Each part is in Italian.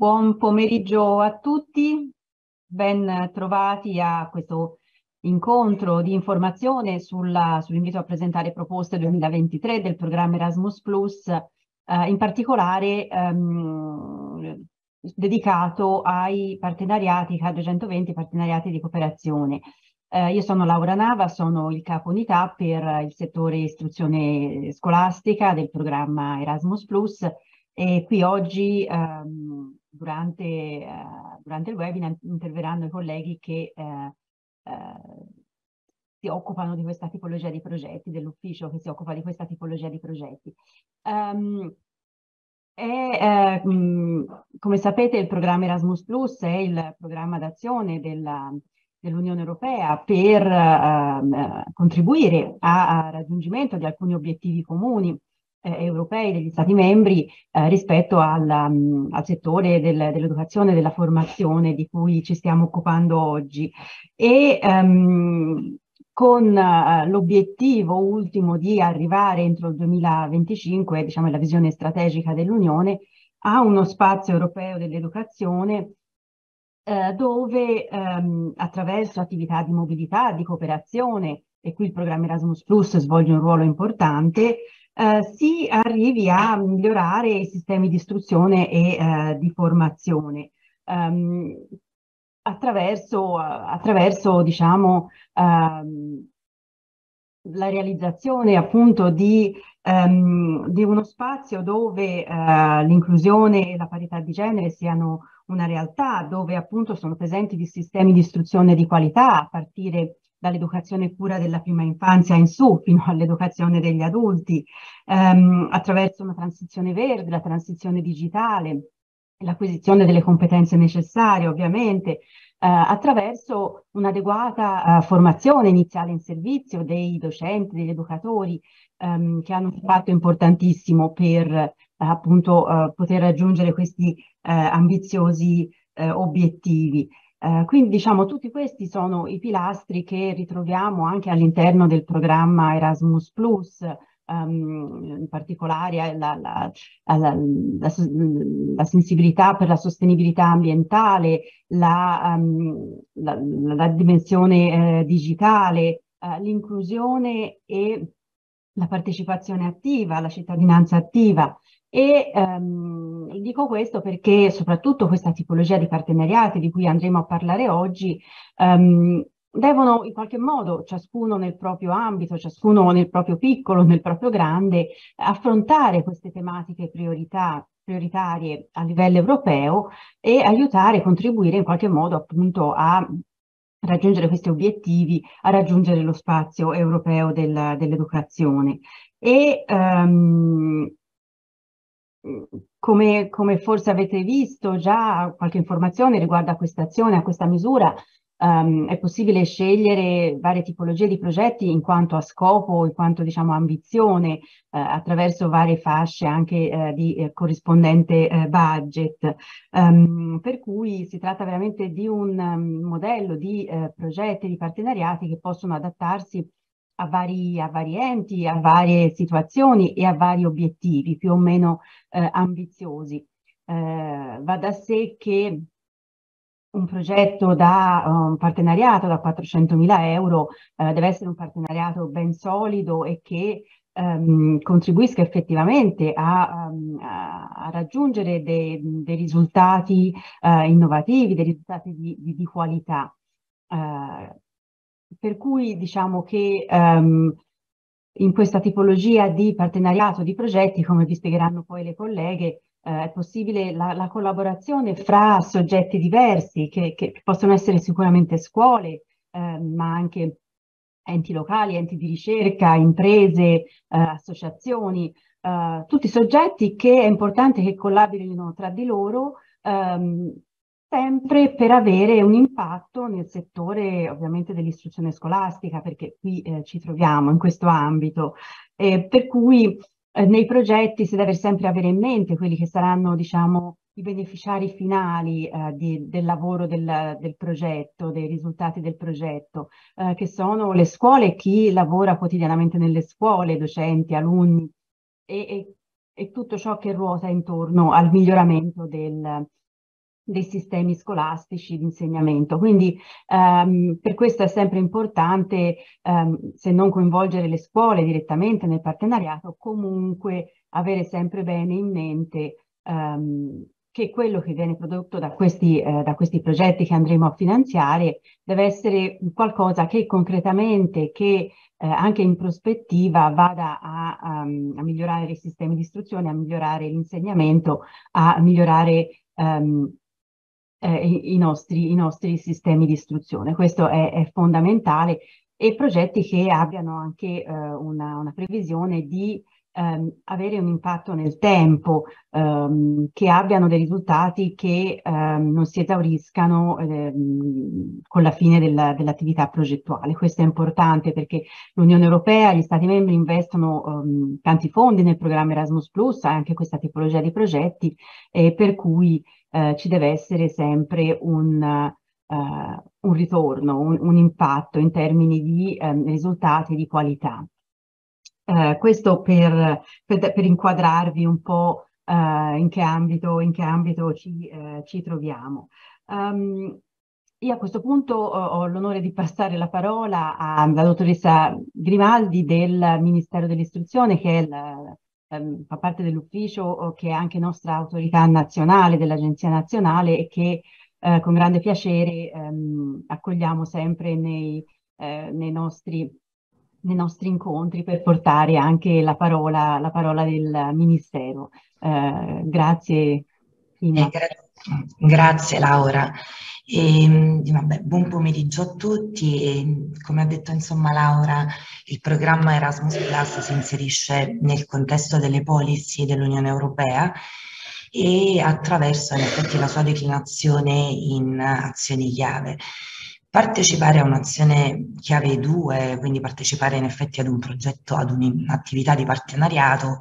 Buon pomeriggio a tutti, ben trovati a questo incontro di informazione sull'invito sull a presentare proposte 2023 del programma Erasmus Plus, eh, in particolare ehm, dedicato ai partenariati CAD 120, partenariati di cooperazione. Eh, io sono Laura Nava, sono il capo unità per il settore istruzione scolastica del programma Erasmus Plus e qui oggi ehm, durante, uh, durante, il webinar interverranno i colleghi che uh, si occupano di questa tipologia di progetti, dell'ufficio che si occupa di questa tipologia di progetti. Um, e, mh, come sapete il programma Erasmus Plus è il programma d'azione della, dell'Unione Europea per uh, contribuire al raggiungimento di alcuni obiettivi comuni eh, europei degli Stati membri eh, rispetto al, um, al settore del, dell'educazione e della formazione di cui ci stiamo occupando oggi e um, con uh, l'obiettivo ultimo di arrivare entro il 2025, diciamo la visione strategica dell'Unione, a uno spazio europeo dell'educazione eh, dove ehm, attraverso attività di mobilità, di cooperazione, e qui il programma Erasmus Plus svolge un ruolo importante, eh, si arrivi a migliorare i sistemi di istruzione e eh, di formazione. Um, attraverso, attraverso diciamo, um, la realizzazione appunto di, um, di uno spazio dove uh, l'inclusione e la parità di genere siano una realtà, dove appunto sono presenti di sistemi di istruzione di qualità a partire dall'educazione e cura della prima infanzia in su fino all'educazione degli adulti, ehm, attraverso una transizione verde, la transizione digitale, l'acquisizione delle competenze necessarie ovviamente, eh, attraverso un'adeguata eh, formazione iniziale in servizio dei docenti, degli educatori, ehm, che hanno un fatto importantissimo per eh, appunto eh, poter raggiungere questi eh, ambiziosi eh, obiettivi. Eh, quindi diciamo tutti questi sono i pilastri che ritroviamo anche all'interno del programma Erasmus Um, in particolare la, la, la, la, sensibilità per la sostenibilità ambientale, la, um, dimensione eh, digitale, uh, l'inclusione e la partecipazione attiva, la cittadinanza attiva. E ehm, dico questo perché soprattutto questa tipologia di partenariati di cui andremo a parlare oggi ehm, devono in qualche modo, ciascuno nel proprio ambito, ciascuno nel proprio piccolo, nel proprio grande, affrontare queste tematiche priorità, prioritarie a livello europeo e aiutare, contribuire in qualche modo appunto a raggiungere questi obiettivi, a raggiungere lo spazio europeo del, dell'educazione. E ehm, come, come, forse avete visto già qualche informazione riguardo a questa azione, a questa misura, um, è possibile scegliere varie tipologie di progetti in quanto a scopo, in quanto diciamo ambizione, eh, attraverso varie fasce anche eh, di eh, corrispondente eh, budget. Um, per cui si tratta veramente di un um, modello di eh, progetti, di partenariati che possono adattarsi a vari, a vari enti, a varie situazioni e a vari obiettivi più o meno eh, ambiziosi. Eh, va da sé che un progetto da un partenariato da 400.000 euro eh, deve essere un partenariato ben solido e che ehm, contribuisca effettivamente a, ehm, a, a raggiungere dei, dei risultati eh, innovativi, dei risultati di, di, di qualità. Eh, per cui diciamo che um, in questa tipologia di partenariato di progetti, come vi spiegheranno poi le colleghe, eh, è possibile la, la, collaborazione fra soggetti diversi che, che possono essere sicuramente scuole, eh, ma anche enti locali, enti di ricerca, imprese, eh, associazioni, eh, tutti soggetti che è importante che collaborino tra di loro ehm, sempre per avere un impatto nel settore ovviamente dell'istruzione scolastica, perché qui eh, ci troviamo in questo ambito, eh, per cui eh, nei progetti si deve sempre avere in mente quelli che saranno diciamo, i beneficiari finali eh, di, del lavoro del, del, progetto, dei risultati del progetto, eh, che sono le scuole, e chi lavora quotidianamente nelle scuole, docenti, alunni e, e, e tutto ciò che ruota intorno al miglioramento del, dei sistemi scolastici di insegnamento. Quindi ehm, per questo è sempre importante, ehm, se non coinvolgere le scuole direttamente nel partenariato, comunque avere sempre bene in mente ehm, che quello che viene prodotto da questi, eh, da questi progetti che andremo a finanziare deve essere qualcosa che concretamente, che eh, anche in prospettiva vada a, a, ehm, a migliorare i sistemi di istruzione, a migliorare l'insegnamento, a migliorare ehm, eh, i, nostri, i, nostri, sistemi di istruzione. Questo è, è fondamentale e progetti che abbiano anche eh, una, una, previsione di ehm, avere un impatto nel tempo, ehm, che abbiano dei risultati che ehm, non si esauriscano ehm, con la fine della, dell'attività progettuale. Questo è importante perché l'Unione Europea gli Stati membri investono ehm, tanti fondi nel programma Erasmus, anche questa tipologia di progetti, eh, per cui eh, ci deve essere sempre un, eh, un ritorno, un, un, impatto in termini di eh, risultati di qualità. Eh, questo per, per, per, inquadrarvi un po' eh, in che ambito, in che ambito ci, ci troviamo. Um, io a questo punto ho l'onore di passare la parola alla dottoressa Grimaldi del Ministero dell'Istruzione, che è la, ehm, fa parte dell'ufficio eh, che è anche nostra autorità nazionale, dell'Agenzia Nazionale e che eh, con grande piacere ehm, accogliamo sempre nei, eh, nei, nostri, nei, nostri, incontri per portare anche la parola, la parola del Ministero. Eh, grazie. Fina. grazie. Grazie Laura. E, ehm, vabbè, buon pomeriggio a tutti e, ehm, come ha detto insomma Laura il programma Erasmus Plus si inserisce nel contesto delle policy dell'Unione Europea e attraverso in effetti la sua declinazione in azioni chiave. Partecipare a un'azione chiave 2, quindi partecipare in effetti ad un progetto, ad un'attività di partenariato,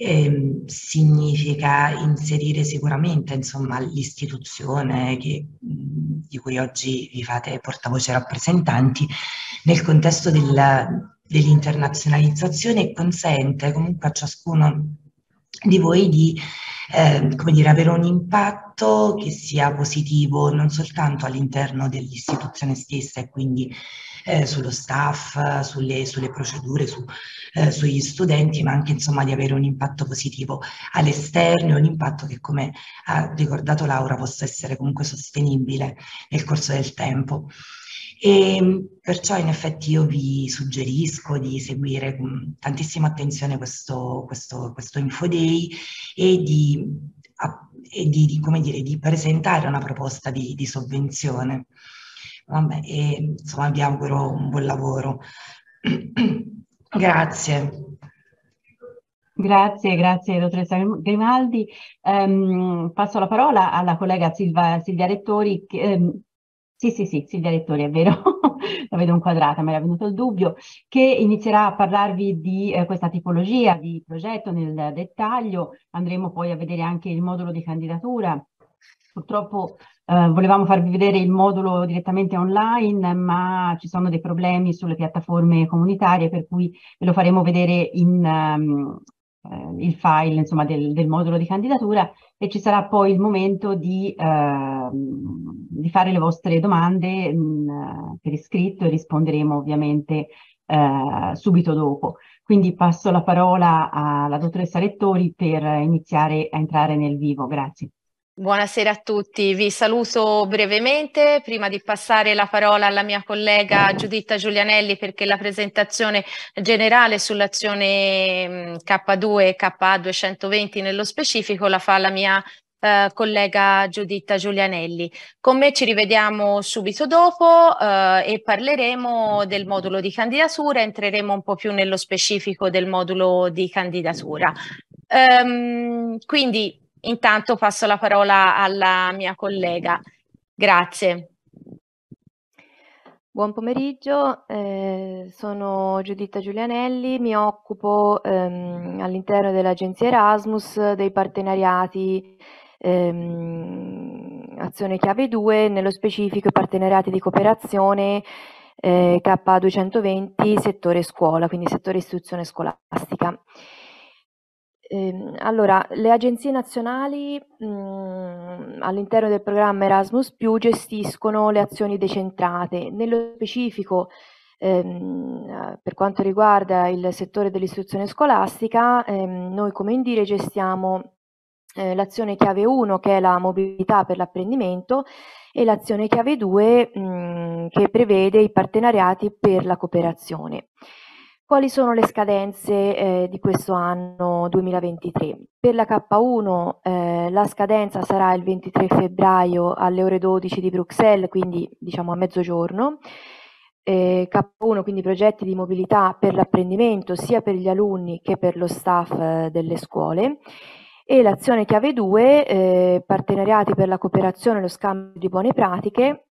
eh, significa inserire sicuramente insomma, l'istituzione che, mhmm, di cui oggi vi fate portavoce rappresentanti nel contesto del, dell'internazionalizzazione e consente comunque a ciascuno di voi di eh, come dire, avere un impatto che sia positivo non soltanto all'interno dell'istituzione stessa e quindi eh, sullo staff, sulle, sulle procedure, su, eh, sugli studenti, ma anche insomma di avere un impatto positivo all'esterno, un impatto che come ha ricordato Laura possa essere comunque sostenibile nel corso del tempo. E perciò in effetti io vi suggerisco di seguire con tantissima attenzione questo, questo, questo Infoday e di, e di, come dire, di presentare una proposta di, di sovvenzione. Vabbè, e, insomma vi auguro un buon lavoro. Grazie. Grazie, grazie dottoressa Grimaldi. Um, passo la parola alla collega Silva, Silvia Rettori. Che, um, sì, sì, sì, Silvia Rettori, è vero, la vedo inquadrata, mi era venuto il dubbio, che inizierà a parlarvi di eh, questa tipologia di progetto nel dettaglio. Andremo poi a vedere anche il modulo di candidatura Purtroppo eh, volevamo farvi vedere il modulo direttamente online, ma ci sono dei problemi sulle piattaforme comunitarie, per cui ve lo faremo vedere in, um, eh, il file insomma, del, del, modulo di candidatura e ci sarà poi il momento di, eh, di fare le vostre domande mh, mm, per iscritto e risponderemo ovviamente eh, subito dopo. Quindi passo la parola alla dottoressa Rettori per iniziare a entrare nel vivo. Grazie. Buonasera a tutti, vi saluto brevemente prima di passare la parola alla mia collega Giuditta Giulianelli perché la presentazione generale sull'azione mm, K2 e KA220 nello specifico la fa la mia eh, collega Giuditta Giulianelli. Con me ci rivediamo subito dopo eh, e parleremo del modulo di candidatura, entreremo un po' più nello specifico del modulo di candidatura. Um, quindi Intanto passo la parola alla mia collega. Grazie. Buon pomeriggio, eh, sono Giuditta Giulianelli, mi occupo ehm, all'interno dell'agenzia Erasmus dei partenariati ehm, Azione Chiave 2, nello specifico i partenariati di cooperazione eh, K220 settore scuola, quindi settore istruzione scolastica. Eh, allora, le agenzie nazionali mhmm, all'interno del programma Erasmus gestiscono le azioni decentrate. Nello specifico, ehm, eh, per quanto riguarda il settore dell'istruzione scolastica, ehm, noi come Indire gestiamo eh, l'azione chiave 1 che è la mobilità per l'apprendimento e l'azione chiave 2 mh, mhmm, che prevede i partenariati per la cooperazione. Quali sono le scadenze eh, di questo anno 2023? Per la K1 eh, la scadenza sarà il 23 febbraio alle ore 12 di Bruxelles, quindi diciamo a mezzogiorno. Eh, K1, quindi progetti di mobilità per l'apprendimento sia per gli alunni che per lo staff eh, delle scuole. E l'azione chiave 2, eh, partenariati per la cooperazione e lo scambio di buone pratiche,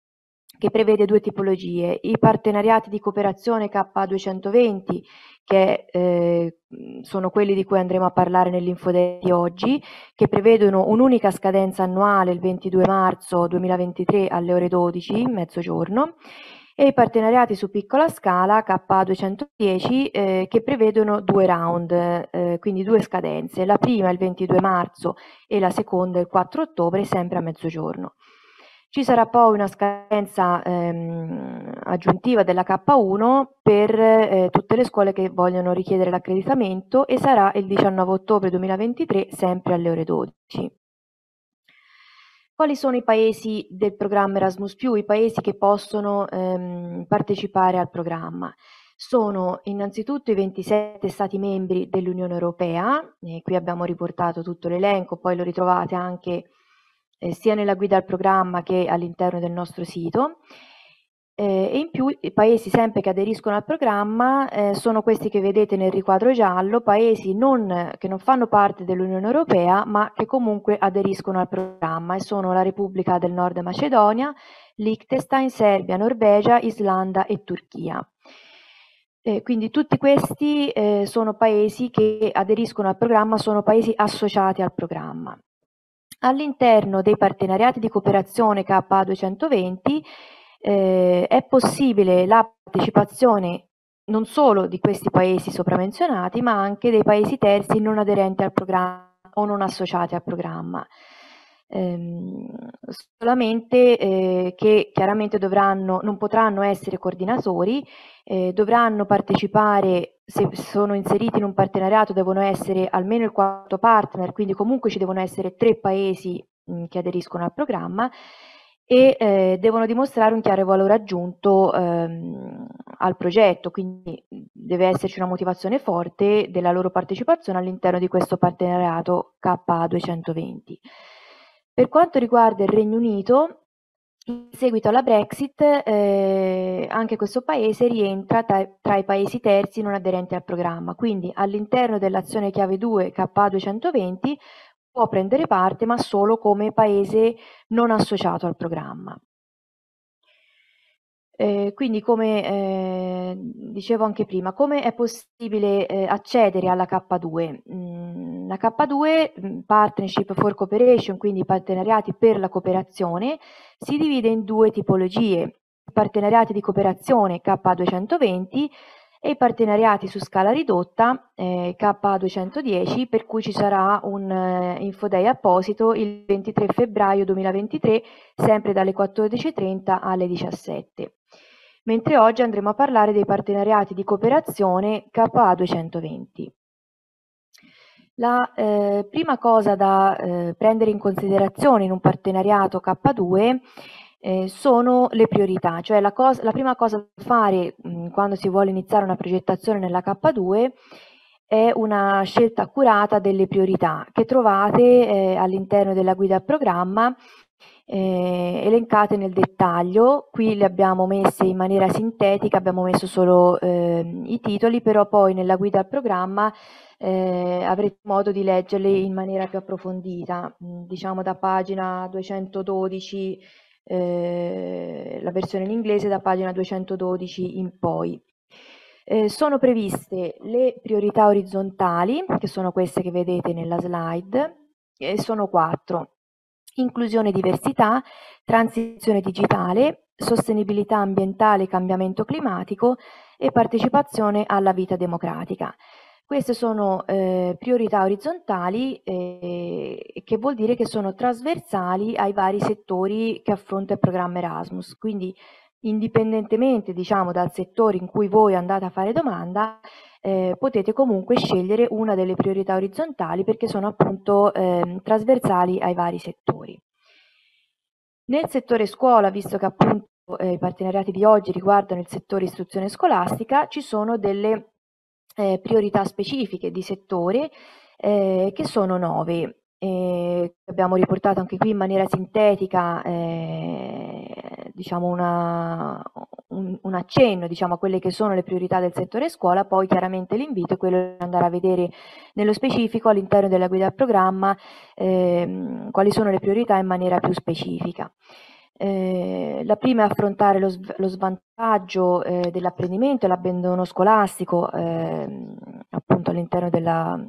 che prevede due tipologie, i partenariati di cooperazione K220 che eh, sono quelli di cui andremo a parlare nell'infodeck di oggi, che prevedono un'unica scadenza annuale il 22 marzo 2023 alle ore 12, mezzogiorno, e i partenariati su piccola scala K210 eh, che prevedono due round, eh, quindi due scadenze, la prima il 22 marzo e la seconda il 4 ottobre, sempre a mezzogiorno. Ci sarà poi una scadenza ehm, aggiuntiva della K1 per eh, tutte le scuole che vogliono richiedere l'accreditamento e sarà il 19 ottobre 2023 sempre alle ore 12. Quali sono i paesi del programma Erasmus, i paesi che possono ehm, partecipare al programma? Sono innanzitutto i 27 Stati membri dell'Unione Europea, e qui abbiamo riportato tutto l'elenco, poi lo ritrovate anche eh, sia nella guida al programma che all'interno del nostro sito. Eh, e in più i paesi sempre che aderiscono al programma eh, sono questi che vedete nel riquadro giallo, paesi non, che non fanno parte dell'Unione Europea ma che comunque aderiscono al programma e sono la Repubblica del Nord Macedonia, Liechtenstein, Serbia, Norvegia, Islanda e Turchia. Eh, quindi tutti questi eh, sono paesi che aderiscono al programma, sono paesi associati al programma. All'interno dei partenariati di cooperazione KA220 eh, è possibile la partecipazione non solo di questi paesi sopramenzionati, ma anche dei paesi terzi non aderenti al programma o non associati al programma. Ehm, solamente eh, che chiaramente dovranno, non potranno essere coordinatori, eh, dovranno partecipare se sono inseriti in un partenariato devono essere almeno il quarto partner, quindi comunque ci devono essere tre paesi che aderiscono al programma e eh, devono dimostrare un chiaro valore aggiunto ehm, al progetto, quindi deve esserci una motivazione forte della loro partecipazione all'interno di questo partenariato K220. Per quanto riguarda il Regno Unito, in seguito alla Brexit eh, anche questo paese rientra tra, tra, i paesi terzi non aderenti al programma, quindi all'interno dell'azione chiave 2 K220 può prendere parte ma solo come paese non associato al programma. Eh, quindi, come eh, dicevo anche prima, come è possibile eh, accedere alla K2? Mm, la K2, mm, Partnership for Cooperation, quindi partenariati per la cooperazione, si divide in due tipologie, partenariati di cooperazione K220 e i partenariati su scala ridotta eh, K210 per cui ci sarà un eh, infoday apposito il 23 febbraio 2023 sempre dalle 14.30 alle 17 mentre oggi andremo a parlare dei partenariati di cooperazione KA220. La eh, prima cosa da eh, prendere in considerazione in un partenariato K2 eh, sono le priorità, cioè la, cosa, la prima cosa da fare mh, quando si vuole iniziare una progettazione nella K2 è una scelta accurata delle priorità che trovate eh, all'interno della guida programma eh, elencate nel dettaglio. Qui le abbiamo messe in maniera sintetica, abbiamo messo solo eh, i titoli, però poi nella guida al programma eh, avrete modo di leggerle in maniera più approfondita, mm, diciamo da pagina 212 eh, la versione in inglese, da pagina 212 in poi. Eh, sono previste le priorità orizzontali, che sono queste che vedete nella slide, e sono quattro inclusione e diversità, transizione digitale, sostenibilità ambientale e cambiamento climatico e partecipazione alla vita democratica. Queste sono eh, priorità orizzontali, eh, che vuol dire che sono trasversali ai vari settori che affronta il programma Erasmus. Quindi, indipendentemente diciamo, dal settore in cui voi andate a fare domanda, eh, potete comunque scegliere una delle priorità orizzontali perché sono appunto eh, trasversali ai vari settori. Nel settore scuola, visto che appunto eh, i partenariati di oggi riguardano il settore istruzione scolastica, ci sono delle eh, priorità specifiche di settore eh, che sono nove eh, abbiamo riportato anche qui in maniera sintetica eh, diciamo una, un, un, accenno diciamo, a quelle che sono le priorità del settore scuola, poi chiaramente l'invito è quello di andare a vedere nello specifico all'interno della guida al programma eh, quali sono le priorità in maniera più specifica. Eh, la prima è affrontare lo, lo svantaggio eh, dell'apprendimento e l'abbandono scolastico eh, appunto all'interno della,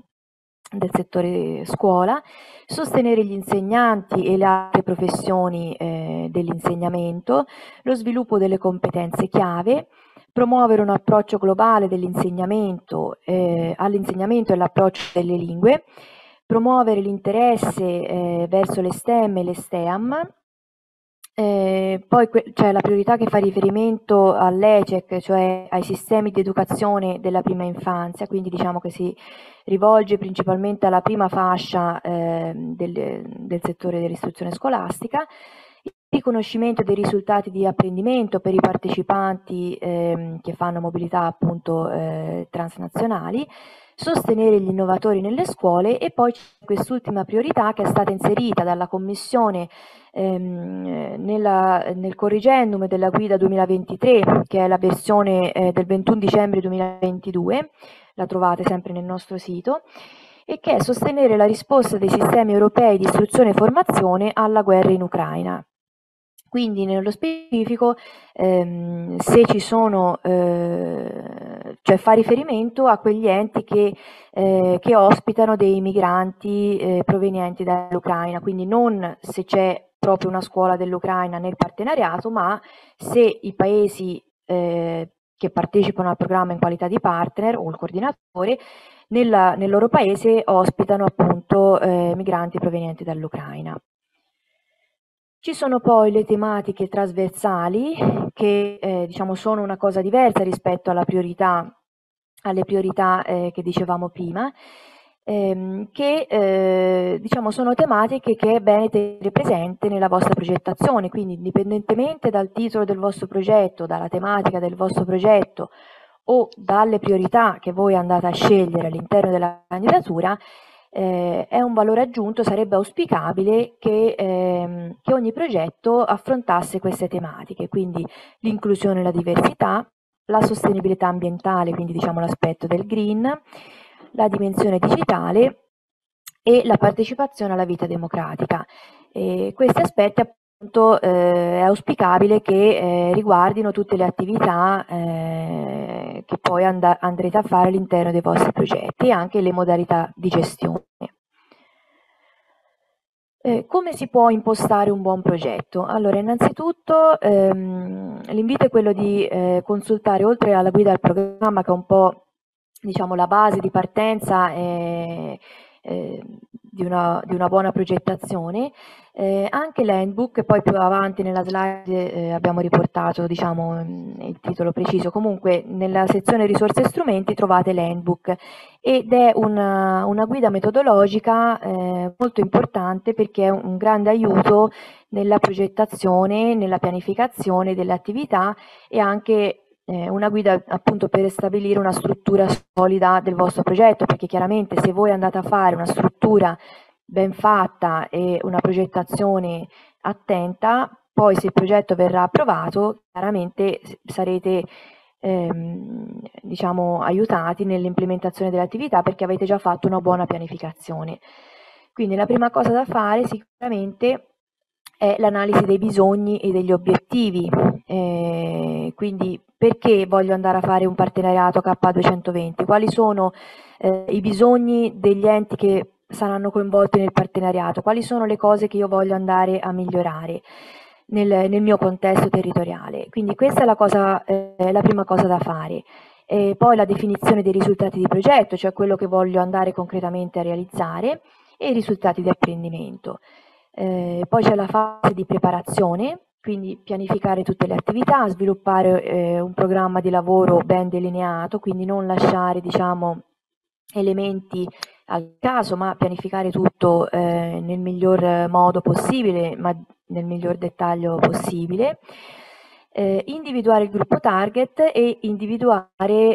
del settore scuola, sostenere gli insegnanti e le altre professioni eh, dell'insegnamento, lo sviluppo delle competenze chiave, promuovere un approccio globale dell'insegnamento eh, all'insegnamento e all'approccio delle lingue, promuovere l'interesse eh, verso le STEM e le STEAM, eh, poi c'è cioè, la priorità che fa riferimento all'ECEC, cioè ai sistemi di educazione della prima infanzia, quindi diciamo che si rivolge principalmente alla prima fascia eh, del, del settore dell'istruzione scolastica il riconoscimento dei risultati di apprendimento per i partecipanti ehm, che fanno mobilità appunto eh, transnazionali sostenere gli innovatori nelle scuole e poi c'è quest'ultima priorità che è stata inserita dalla Commissione ehm, nella, nel corrigendum della guida 2023, che è la versione eh, del 21 dicembre 2022, la trovate sempre nel nostro sito, e che è sostenere la risposta dei sistemi europei di istruzione e formazione alla guerra in Ucraina. Quindi nello specifico ehm, se ci sono, eh, cioè fa riferimento a quegli enti che, eh, che ospitano dei migranti eh, provenienti dall'Ucraina, quindi non se c'è proprio una scuola dell'Ucraina nel partenariato, ma se i paesi eh, che partecipano al programma in qualità di partner o il coordinatore nella, nel loro paese ospitano appunto eh, migranti provenienti dall'Ucraina. Ci sono poi le tematiche trasversali che eh, diciamo sono una cosa diversa rispetto alla priorità, alle priorità eh, che dicevamo prima, ehm, che eh, diciamo sono tematiche che è bene tenere presente nella vostra progettazione, quindi indipendentemente dal titolo del vostro progetto, dalla tematica del vostro progetto o dalle priorità che voi andate a scegliere all'interno della candidatura, eh, è un valore aggiunto, sarebbe auspicabile che, ehm, che ogni progetto affrontasse queste tematiche, quindi l'inclusione e la diversità, la sostenibilità ambientale, quindi diciamo l'aspetto del green, la dimensione digitale e la partecipazione alla vita democratica. E eh, questi aspetti eh, è auspicabile che eh, riguardino tutte le attività eh, che poi and andrete a fare all'interno dei vostri progetti e anche le modalità di gestione. Eh, come si può impostare un buon progetto? Allora, innanzitutto ehm, l'invito è quello di eh, consultare, oltre alla guida al programma, che è un po' diciamo, la base di partenza, eh, eh di una, di una buona progettazione. Eh, anche l'handbook, poi più avanti nella slide eh, abbiamo riportato diciamo, mm, il titolo preciso, comunque nella sezione risorse e strumenti trovate l'handbook ed è una, una guida metodologica eh, molto importante perché è un, un grande aiuto nella progettazione, nella pianificazione delle attività e anche eh, una guida appunto per stabilire una struttura solida del vostro progetto, perché chiaramente se voi andate a fare una struttura ben fatta e una progettazione attenta, poi se il progetto verrà approvato, chiaramente sarete ehm, diciamo, aiutati nell'implementazione dell'attività perché avete già fatto una buona pianificazione. Quindi la prima cosa da fare sicuramente è l'analisi dei bisogni e degli obiettivi eh, quindi perché voglio andare a fare un partenariato K220? Quali sono eh, i bisogni degli enti che saranno coinvolti nel partenariato? Quali sono le cose che io voglio andare a migliorare? Nel, nel mio contesto territoriale. Quindi questa è la, cosa, eh, la prima cosa da fare. E poi la definizione dei risultati di progetto, cioè quello che voglio andare concretamente a realizzare, e i risultati di apprendimento. Eh, poi c'è la fase di preparazione, quindi pianificare tutte le attività, sviluppare eh, un programma di lavoro ben delineato, quindi non lasciare diciamo, elementi al caso, ma pianificare tutto eh, nel miglior modo possibile, ma nel miglior dettaglio possibile. Eh, individuare il gruppo target e individuare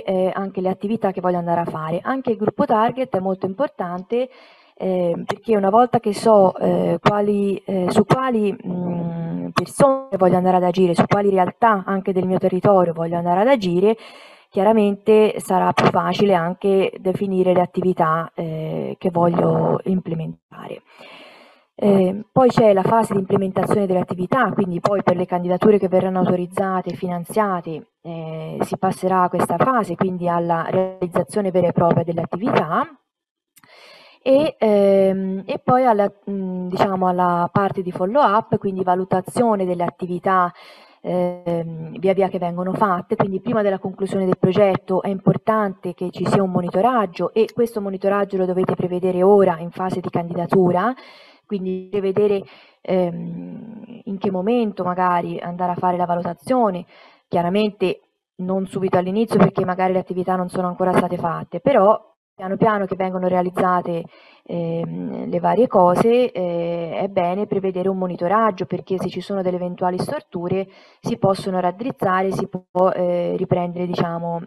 eh, anche le attività che voglio andare a fare. Anche il gruppo target è molto importante eh, perché una volta che so eh, quali, eh, su quali mh, persone voglio andare ad agire, su quali realtà anche del mio territorio voglio andare ad agire, chiaramente sarà più facile anche definire le attività eh, che voglio implementare. Eh, poi c'è la fase di implementazione delle attività, quindi poi per le candidature che verranno autorizzate e finanziate eh, si passerà a questa fase, quindi alla realizzazione vera e propria delle attività e, ehm, e poi alla, mh, mhmm, diciamo alla parte di follow up, quindi valutazione delle attività ehm, via via che vengono fatte, quindi prima della conclusione del progetto è importante che ci sia un monitoraggio e questo monitoraggio lo dovete prevedere ora in fase di candidatura, quindi prevedere ehm, in che momento magari andare a fare la valutazione, chiaramente non subito all'inizio perché magari le attività non sono ancora state fatte, però piano piano che vengono realizzate eh, le varie cose eh, è bene prevedere un monitoraggio perché se ci sono delle eventuali storture si possono raddrizzare, si può eh, riprendere diciamo,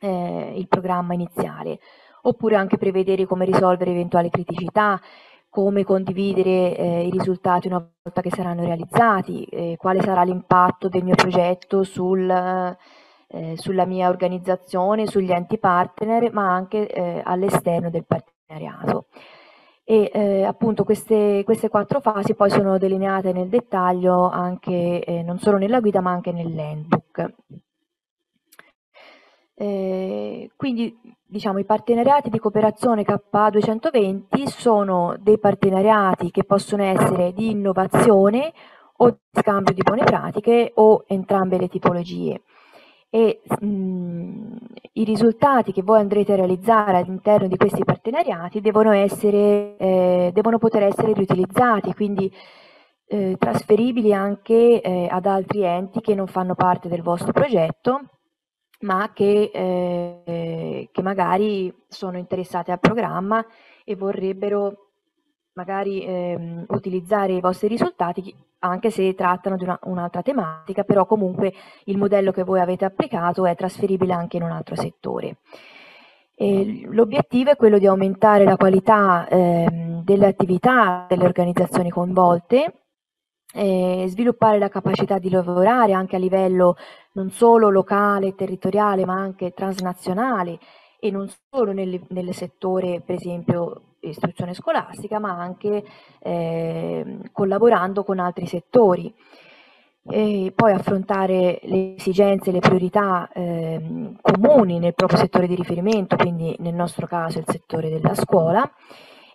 eh, il programma iniziale oppure anche prevedere come risolvere eventuali criticità come condividere eh, i risultati una volta che saranno realizzati, eh, quale sarà l'impatto del mio progetto sul, eh, sulla mia organizzazione, sugli enti partner, ma anche eh, all'esterno del partenariato. E eh, appunto queste, queste, quattro fasi poi sono delineate nel dettaglio anche eh, non solo nella guida ma anche nell'handbook. Eh, quindi diciamo i partenariati di cooperazione K220 sono dei partenariati che possono essere di innovazione o di scambio di buone pratiche o entrambe le tipologie e mh, mm, i risultati che voi andrete a realizzare all'interno di questi partenariati devono, essere, eh, devono poter essere riutilizzati, quindi eh, trasferibili anche eh, ad altri enti che non fanno parte del vostro progetto, ma che, eh, che magari sono interessati al programma e vorrebbero magari ehm, utilizzare i vostri risultati anche se trattano di un'altra un tematica, però comunque il modello che voi avete applicato è trasferibile anche in un altro settore. L'obiettivo è quello di aumentare la qualità ehm, delle attività delle organizzazioni coinvolte, eh, sviluppare la capacità di lavorare anche a livello non solo locale, territoriale, ma anche transnazionale e non solo nel, nel settore, per esempio, istruzione scolastica, ma anche eh, collaborando con altri settori. E poi affrontare le esigenze, le priorità eh, comuni nel proprio settore di riferimento, quindi nel nostro caso il settore della scuola,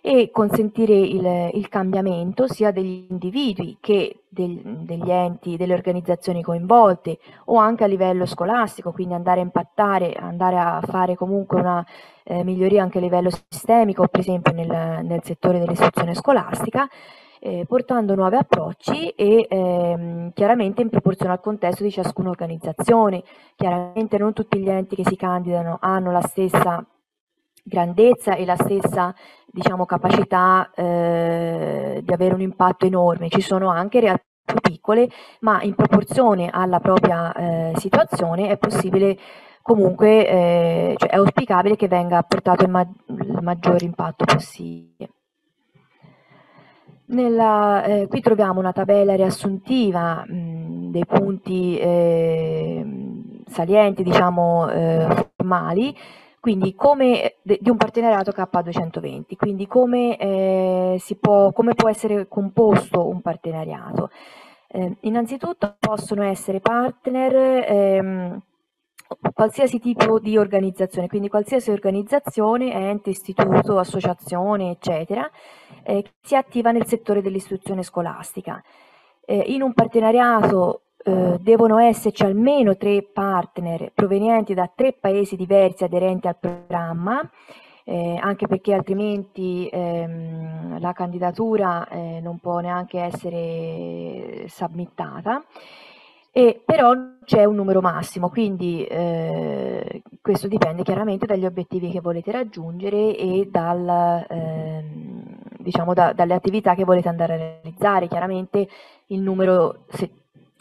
e consentire il, il cambiamento sia degli individui che del, degli enti, delle organizzazioni coinvolte o anche a livello scolastico, quindi andare a impattare, andare a fare comunque una eh, miglioria anche a livello sistemico, per esempio nel, nel settore dell'istruzione scolastica. Eh, portando nuovi approcci e ehm, chiaramente in proporzione al contesto di ciascuna organizzazione. Chiaramente non tutti gli enti che si candidano hanno la stessa grandezza e la stessa diciamo, capacità eh, di avere un impatto enorme. Ci sono anche realtà più piccole, ma in proporzione alla propria eh, situazione è possibile comunque, eh, cioè è auspicabile che venga portato il, ma il maggior impatto possibile. Nella, eh, qui troviamo una tabella riassuntiva mh, dei punti ehm, salienti, diciamo, eh, formali, quindi come, de, di un partenariato K220, quindi come, eh, può, come può essere composto un partenariato? Eh, innanzitutto possono essere partner ehm, qualsiasi tipo di organizzazione, quindi qualsiasi organizzazione, ente, istituto, associazione, eccetera, eh, che si attiva nel settore dell'istruzione scolastica. Eh, in un partenariato eh, devono esserci almeno tre partner provenienti da tre paesi diversi aderenti al programma, eh, anche perché altrimenti ehm, la candidatura eh, non può neanche essere submittata. E però c'è un numero massimo, quindi eh, questo dipende chiaramente dagli obiettivi che volete raggiungere e dal, eh, diciamo da, dalle attività che volete andare a realizzare. Chiaramente il numero, se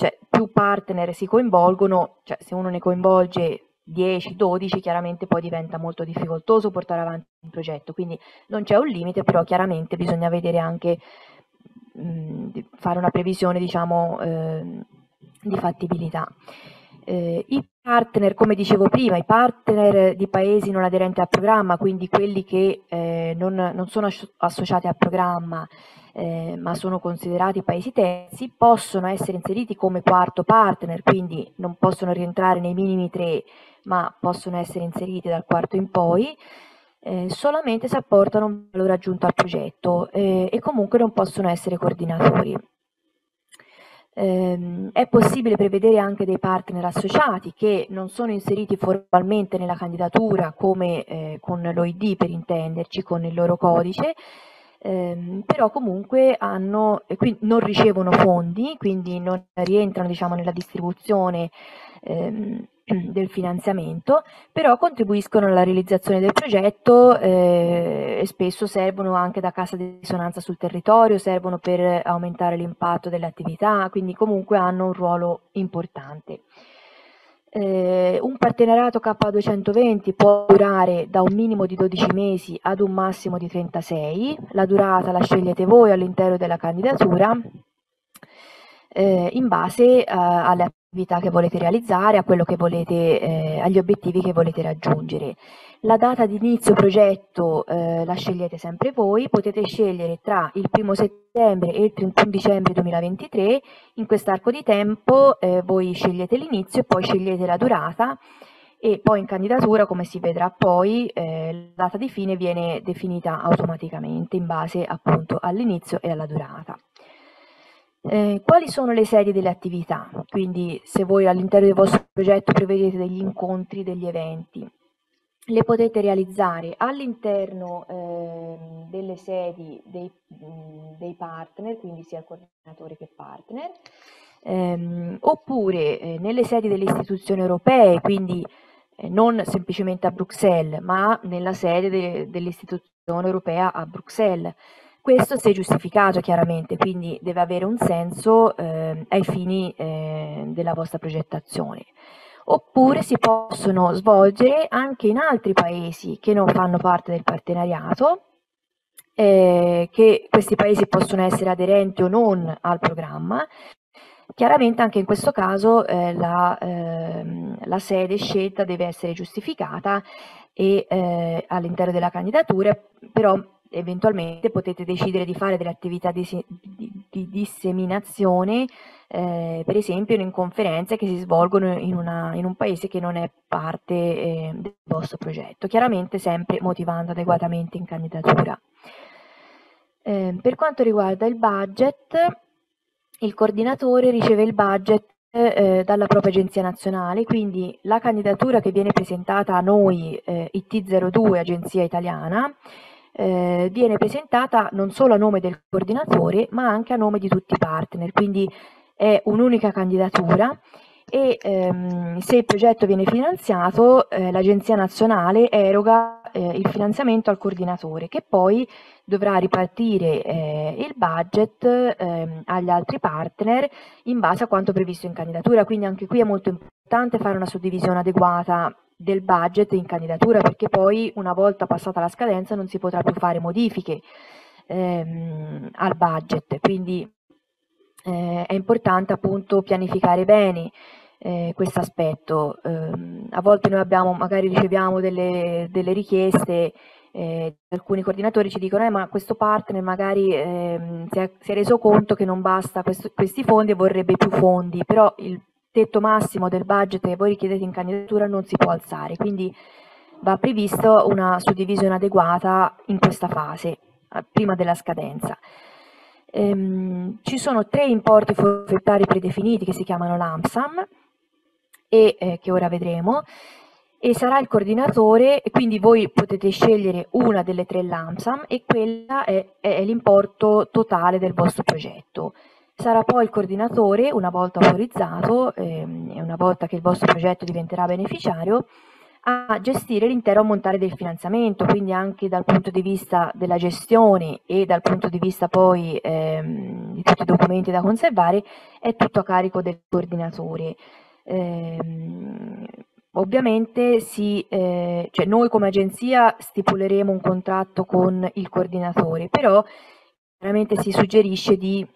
cioè, più partner si coinvolgono, cioè, se uno ne coinvolge 10, 12, chiaramente poi diventa molto difficoltoso portare avanti il progetto, quindi non c'è un limite, però chiaramente bisogna vedere anche, mh, mhmm, fare una previsione, diciamo, eh, di fattibilità. Eh, I partner, come dicevo prima, i partner di paesi non aderenti al programma, quindi quelli che eh, non, non, sono associati al programma eh, ma sono considerati paesi terzi, possono essere inseriti come quarto partner, quindi non possono rientrare nei minimi tre, ma possono essere inseriti dal quarto in poi. Eh, solamente se apportano un valore aggiunto al progetto eh, e comunque non possono essere coordinatori. Eh, è possibile prevedere anche dei partner associati che non sono inseriti formalmente nella candidatura come eh, con l'OID per intenderci, con il loro codice, ehm, però comunque hanno, non ricevono fondi, quindi non rientrano diciamo, nella distribuzione ehm, del finanziamento, però contribuiscono alla realizzazione del progetto eh, e spesso servono anche da cassa di risonanza sul territorio, servono per aumentare l'impatto delle attività, quindi comunque hanno un ruolo importante. Eh, un partenariato K220 può durare da un minimo di 12 mesi ad un massimo di 36, la durata la scegliete voi all'interno della candidatura eh, in base eh, alle vita che volete realizzare, a quello che volete, eh, agli obiettivi che volete raggiungere. La data di inizio progetto eh, la scegliete sempre voi, potete scegliere tra il 1 settembre e il 31 dicembre 2023, in quest'arco di tempo eh, voi scegliete l'inizio e poi scegliete la durata e poi in candidatura, come si vedrà poi, eh, la data di fine viene definita automaticamente in base appunto all'inizio e alla durata. Eh, quali sono le sedi delle attività? Quindi se voi all'interno del vostro progetto prevedete degli incontri, degli eventi, le potete realizzare all'interno eh, delle sedi dei, dei, partner, quindi sia il coordinatore che partner, ehm, oppure eh, nelle sedi delle istituzioni europee, quindi eh, non semplicemente a Bruxelles, ma nella sede de, dell'istituzione europea a Bruxelles. Questo se giustificato chiaramente, quindi deve avere un senso eh, ai fini eh, della vostra progettazione. Oppure si possono svolgere anche in altri paesi che non fanno parte del partenariato, eh, che questi paesi possono essere aderenti o non al programma. Chiaramente anche in questo caso eh, la, ehm, la sede scelta deve essere giustificata e eh, all'interno della candidatura, però eventualmente potete decidere di fare delle attività di, di, di disseminazione, eh, per esempio in conferenze che si svolgono in, una, in un paese che non è parte eh, del vostro progetto, chiaramente sempre motivando adeguatamente in candidatura. Eh, per quanto riguarda il budget, il coordinatore riceve il budget eh, dalla propria agenzia nazionale, quindi la candidatura che viene presentata a noi, eh, IT02 Agenzia Italiana, eh, viene presentata non solo a nome del coordinatore ma anche a nome di tutti i partner, quindi è un'unica candidatura e ehm, se il progetto viene finanziato eh, l'Agenzia Nazionale eroga eh, il finanziamento al coordinatore che poi dovrà ripartire eh, il budget ehm, agli altri partner in base a quanto previsto in candidatura, quindi anche qui è molto importante fare una suddivisione adeguata del budget in candidatura perché poi una volta passata la scadenza non si potrà più fare modifiche ehm, al budget, quindi eh, è importante appunto pianificare bene eh, questo aspetto. Eh, a volte noi abbiamo, magari riceviamo delle, delle richieste eh, alcuni coordinatori ci dicono eh, ma questo partner magari eh, si, è, si, è, reso conto che non basta questo, questi fondi e vorrebbe più fondi, però il tetto massimo del budget che voi richiedete in candidatura non si può alzare, quindi va prevista una suddivisione adeguata in questa fase, eh, prima della scadenza. Ehm, ci sono tre importi forfettari predefiniti che si chiamano l'AMSAM e eh, che ora vedremo e sarà il coordinatore, quindi voi potete scegliere una delle tre LAMSAM e quella è, è l'importo totale del vostro progetto. Sarà poi il coordinatore, una volta autorizzato ehm, e una volta che il vostro progetto diventerà beneficiario, a gestire l'intero ammontare del finanziamento, quindi anche dal punto di vista della gestione e dal punto di vista poi ehm, di tutti i documenti da conservare, è tutto a carico del coordinatore. Ehm, ovviamente si, eh, cioè noi come agenzia stipuleremo un contratto con il coordinatore, però chiaramente si suggerisce di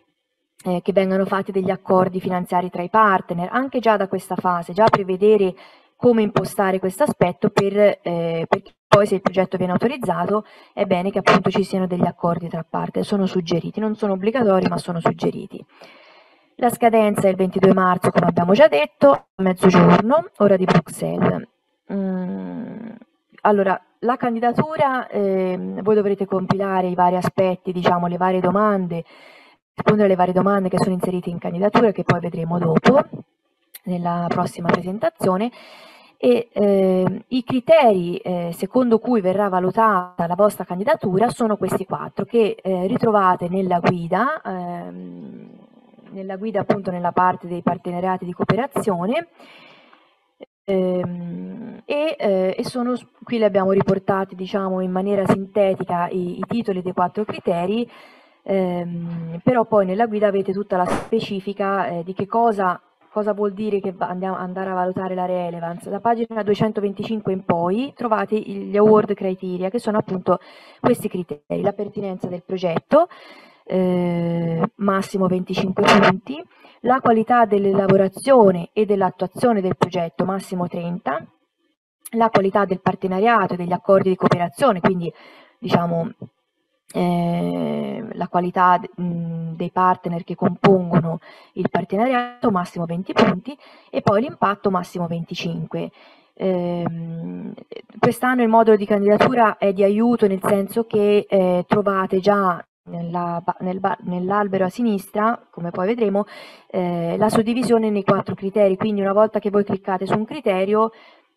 eh, che vengano fatti degli accordi finanziari tra i partner, anche già da questa fase, già prevedere come impostare questo aspetto per, eh, perché poi se il progetto viene autorizzato è bene che appunto ci siano degli accordi tra parte, sono suggeriti, non sono obbligatori ma sono suggeriti. La scadenza è il 22 marzo, come abbiamo già detto, a mezzogiorno, ora di Bruxelles. Mm, allora, la candidatura, eh, voi dovrete compilare i vari aspetti, diciamo, le varie domande, rispondere alle varie domande che sono inserite in candidature che poi vedremo dopo nella prossima presentazione e eh, i criteri eh, secondo cui verrà valutata la vostra candidatura sono questi quattro che eh, ritrovate nella guida, ehm, nella guida appunto nella parte dei partenariati di cooperazione ehm, e, eh, e, sono, qui li abbiamo riportati diciamo in maniera sintetica i, i titoli dei quattro criteri Ehm, però poi nella guida avete tutta la specifica eh, di che cosa, cosa, vuol dire che andiamo, andare a valutare la relevance. Da pagina 225 in poi trovate gli award criteria, che sono appunto questi criteri, la pertinenza del progetto, eh, massimo 25 punti, la qualità dell'elaborazione e dell'attuazione del progetto, massimo 30, la qualità del partenariato e degli accordi di cooperazione, quindi diciamo eh, la qualità mh, dei partner che compongono il partenariato massimo 20 punti e poi l'impatto massimo 25. Eh, quest'anno il modulo di candidatura è di aiuto nel senso che eh, trovate già nell'albero nel, nell a sinistra, come poi vedremo, eh, la suddivisione nei quattro criteri, quindi una volta che voi cliccate su un criterio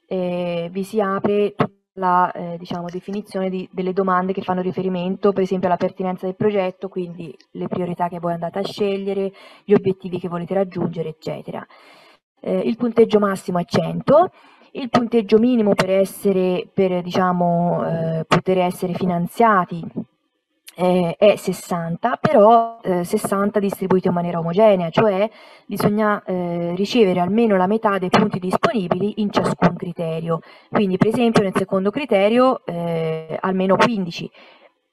eh, vi si apre tutto la eh, diciamo, definizione di, delle domande che fanno riferimento per esempio alla pertinenza del progetto, quindi le priorità che voi andate a scegliere, gli obiettivi che volete raggiungere, eccetera. Eh, il punteggio massimo è 100, il punteggio minimo per, essere, per diciamo, eh, poter essere finanziati eh, è 60, però eh, 60 distribuito in maniera omogenea, cioè bisogna eh, ricevere almeno la metà dei punti disponibili in ciascun criterio. Quindi per esempio nel secondo criterio eh, almeno 15,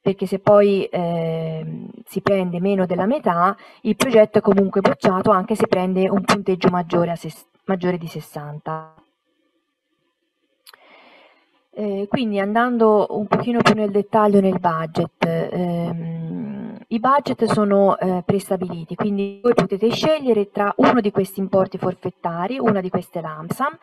perché se poi ehm, si prende meno della metà il progetto è comunque bocciato anche se prende un punteggio maggiore, maggiore di 60. Eh, quindi andando un pochino più nel dettaglio nel budget, ehm, i budget sono eh, prestabiliti, quindi voi potete scegliere tra uno di questi importi forfettari, una di queste LAMSAM,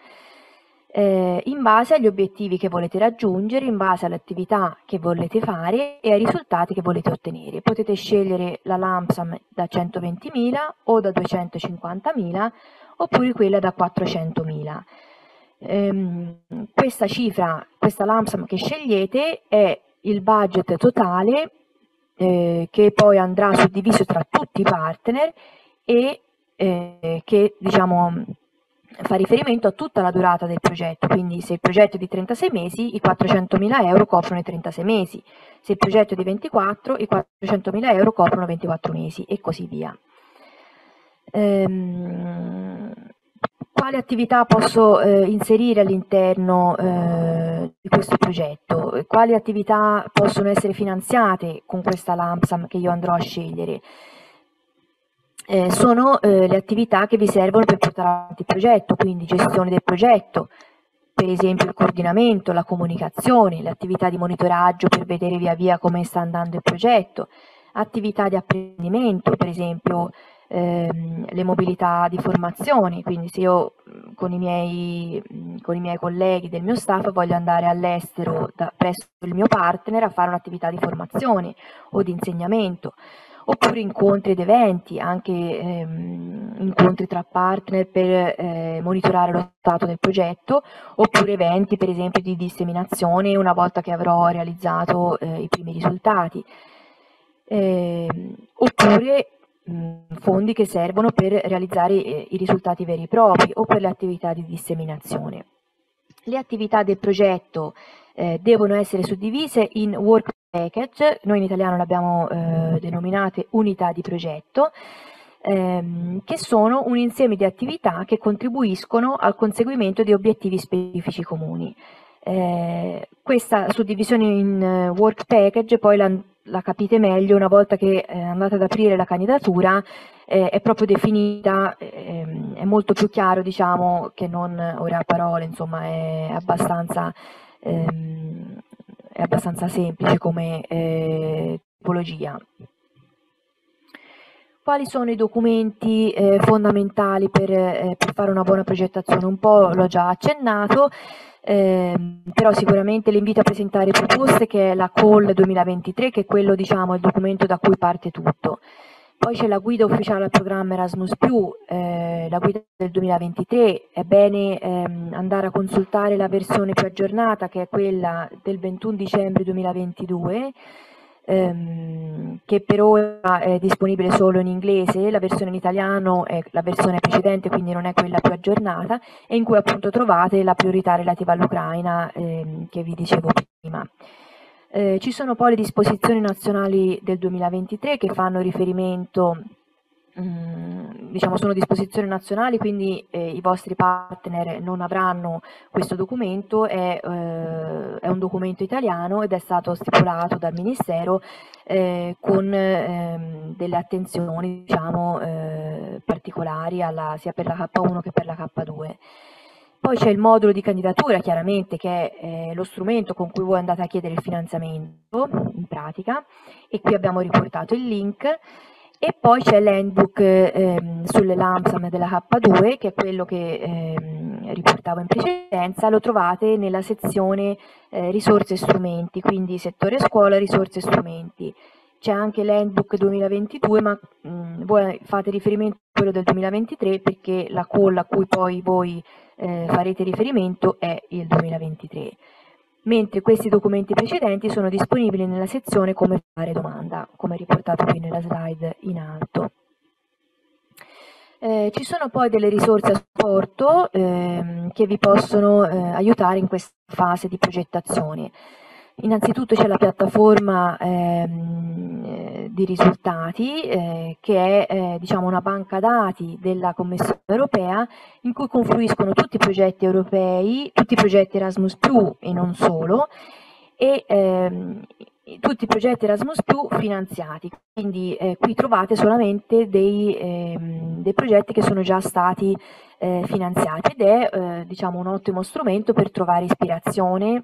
eh, in base agli obiettivi che volete raggiungere, in base all'attività che volete fare e ai risultati che volete ottenere. Potete scegliere la LAMSAM da 120.000 o da 250.000 oppure quella da 400.000. Ehm, questa cifra questa LAMSAM che scegliete è il budget totale eh, che poi andrà suddiviso tra tutti i partner e eh, che diciamo, fa riferimento a tutta la durata del progetto, quindi se il progetto è di 36 mesi i 400.000 euro coprono i 36 mesi, se il progetto è di 24 i 400.000 euro coprono 24 mesi e così via. Ehm, quali attività posso eh, inserire all'interno eh, di questo progetto, quali attività possono essere finanziate con questa LAMPSAM che io andrò a scegliere. Eh, sono eh, le attività che vi servono per portare avanti il progetto, quindi gestione del progetto, per esempio il coordinamento, la comunicazione, le attività di monitoraggio per vedere via via come sta andando il progetto, attività di apprendimento, per esempio ehm, le mobilità di formazione, quindi se io mm, con i, miei, mm, con i miei colleghi del mio staff voglio andare all'estero presso il mio partner a fare un'attività di formazione o di insegnamento oppure incontri ed eventi, anche ehm, incontri tra partner per eh, monitorare lo stato del progetto, oppure eventi per esempio di disseminazione una volta che avrò realizzato eh, i primi risultati. Eh, oppure fondi che servono per realizzare eh, i risultati veri e propri o per le attività di disseminazione. Le attività del progetto eh, devono essere suddivise in work package, noi in italiano le abbiamo eh, denominate unità di progetto, ehm, che sono un insieme di attività che contribuiscono al conseguimento di obiettivi specifici comuni. Eh, questa suddivisione in eh, work package poi la, la capite meglio una volta che eh, andate ad aprire la candidatura eh, è proprio definita, ehm, è molto più chiaro diciamo che non ora a parole, insomma è abbastanza, ehm, è abbastanza semplice come eh, tipologia. Quali sono i documenti eh, fondamentali per, eh, per, fare una buona progettazione? Un po' l'ho già accennato, eh, però sicuramente l'invito a presentare proposte che è la call 2023 che è quello diciamo il documento da cui parte tutto poi c'è la guida ufficiale al programma Erasmus+, eh, la guida del 2023, è bene ehm, andare a consultare la versione più aggiornata che è quella del 21 dicembre 2022 ehm, che per ora è disponibile solo in inglese, la versione in italiano è la versione precedente, quindi non è quella più aggiornata, e in cui appunto trovate la priorità relativa all'Ucraina ehm, che vi dicevo prima. Eh, ci sono poi le disposizioni nazionali del 2023 che fanno riferimento mh, mm, diciamo sono disposizioni nazionali, quindi eh, i vostri partner non avranno questo documento, è, eh, è, un documento italiano ed è stato stipulato dal Ministero eh, con ehm, delle attenzioni diciamo, eh, particolari alla, sia per la K1 che per la K2. Poi c'è il modulo di candidatura, chiaramente, che è eh, lo strumento con cui voi andate a chiedere il finanziamento, in pratica, e qui abbiamo riportato il link. E poi c'è l'handbook ehm, sulle LAMSAM della K2, che è quello che ehm, riportavo in precedenza, lo trovate nella sezione eh, risorse e strumenti, quindi settore scuola, risorse e strumenti. C'è anche l'handbook 2022, ma mh, mm, voi fate riferimento a quello del 2023 perché la call a cui poi voi eh, farete riferimento è il 2023 mentre questi documenti precedenti sono disponibili nella sezione come fare domanda, come riportato qui nella slide in alto. Eh, ci sono poi delle risorse a supporto eh, che vi possono eh, aiutare in questa fase di progettazione. Innanzitutto c'è la piattaforma ehm, di risultati eh, che è eh, diciamo una banca dati della Commissione europea in cui confluiscono tutti i progetti europei, tutti i progetti Erasmus e non solo e ehm, tutti i progetti Erasmus finanziati, quindi eh, qui trovate solamente dei, ehm, dei, progetti che sono già stati eh, finanziati ed è eh, diciamo, un ottimo strumento per trovare ispirazione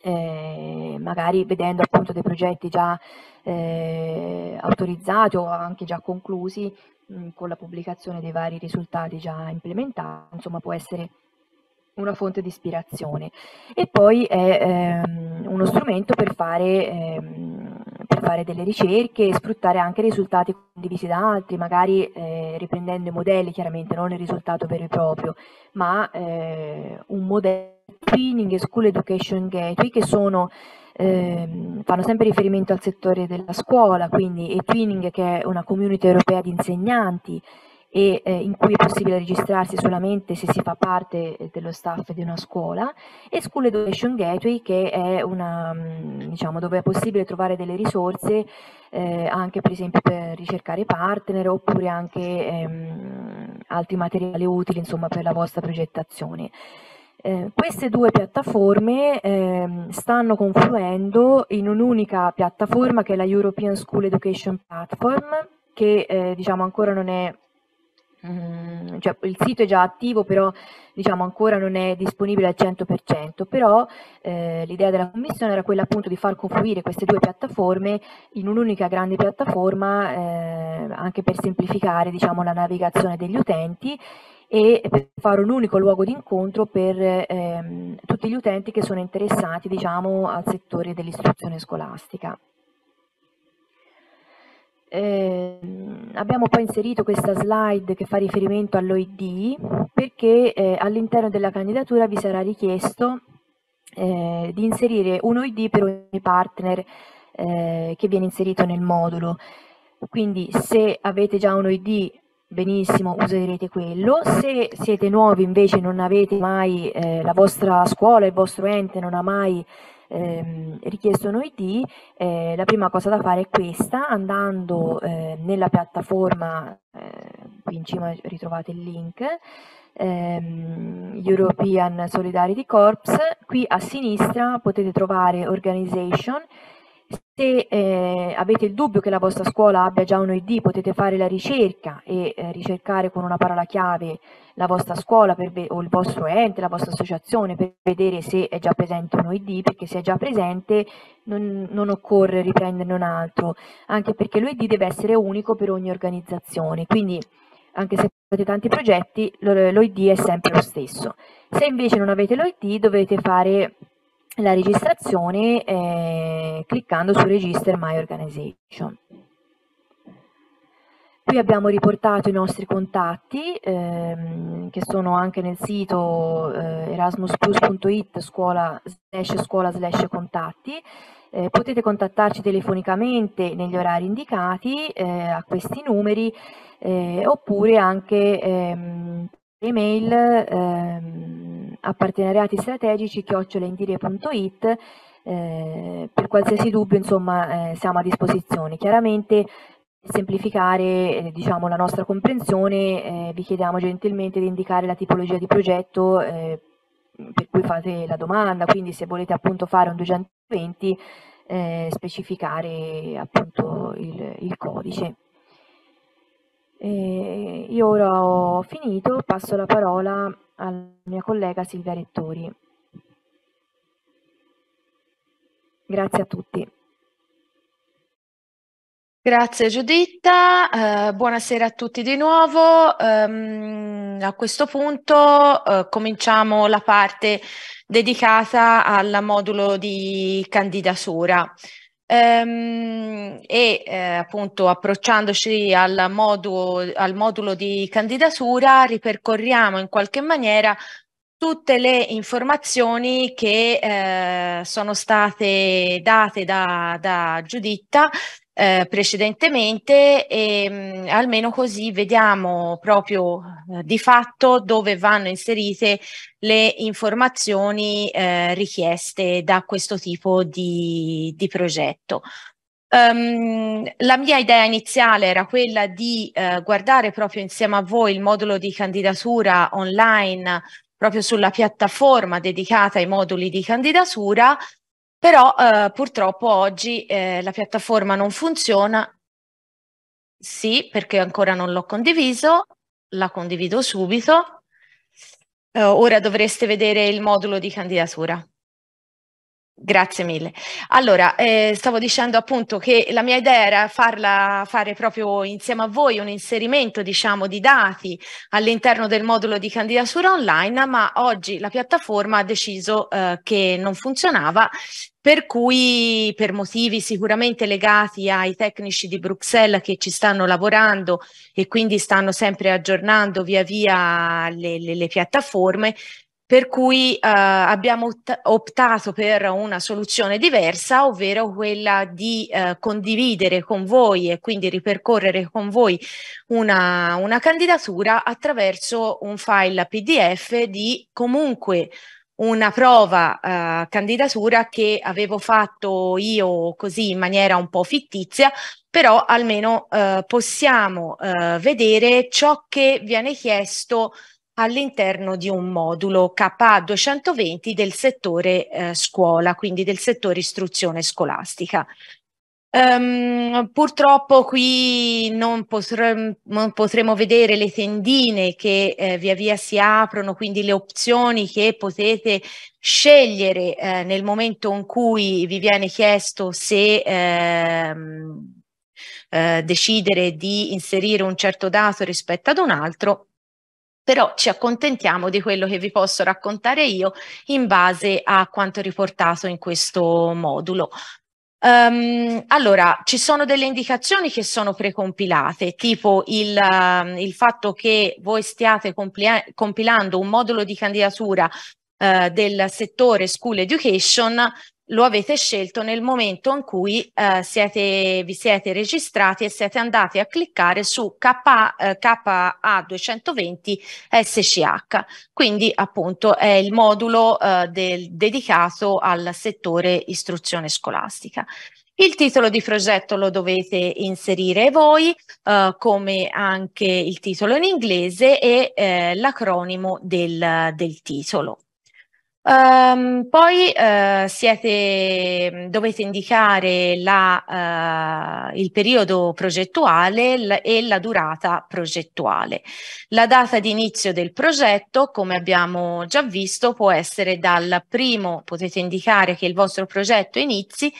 eh, magari vedendo appunto dei progetti già eh, autorizzati o anche già conclusi mh, mm, con la pubblicazione dei vari risultati già implementati, insomma può essere una fonte di ispirazione. E poi è ehm, uno strumento per fare, ehm, per fare, delle ricerche e sfruttare anche risultati condivisi da altri, magari eh, riprendendo i modelli, chiaramente non il risultato vero e proprio, ma eh, un modello twinning e school education gateway che sono, eh, fanno sempre riferimento al settore della scuola, quindi e twinning che è una community europea di insegnanti e eh, in cui è possibile registrarsi solamente se si fa parte eh, dello staff di una scuola e School Education Gateway che è una mm, diciamo dove è possibile trovare delle risorse eh, anche per esempio per ricercare partner oppure anche ehm, altri materiali utili insomma per la vostra progettazione. Eh, queste due piattaforme ehm, stanno confluendo in un'unica piattaforma che è la European School Education Platform, che eh, diciamo ancora non è Mm, cioè, il sito è già attivo però diciamo, ancora non è disponibile al 100% però eh, l'idea della commissione era quella appunto di far confluire queste due piattaforme in un'unica grande piattaforma eh, anche per semplificare diciamo, la navigazione degli utenti e per fare un unico luogo di incontro per ehm, tutti gli utenti che sono interessati diciamo, al settore dell'istruzione scolastica. Eh, abbiamo poi inserito questa slide che fa riferimento all'OID perché eh, all'interno della candidatura vi sarà richiesto eh, di inserire un OID per ogni partner eh, che viene inserito nel modulo. Quindi se avete già un OID benissimo userete quello se siete nuovi invece non avete mai eh, la vostra scuola il vostro ente non ha mai ehm, richiesto un ID eh, la prima cosa da fare è questa andando eh, nella piattaforma eh, qui in cima ritrovate il link ehm, European Solidarity Corps qui a sinistra potete trovare organization se eh, avete il dubbio che la vostra scuola abbia già un ID, potete fare la ricerca e eh, ricercare con una parola chiave la vostra scuola o il vostro ente, la vostra associazione per vedere se è già presente un ID, perché se è già presente non, non occorre riprenderne un altro, anche perché l'ID deve essere unico per ogni organizzazione. Quindi anche se fate tanti progetti, l'ID è sempre lo stesso. Se invece non avete l'OID dovete fare la registrazione eh, cliccando su Register My Organization. Qui abbiamo riportato i nostri contatti ehm, che sono anche nel sito eh, erasmusplus.it scuola slash scuola slash contatti. Eh, potete contattarci telefonicamente negli orari indicati eh, a questi numeri eh, oppure anche ehm, email ehm, a partenariati strategici chioccioleindire.it eh, per qualsiasi dubbio insomma eh, siamo a disposizione. Chiaramente per semplificare eh, diciamo, la nostra comprensione eh, vi chiediamo gentilmente di indicare la tipologia di progetto eh, per cui fate la domanda, quindi se volete appunto fare un 220 eh, specificare appunto il, il codice. E io ora ho finito, passo la parola alla mia collega Silvia Rettori. Grazie a tutti. Grazie Giuditta, eh, buonasera a tutti di nuovo. Um, a questo punto eh, cominciamo la parte dedicata al modulo di candidatura. Ehm, e eh, appunto approcciandoci al modulo, al modulo di candidatura ripercorriamo in qualche maniera tutte le informazioni che eh, sono state date da, da Giuditta eh, precedentemente e ehm, mh, almeno così vediamo proprio eh, di fatto dove vanno inserite le informazioni eh, richieste da questo tipo di, di progetto. Um, la mia idea iniziale era quella di eh, guardare proprio insieme a voi il modulo di candidatura online proprio sulla piattaforma dedicata ai moduli di candidatura però eh, purtroppo oggi eh, la piattaforma non funziona, sì perché ancora non l'ho condiviso, la condivido subito, eh, ora dovreste vedere il modulo di candidatura. Grazie mille. Allora, eh, stavo dicendo appunto che la mia idea era farla, fare proprio insieme a voi un inserimento diciamo, di dati all'interno del modulo di candidatura online, ma oggi la piattaforma ha deciso eh, che non funzionava per cui per motivi sicuramente legati ai tecnici di Bruxelles che ci stanno lavorando e quindi stanno sempre aggiornando via via le, le, le piattaforme, per cui eh, abbiamo optato per una soluzione diversa, ovvero quella di eh, condividere con voi e quindi ripercorrere con voi una, una candidatura attraverso un file PDF di comunque una prova eh, candidatura che avevo fatto io così in maniera un po' fittizia, però almeno eh, possiamo eh, vedere ciò che viene chiesto all'interno di un modulo KA220 del settore eh, scuola, quindi del settore istruzione scolastica. Um, purtroppo qui non, potrem, non, potremo vedere le tendine che eh, via via si aprono, quindi le opzioni che potete scegliere eh, nel momento in cui vi viene chiesto se ehm, eh, decidere di inserire un certo dato rispetto ad un altro però ci accontentiamo di quello che vi posso raccontare io in base a quanto riportato in questo modulo. Um, allora, ci sono delle indicazioni che sono precompilate, tipo il, uh, il fatto che voi stiate compilando un modulo di candidatura uh, del settore School Education lo avete scelto nel momento in cui eh, siete, vi siete registrati e siete andati a cliccare su KA, 220 SCH. Quindi appunto è il modulo eh, del, dedicato al settore istruzione scolastica. Il titolo di progetto lo dovete inserire voi, eh, come anche il titolo in inglese e eh, l'acronimo del, del titolo. Um, poi uh, siete, dovete indicare la, uh, il periodo progettuale e la durata progettuale. La data di inizio del progetto, come abbiamo già visto, può essere dal primo, potete indicare che il vostro progetto inizi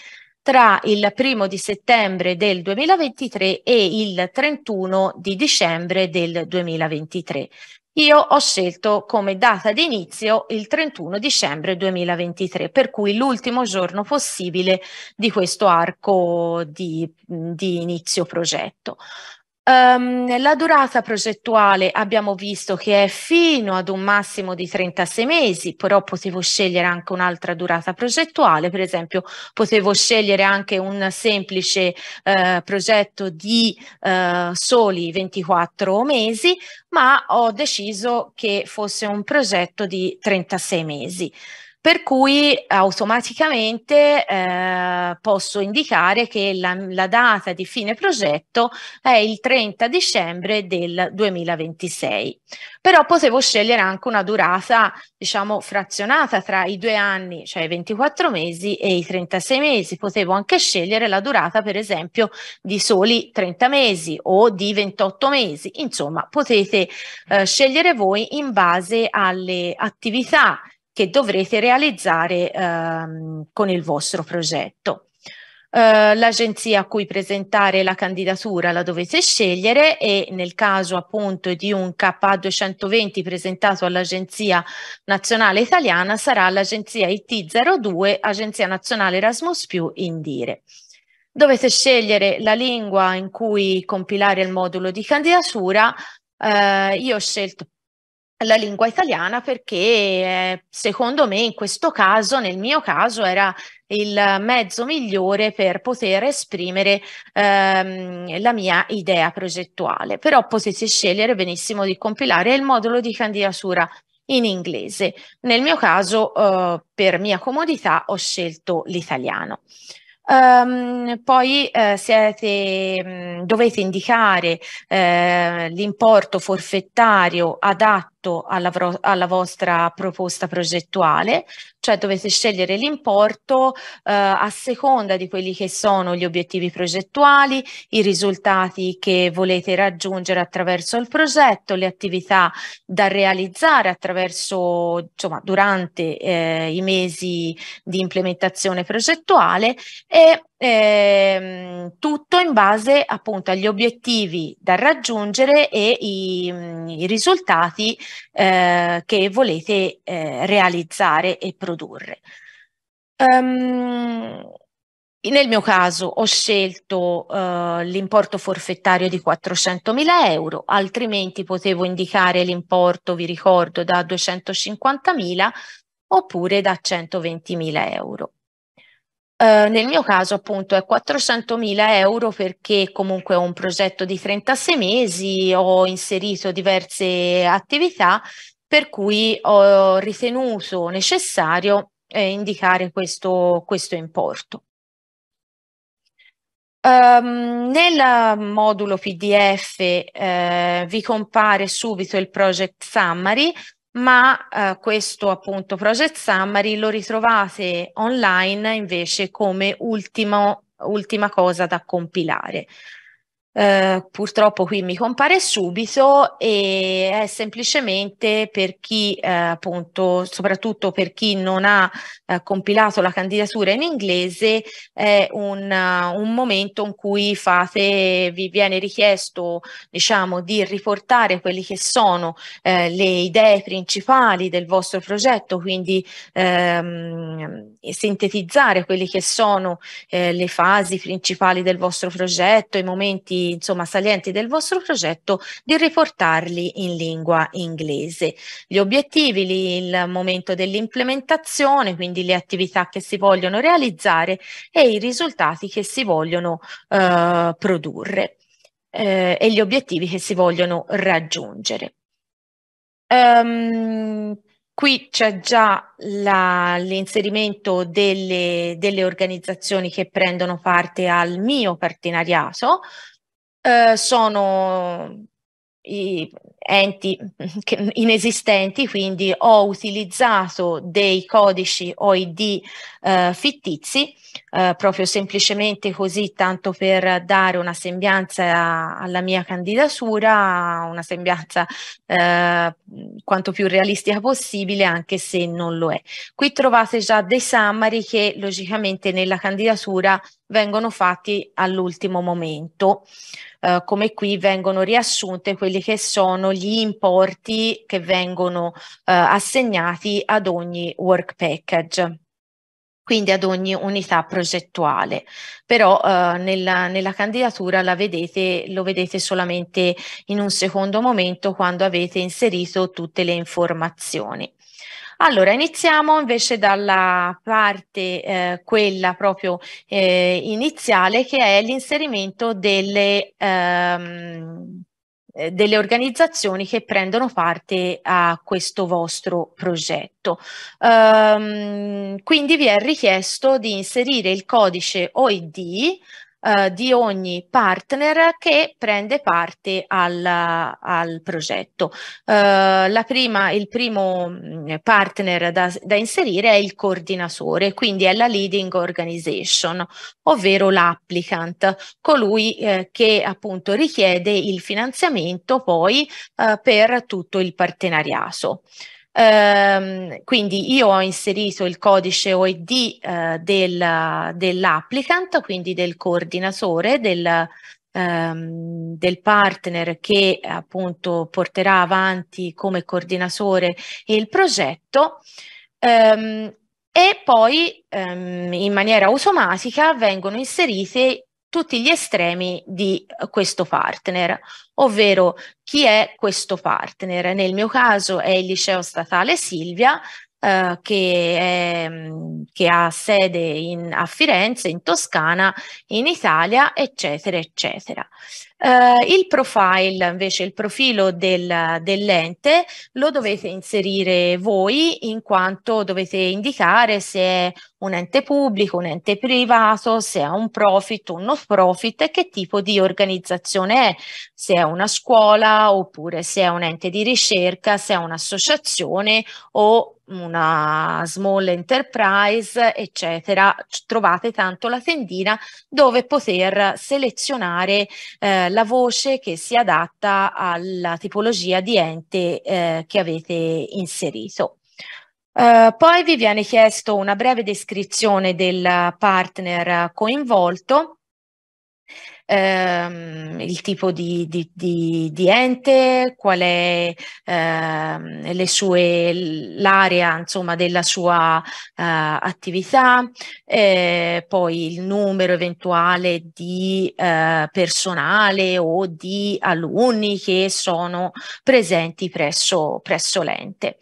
tra il primo di settembre del 2023 e il 31 di dicembre del 2023. Io ho scelto come data di inizio il 31 dicembre 2023, per cui l'ultimo giorno possibile di questo arco di, di inizio progetto. Um, la durata progettuale abbiamo visto che è fino ad un massimo di 36 mesi, però potevo scegliere anche un'altra durata progettuale, per esempio potevo scegliere anche un semplice uh, progetto di uh, soli 24 mesi, ma ho deciso che fosse un progetto di 36 mesi per cui automaticamente eh, posso indicare che la, la, data di fine progetto è il 30 dicembre del 2026. Però potevo scegliere anche una durata, diciamo, frazionata tra i due anni, cioè i 24 mesi e i 36 mesi. Potevo anche scegliere la durata, per esempio, di soli 30 mesi o di 28 mesi. Insomma, potete eh, scegliere voi in base alle attività che dovrete realizzare ehm, con il vostro progetto. Uh, l'agenzia a cui presentare la candidatura la dovete scegliere e nel caso appunto di un KA220 presentato all'Agenzia Nazionale Italiana sarà l'Agenzia IT02, Agenzia Nazionale Erasmus più Indire. Dovete scegliere la lingua in cui compilare il modulo di candidatura, uh, io ho scelto la lingua italiana perché eh, secondo me in questo caso, nel mio caso, era il mezzo migliore per poter esprimere ehm, la mia idea progettuale. Però potete scegliere benissimo di compilare il modulo di candidatura in inglese. Nel mio caso, eh, per mia comodità, ho scelto l'italiano. Um, poi eh, siete, mh, mm, dovete indicare eh, l'importo forfettario adatto rispetto alla, alla vostra proposta progettuale, cioè dovete scegliere l'importo eh, a seconda di quelli che sono gli obiettivi progettuali, i risultati che volete raggiungere attraverso il progetto, le attività da realizzare attraverso, insomma, durante eh, i mesi di implementazione progettuale e ehm, tutto in base appunto agli obiettivi da raggiungere e i, i risultati eh, che volete eh, realizzare e produrre. Um, nel mio caso ho scelto uh, l'importo forfettario di 400.000 euro, altrimenti potevo indicare l'importo, vi ricordo, da 250.000 oppure da 120.000 euro. Uh, nel mio caso appunto è 400.000 euro perché comunque ho un progetto di 36 mesi, ho inserito diverse attività per cui ho ritenuto necessario eh, indicare questo, questo importo. Um, nel modulo PDF eh, vi compare subito il project summary ma eh, questo appunto Project Summary lo ritrovate online invece come ultimo, ultima cosa da compilare eh, purtroppo qui mi compare subito e è semplicemente per chi eh, appunto, soprattutto per chi non ha eh, compilato la candidatura in inglese, è un, uh, un momento in cui fate, vi viene richiesto diciamo di riportare quelli che sono eh, le idee principali del vostro progetto, quindi ehm, sintetizzare quelli che sono eh, le fasi principali del vostro progetto, i momenti insomma, salienti del vostro progetto di riportarli in lingua inglese. Gli obiettivi, il momento dell'implementazione, quindi le attività che si vogliono realizzare e i risultati che si vogliono eh, produrre eh, e gli obiettivi che si vogliono raggiungere. Um, Qui c'è già l'inserimento delle, delle, organizzazioni che prendono parte al mio partenariato, eh, sono i, enti inesistenti, quindi ho utilizzato dei codici OID eh, fittizi, eh, proprio semplicemente così, tanto per dare una sembianza alla mia candidatura, una sembianza eh, quanto più realistica possibile, anche se non lo è. Qui trovate già dei summary che logicamente nella candidatura vengono fatti all'ultimo momento, eh, come qui vengono riassunte quelli che sono gli gli importi che vengono eh, assegnati ad ogni work package quindi ad ogni unità progettuale. Però eh, nella, nella, candidatura vedete, lo vedete solamente in un secondo momento quando avete inserito tutte le informazioni. Allora, iniziamo invece dalla parte, eh, quella proprio eh, iniziale, che è l'inserimento delle... Ehm, eh, delle organizzazioni che prendono parte a questo vostro progetto. Ehm, quindi vi è richiesto di inserire il codice OID eh, di ogni partner che prende parte al, al progetto. Eh, la prima, il primo mm, partner da, da inserire è il coordinatore, quindi è la leading organization, ovvero l'applicant, colui eh, che appunto richiede il finanziamento poi eh, per tutto il partenariato. Ehm, quindi io ho inserito il codice OID eh, del, dell'applicant, quindi del coordinatore, del, ehm, del partner che appunto porterà avanti come coordinatore il progetto. Ehm, e poi ehm, in maniera automatica vengono inserite tutti gli estremi di eh, questo partner, ovvero chi è questo partner. Nel mio caso è il liceo statale Silvia, eh, che, è, mm, che, ha sede in, a Firenze, in Toscana, in Italia, eccetera, eccetera. Eh, il profile, invece il profilo del, dell'ente, lo dovete inserire voi in quanto dovete indicare se è un ente pubblico, un ente privato, se è un profit, un no profit, che tipo di organizzazione è, se è una scuola oppure se è un ente di ricerca, se è un'associazione o una small enterprise, eccetera, trovate tanto la tendina dove poter selezionare eh, eh, la voce che si adatta alla tipologia di ente eh, che avete inserito. Eh, poi vi viene chiesto una breve descrizione del partner coinvolto ehm, il tipo di, di, di, di, ente, qual è ehm, le sue, l'area insomma, della sua eh, attività, eh, poi il numero eventuale di eh, personale o di alunni che sono presenti presso, presso l'ente.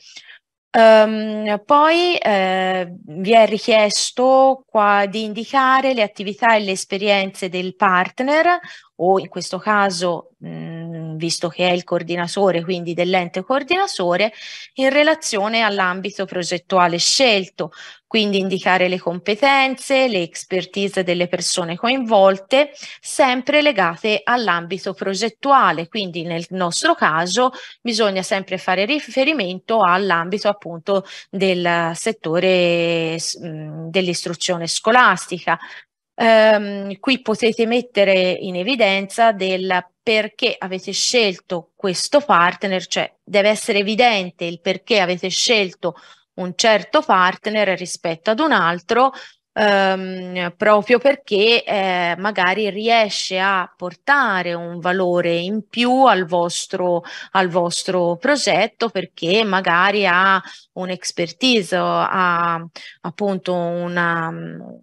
Um, poi eh, vi è richiesto qua di indicare le attività e le esperienze del partner o in questo caso mh, visto che è il coordinatore quindi dell'ente coordinatore, in relazione all'ambito progettuale scelto, quindi indicare le competenze, le expertise delle persone coinvolte, sempre legate all'ambito progettuale, quindi nel nostro caso bisogna sempre fare riferimento all'ambito appunto del settore dell'istruzione scolastica. Um, qui potete mettere in evidenza del perché avete scelto questo partner, cioè deve essere evidente il perché avete scelto un certo partner rispetto ad un altro ehm, proprio perché eh, magari riesce a portare un valore in più al vostro, al vostro progetto perché magari ha un'expertise, ha appunto una,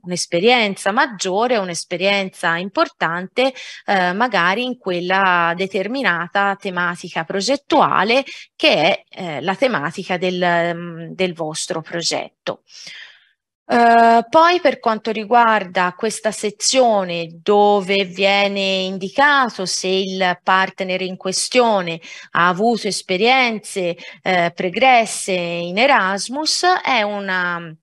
un'esperienza maggiore, un'esperienza importante eh, magari in quella determinata tematica progettuale che è eh, la tematica del, mm, del vostro progetto. Uh, poi per quanto riguarda questa sezione dove viene indicato se il partner in questione ha avuto esperienze eh, pregresse in Erasmus, è una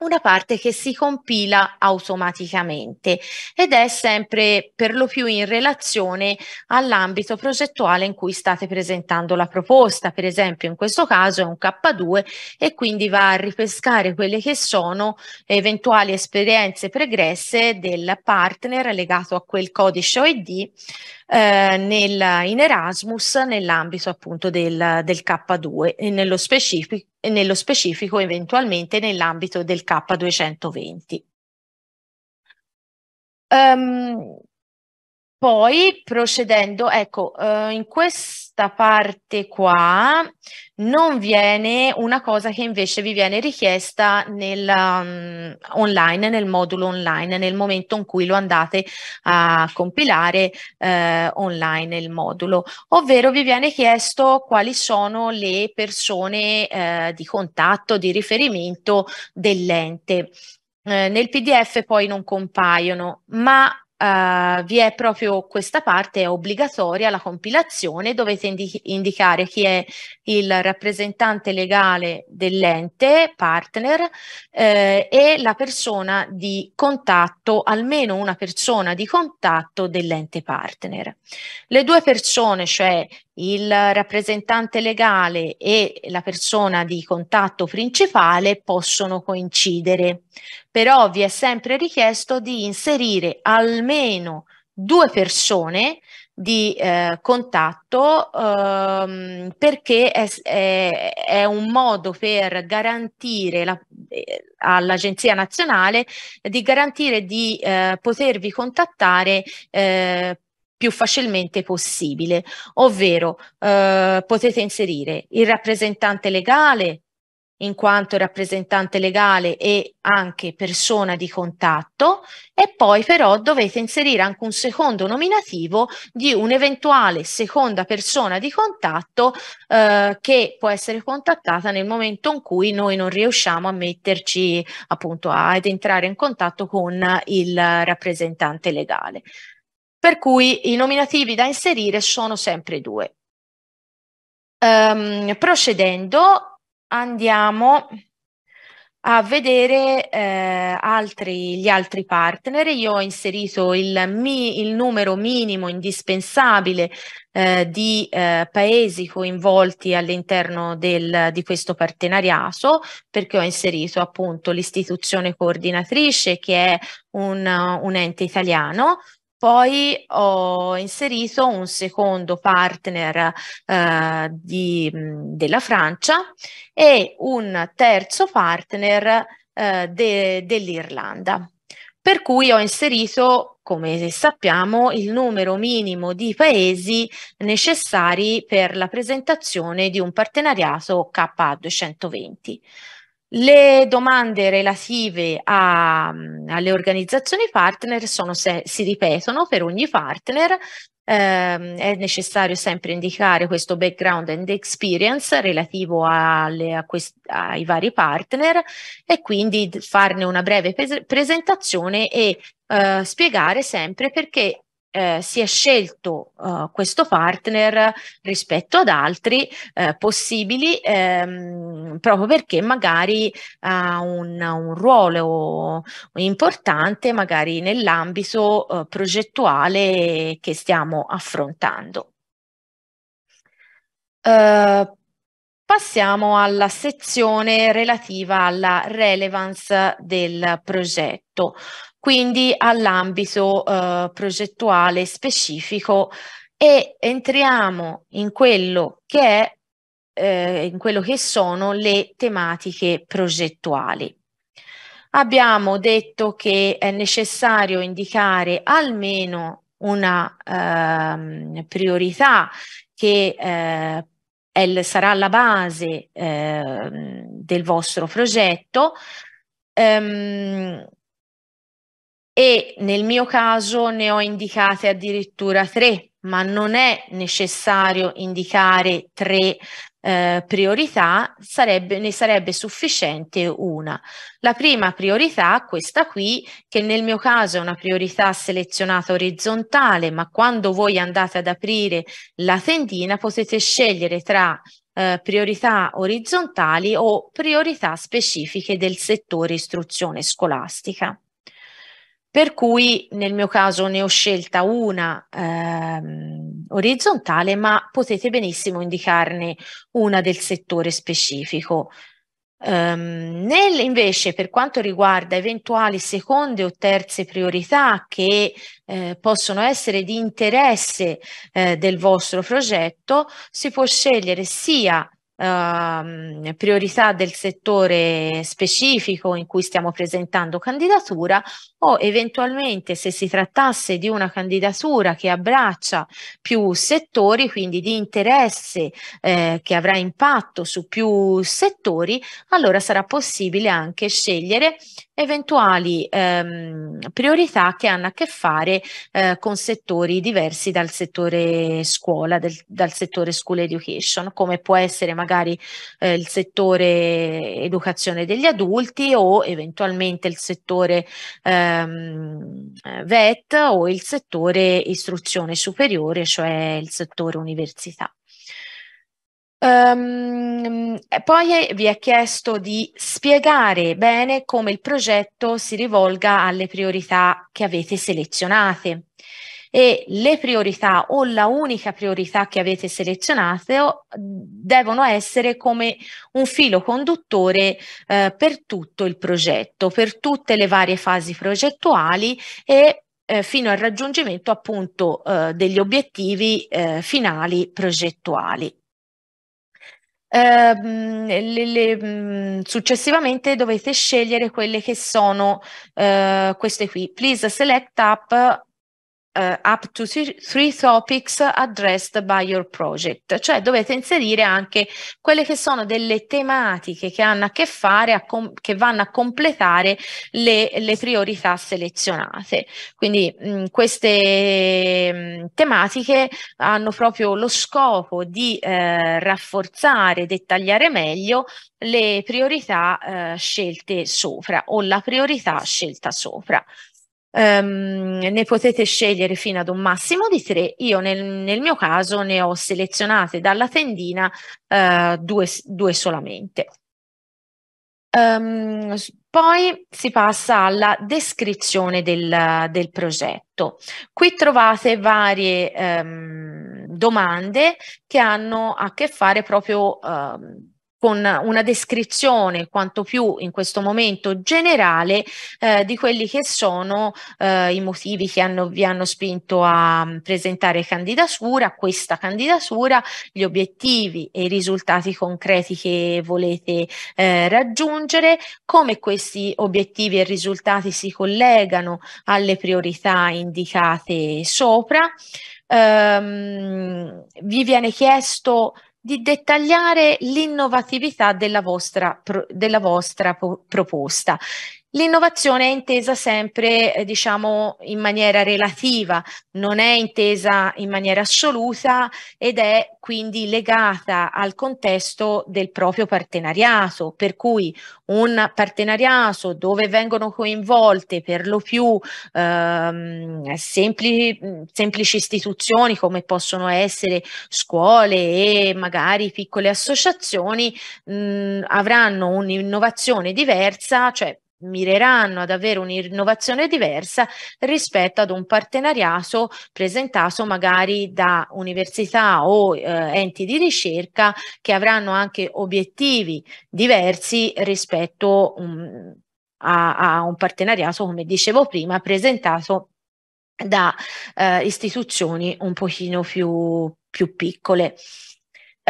una parte che si compila automaticamente ed è sempre per lo più in relazione all'ambito progettuale in cui state presentando la proposta, per esempio in questo caso è un K2 e quindi va a ripescare quelle che sono eventuali esperienze pregresse del partner legato a quel codice OED eh, nel, in Erasmus nell'ambito appunto del, del K2 e nello specifico e nello specifico eventualmente nell'ambito del K220. Um, poi procedendo, ecco, eh, in questa parte qua non viene una cosa che invece vi viene richiesta nel, um, mm, online, nel modulo online, nel momento in cui lo andate a compilare eh, online il modulo, ovvero vi viene chiesto quali sono le persone eh, di contatto, di riferimento dell'ente. Eh, nel PDF poi non compaiono, ma Uh, vi è proprio questa parte è obbligatoria, la compilazione, dovete indi- indicare chi è il rappresentante legale dell'ente, partner, eh, e la persona di contatto, almeno una persona di contatto dell'ente partner. Le due persone, cioè il rappresentante legale e la persona di contatto principale possono coincidere, però vi è sempre richiesto di inserire almeno due persone di eh, contatto ehm, perché è, è, è, un modo per garantire eh, all'Agenzia Nazionale di garantire di eh, potervi contattare eh, più facilmente possibile, ovvero eh, potete inserire il rappresentante legale in quanto rappresentante legale e anche persona di contatto e poi però dovete inserire anche un secondo nominativo di un'eventuale seconda persona di contatto eh, che può essere contattata nel momento in cui noi non riusciamo a metterci appunto ad entrare in contatto con il rappresentante legale per cui i nominativi da inserire sono sempre due. Um, procedendo andiamo a vedere eh, altri, gli altri partner. Io ho inserito il, mi, il numero minimo indispensabile eh, di eh, paesi coinvolti all'interno di questo partenariato, perché ho inserito appunto l'istituzione coordinatrice che è un, un ente italiano, poi ho inserito un secondo partner eh, di, della Francia e un terzo partner eh, de, dell'Irlanda. Per cui ho inserito, come sappiamo, il numero minimo di paesi necessari per la presentazione di un partenariato K220. Le domande relative a, alle organizzazioni partner sono, se, si ripetono per ogni partner, eh, è necessario sempre indicare questo background and experience relativo alle, a quest, ai vari partner e quindi farne una breve presentazione e eh, spiegare sempre perché eh, si è scelto eh, questo partner rispetto ad altri eh, possibili ehm, proprio perché magari ha un, un ruolo importante magari nell'ambito eh, progettuale che stiamo affrontando. Uh, Passiamo alla sezione relativa alla relevance del progetto, quindi all'ambito eh, progettuale specifico e entriamo in quello che è eh, in quello che sono le tematiche progettuali. Abbiamo detto che è necessario indicare almeno una eh, priorità che eh, el, sarà la base eh, del vostro progetto. Ehm, e nel mio caso ne ho indicate addirittura tre, ma non è necessario indicare tre eh, priorità sarebbe, ne sarebbe sufficiente una. La prima priorità, questa qui, che nel mio caso è una priorità selezionata orizzontale, ma quando voi andate ad aprire la tendina potete scegliere tra eh, priorità orizzontali o priorità specifiche del settore istruzione scolastica. Per cui nel mio caso ne ho scelta una ehm, orizzontale, ma potete benissimo indicarne una del settore specifico. Um, nel, invece per quanto riguarda eventuali seconde o terze priorità che eh, possono essere di interesse eh, del vostro progetto, si può scegliere sia eh, priorità del settore specifico in cui stiamo presentando candidatura o eventualmente se si trattasse di una candidatura che abbraccia più settori, quindi di interesse eh, che avrà impatto su più settori, allora sarà possibile anche scegliere eventuali ehm, priorità che hanno a che fare eh, con settori diversi dal settore scuola, del, dal settore school education, come può essere magari eh, il settore educazione degli adulti o eventualmente il settore ehm, VET o il settore istruzione superiore, cioè il settore università. Um, poi vi è chiesto di spiegare bene come il progetto si rivolga alle priorità che avete selezionate e le priorità o la unica priorità che avete selezionato devono essere come un filo conduttore eh, per tutto il progetto, per tutte le varie fasi progettuali e eh, fino al raggiungimento appunto eh, degli obiettivi eh, finali progettuali ehm, le, le, mhmm, successivamente dovete scegliere quelle che sono eh, queste qui. Please select up uh, up to three topics addressed by your project, cioè dovete inserire anche quelle che sono delle tematiche che hanno a che fare, a che vanno a completare le, le priorità selezionate. Quindi mh, mm, queste mh, mm, tematiche hanno proprio lo scopo di eh, rafforzare, dettagliare meglio le priorità eh, scelte sopra o la priorità scelta sopra. Um, ne potete scegliere fino ad un massimo di tre. Io nel, nel mio caso ne ho selezionate dalla tendina uh, due, due solamente. Um, poi si passa alla descrizione del, del progetto. Qui trovate varie um, domande che hanno a che fare proprio um, con una descrizione quanto più in questo momento generale eh, di quelli che sono eh, i motivi che hanno, vi hanno spinto a mm, presentare candidatura, questa candidatura, gli obiettivi e i risultati concreti che volete eh, raggiungere, come questi obiettivi e risultati si collegano alle priorità indicate sopra. Um, vi viene chiesto di dettagliare l'innovatività della vostra, della vostra proposta. L'innovazione è intesa sempre, eh, diciamo, in maniera relativa, non è intesa in maniera assoluta ed è quindi legata al contesto del proprio partenariato, per cui un partenariato dove vengono coinvolte per lo più ehm, sempli, semplici istituzioni come possono essere scuole e magari piccole associazioni, mh, avranno un'innovazione diversa, cioè mireranno ad avere un'innovazione diversa rispetto ad un partenariato presentato magari da università o eh, enti di ricerca che avranno anche obiettivi diversi rispetto um, a, a un partenariato, come dicevo prima, presentato da eh, istituzioni un pochino più, più piccole.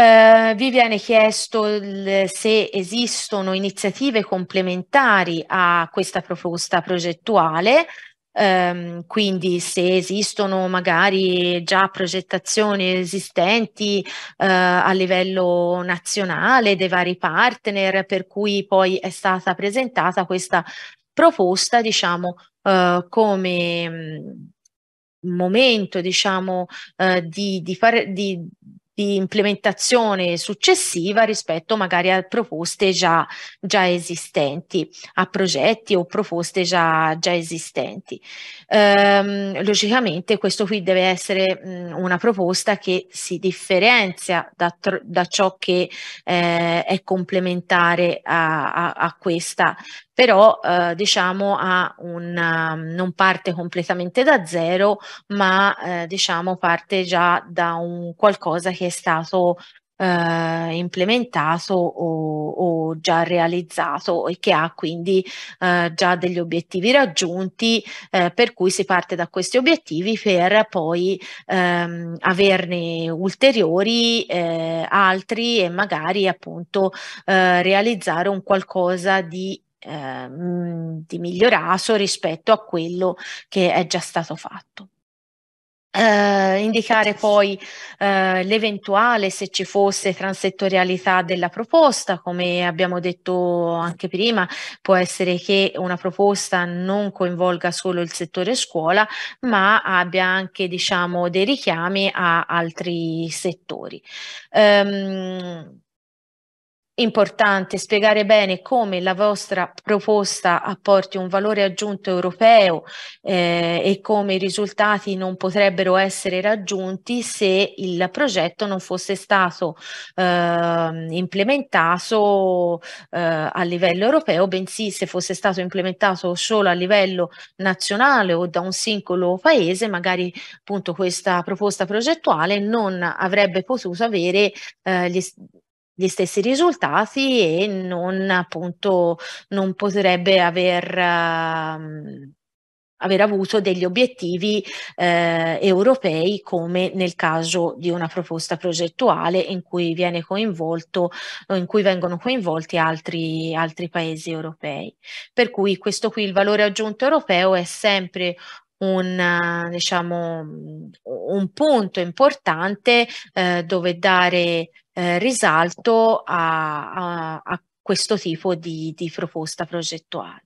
Eh, vi viene chiesto il, se esistono iniziative complementari a questa proposta progettuale, ehm, quindi se esistono magari già progettazioni esistenti eh, a livello nazionale dei vari partner per cui poi è stata presentata questa proposta, diciamo, eh, come mm, momento diciamo eh, di, di, far, di di implementazione successiva rispetto magari a proposte già, già esistenti, a progetti o proposte già, già esistenti. Ehm, logicamente questo qui deve essere mh, una proposta che si differenzia da, da ciò che eh, è complementare a, a, a questa però eh, diciamo ha un, um, non parte completamente da zero, ma eh, diciamo parte già da un qualcosa che è stato eh, implementato o, o, già realizzato e che ha quindi eh, già degli obiettivi raggiunti eh, per cui si parte da questi obiettivi per poi ehm, averne ulteriori eh, altri e magari appunto eh, realizzare un qualcosa di eh, di miglioraso rispetto a quello che è già stato fatto. Eh, indicare poi eh, l'eventuale, se ci fosse, transettorialità della proposta, come abbiamo detto anche prima, può essere che una proposta non coinvolga solo il settore scuola, ma abbia anche diciamo, dei richiami a altri settori. Um, importante spiegare bene come la vostra proposta apporti un valore aggiunto europeo eh, e come i risultati non potrebbero essere raggiunti se il progetto non fosse stato eh, implementato eh, a livello europeo, bensì se fosse stato implementato solo a livello nazionale o da un singolo paese, magari appunto questa proposta progettuale non avrebbe potuto avere eh, gli, gli stessi risultati e non appunto non potrebbe aver, uh, aver avuto degli obiettivi eh, europei come nel caso di una proposta progettuale in cui viene coinvolto o in cui vengono coinvolti altri, altri paesi europei. Per cui questo qui il valore aggiunto europeo è sempre un, diciamo, mhmm, un punto importante eh, dove dare eh, risalto a, a, a, questo tipo di, di proposta progettuale.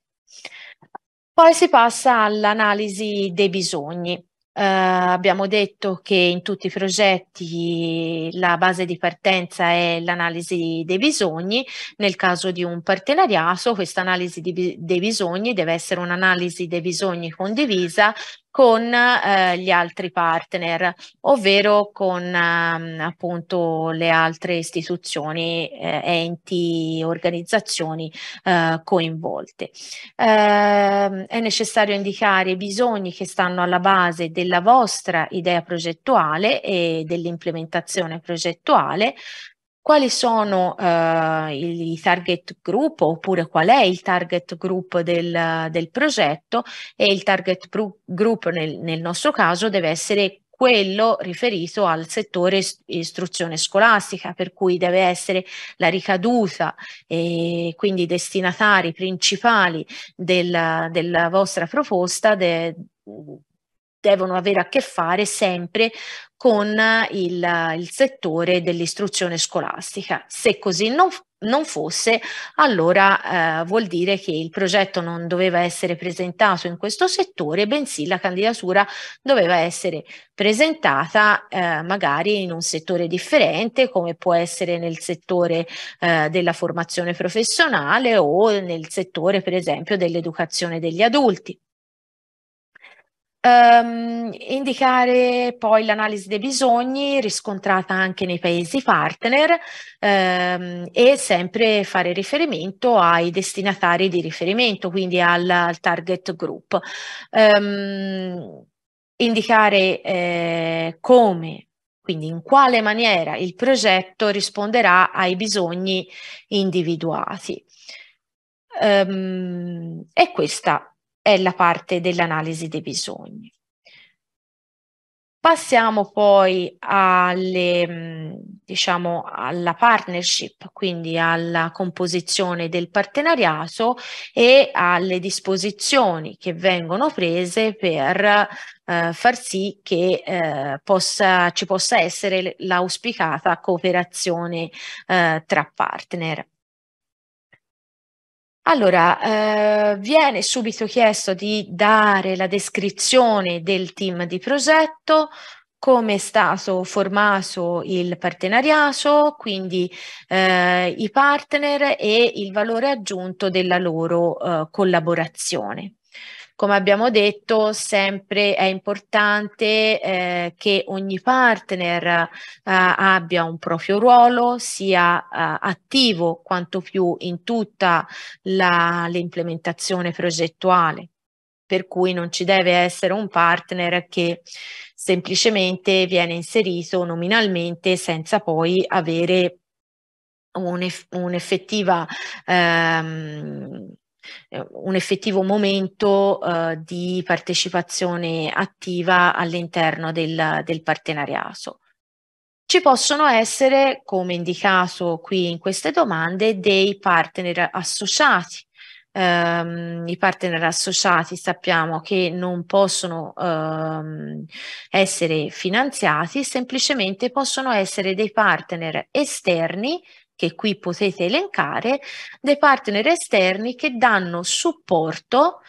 Poi si passa all'analisi dei bisogni. Eh, abbiamo detto che in tutti i progetti la base di partenza è l'analisi dei bisogni, nel caso di un partenariato questa analisi dei bisogni deve essere un'analisi dei bisogni condivisa con eh, gli altri partner, ovvero con ehm, appunto le altre istituzioni, eh, enti, organizzazioni eh, coinvolte. Ehm, è necessario indicare i bisogni che stanno alla base della vostra idea progettuale e dell'implementazione progettuale, quali sono eh, i target group oppure qual è il target group del, del progetto e il target group nel, nel nostro caso deve essere quello riferito al settore istruzione scolastica, per cui deve essere la ricaduta e quindi destinatari principali del, della vostra proposta de, devono avere a che fare sempre con il, il settore dell'istruzione scolastica. Se così non, non fosse, allora eh, vuol dire che il progetto non doveva essere presentato in questo settore, bensì la candidatura doveva essere presentata eh, magari in un settore differente, come può essere nel settore eh, della formazione professionale o nel settore, per esempio, dell'educazione degli adulti. Um, indicare poi l'analisi dei bisogni riscontrata anche nei paesi partner um, e sempre fare riferimento ai destinatari di riferimento, quindi al, al target group. Um, indicare eh, come quindi in quale maniera il progetto risponderà ai bisogni individuati. Um, e questa è la parte dell'analisi dei bisogni. Passiamo poi alle, mm, diciamo, alla partnership, quindi alla composizione del partenariato e alle disposizioni che vengono prese per eh, far sì che eh, possa, ci possa essere l'auspicata cooperazione eh, tra partner. Allora, eh, viene subito chiesto di dare la descrizione del team di progetto, come è stato formato il partenariato, quindi eh, i partner e il valore aggiunto della loro eh, collaborazione. Come abbiamo detto, sempre è importante eh, che ogni partner eh, abbia un proprio ruolo, sia eh, attivo quanto più in tutta la, l'implementazione progettuale per cui non ci deve essere un partner che semplicemente viene inserito nominalmente senza poi avere un'eff- un'effettiva ehm, eh, un effettivo momento eh, di partecipazione attiva all'interno del, del partenariato. Ci possono essere, come indicato qui in queste domande, dei partner associati. Um, I partner associati sappiamo che non possono um, essere finanziati, semplicemente possono essere dei partner esterni che qui potete elencare, dei partner esterni che danno supporto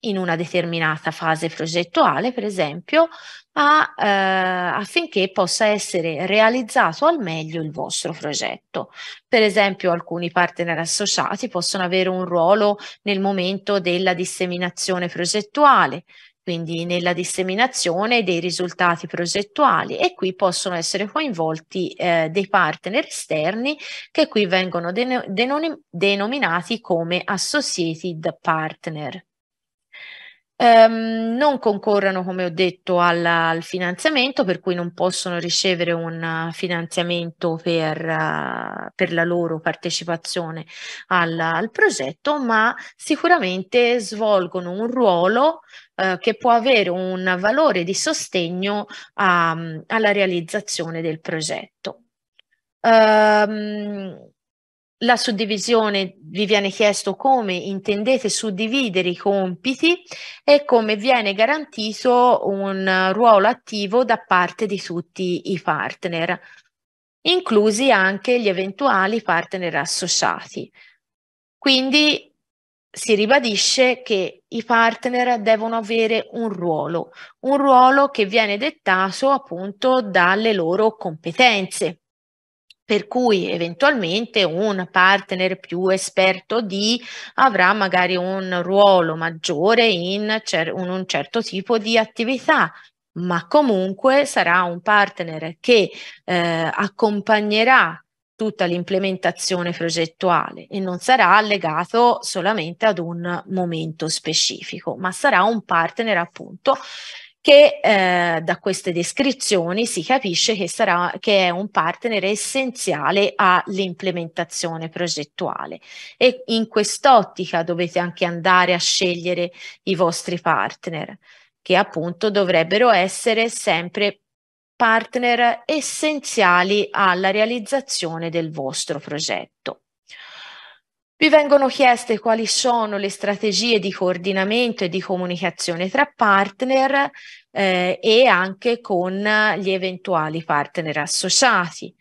in una determinata fase progettuale, per esempio, a, eh, affinché possa essere realizzato al meglio il vostro progetto. Per esempio, alcuni partner associati possono avere un ruolo nel momento della disseminazione progettuale, quindi nella disseminazione dei risultati progettuali e qui possono essere coinvolti eh, dei partner esterni che qui vengono den denom denominati come associated partner. Um, non concorrono, come ho detto, alla, al finanziamento, per cui non possono ricevere un eh, finanziamento per, uh, per la loro partecipazione al, al, progetto, ma sicuramente svolgono un ruolo eh, che può avere un valore di sostegno a, mm, alla realizzazione del progetto. Um, la suddivisione vi viene chiesto come intendete suddividere i compiti e come viene garantito un ruolo attivo da parte di tutti i partner, inclusi anche gli eventuali partner associati. Quindi si ribadisce che i partner devono avere un ruolo, un ruolo che viene dettato appunto dalle loro competenze. Per cui eventualmente un partner più esperto di avrà magari un ruolo maggiore in, un certo tipo di attività, ma comunque sarà un partner che eh, accompagnerà tutta l'implementazione progettuale e non sarà legato solamente ad un momento specifico, ma sarà un partner appunto che eh, da queste descrizioni si capisce che, sarà, che è un partner essenziale all'implementazione progettuale e in quest'ottica dovete anche andare a scegliere i vostri partner che appunto dovrebbero essere sempre partner essenziali alla realizzazione del vostro progetto. Vi vengono chieste quali sono le strategie di coordinamento e di comunicazione tra partner eh, e anche con gli eventuali partner associati.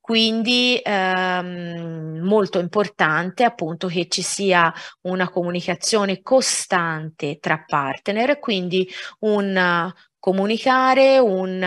Quindi ehm, molto importante appunto che ci sia una comunicazione costante tra partner, quindi un comunicare, un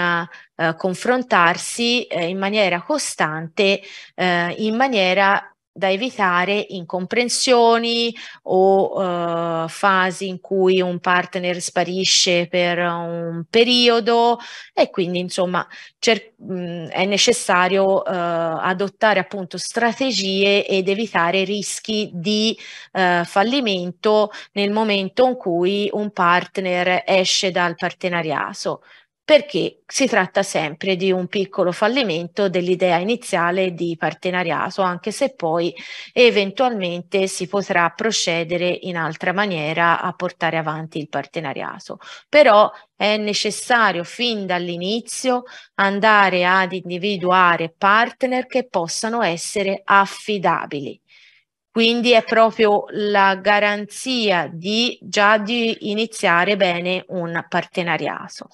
uh, confrontarsi uh, in maniera costante, eh, in maniera da evitare incomprensioni o uh, fasi in cui un partner sparisce per un periodo e quindi insomma mh, mm, è necessario uh, adottare appunto strategie ed evitare rischi di uh, fallimento nel momento in cui un partner esce dal partenariato perché si tratta sempre di un piccolo fallimento dell'idea iniziale di partenariato, anche se poi eventualmente si potrà procedere in altra maniera a portare avanti il partenariato. Però è necessario fin dall'inizio andare ad individuare partner che possano essere affidabili. Quindi è proprio la garanzia di già di iniziare bene un partenariato.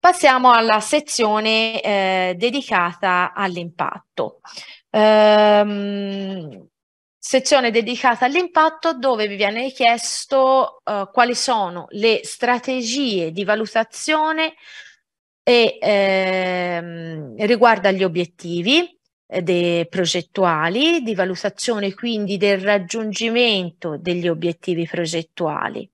Passiamo alla sezione eh, dedicata all'impatto. Ehm, sezione dedicata all'impatto dove vi viene chiesto eh, quali sono le strategie di valutazione e, ehm, riguardo agli obiettivi eh, progettuali, di valutazione quindi del raggiungimento degli obiettivi progettuali.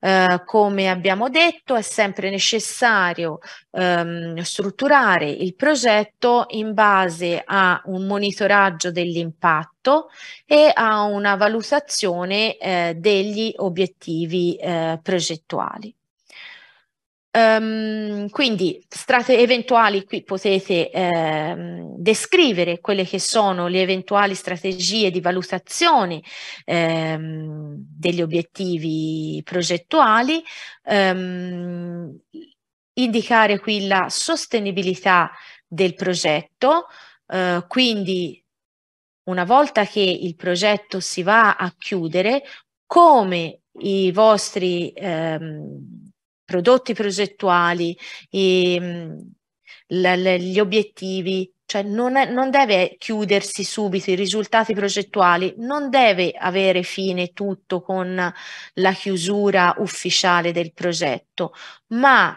Eh, come abbiamo detto, è sempre necessario ehm, strutturare il progetto in base a un monitoraggio dell'impatto e a una valutazione eh, degli obiettivi eh, progettuali. Um, quindi strate eventuali, qui potete ehm, descrivere quelle che sono le eventuali strategie di valutazione ehm, degli obiettivi progettuali, ehm, indicare qui la sostenibilità del progetto, eh, quindi una volta che il progetto si va a chiudere, come i vostri ehm, prodotti progettuali, i, l, l, gli obiettivi, cioè non, è, non, deve chiudersi subito i risultati progettuali, non deve avere fine tutto con la chiusura ufficiale del progetto, ma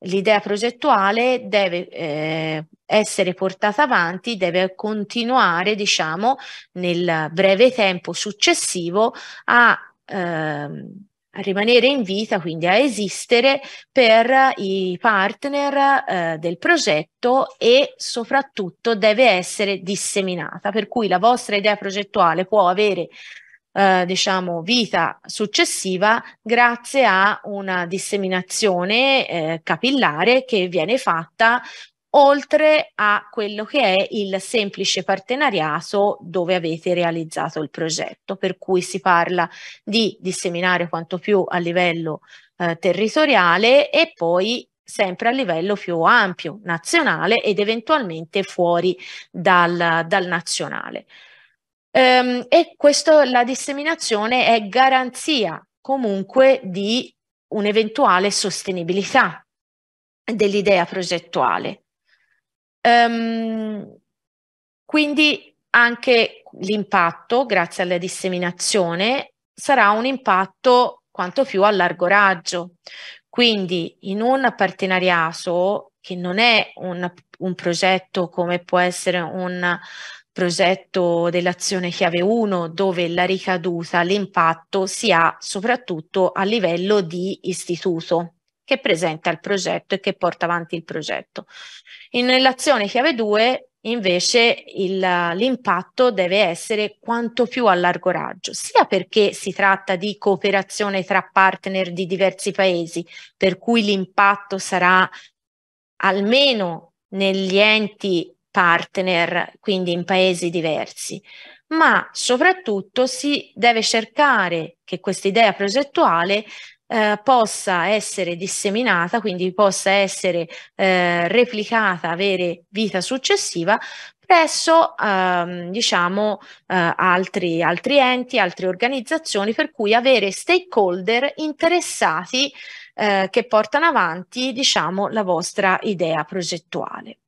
l'idea progettuale deve eh, essere portata avanti, deve continuare, diciamo, nel breve tempo successivo a eh, a rimanere in vita, quindi a esistere per i partner eh, del progetto e soprattutto deve essere disseminata, per cui la vostra idea progettuale può avere eh, diciamo vita successiva grazie a una disseminazione eh, capillare che viene fatta oltre a quello che è il semplice partenariato dove avete realizzato il progetto, per cui si parla di disseminare quanto più a livello eh, territoriale e poi sempre a livello più ampio, nazionale ed eventualmente fuori dal, dal nazionale. Ehm, e questo, la disseminazione è garanzia comunque di un'eventuale sostenibilità dell'idea progettuale. Um, quindi anche l'impatto, grazie alla disseminazione, sarà un impatto quanto più a largo raggio. Quindi in un partenariato che non è un, un progetto come può essere un progetto dell'azione chiave 1 dove la ricaduta, l'impatto si ha soprattutto a livello di istituto che presenta il progetto e che porta avanti il progetto. In relazione chiave 2 invece il, l'impatto deve essere quanto più a largo raggio, sia perché si tratta di cooperazione tra partner di diversi paesi, per cui l'impatto sarà almeno negli enti partner, quindi in paesi diversi, ma soprattutto si deve cercare che questa idea progettuale eh, possa essere disseminata, quindi possa essere eh, replicata, avere vita successiva presso ehm, diciamo eh, altri, altri enti, altre organizzazioni, per cui avere stakeholder interessati eh, che portano avanti diciamo la vostra idea progettuale.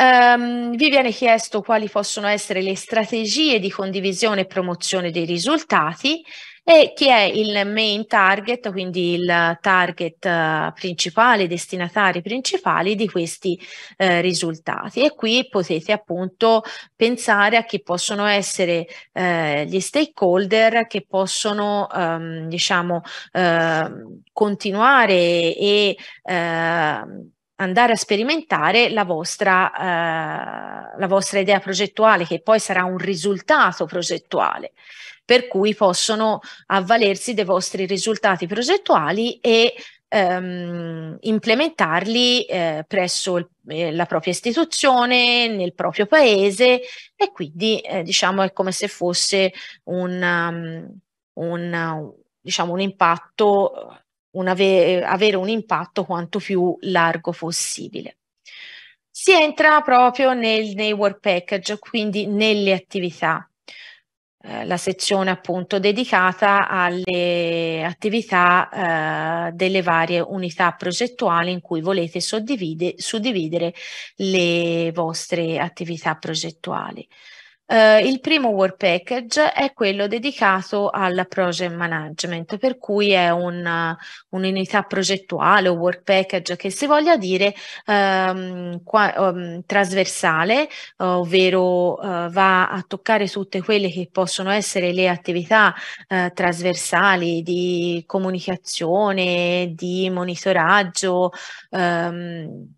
Um, vi viene chiesto quali possono essere le strategie di condivisione e promozione dei risultati e chi è il main target, quindi il target eh, principale, i destinatari principali di questi eh, risultati. E qui potete appunto pensare a chi possono essere eh, gli stakeholder che possono ehm, diciamo eh, continuare e ehm, andare a sperimentare la vostra, eh, la vostra idea progettuale che poi sarà un risultato progettuale per cui possono avvalersi dei vostri risultati progettuali e ehm, implementarli eh, presso il, eh, la propria istituzione, nel proprio paese e quindi eh, diciamo è come se fosse un, um, un, diciamo, un impatto, un ave avere un impatto quanto più largo possibile. Si entra proprio nel, nei work package, quindi nelle attività eh, la sezione appunto dedicata alle attività eh, delle varie unità progettuali in cui volete suddividere le vostre attività progettuali. Eh, il primo work package è quello dedicato al project management, per cui è un, un'unità progettuale o work package che si voglia dire ehm, qua, ehm, trasversale, ovvero eh, va a toccare tutte quelle che possono essere le attività eh, trasversali di comunicazione, di monitoraggio. Ehm,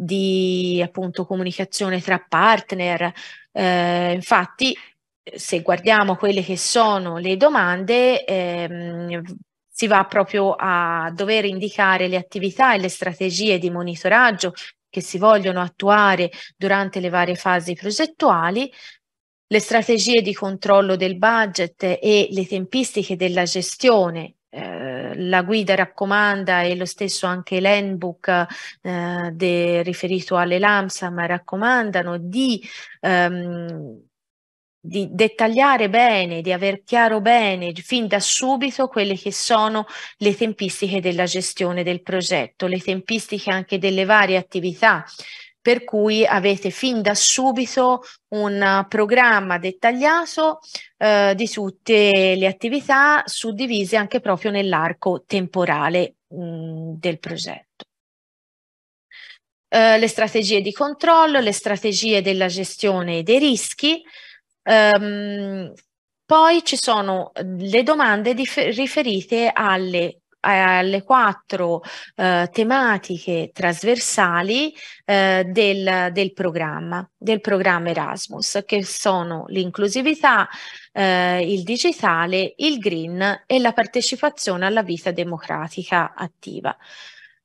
di appunto comunicazione tra partner, eh, infatti, se guardiamo quelle che sono le domande, ehm, si va proprio a dover indicare le attività e le strategie di monitoraggio che si vogliono attuare durante le varie fasi progettuali, le strategie di controllo del budget e le tempistiche della gestione eh, la guida raccomanda e lo stesso anche l'handbook eh, de, riferito alle LAMSAM raccomandano di ehm, di dettagliare bene, di aver chiaro bene fin da subito quelle che sono le tempistiche della gestione del progetto, le tempistiche anche delle varie attività. Per cui avete fin da subito un programma dettagliato eh, di tutte le attività suddivise anche proprio nell'arco temporale mh, mm, del progetto. Eh, le strategie di controllo, le strategie della gestione dei rischi, ehm, poi ci sono eh, le domande riferite alle alle quattro eh, tematiche trasversali eh, del, del, programma, del programma Erasmus, che sono l'inclusività, eh, il digitale, il green e la partecipazione alla vita democratica attiva.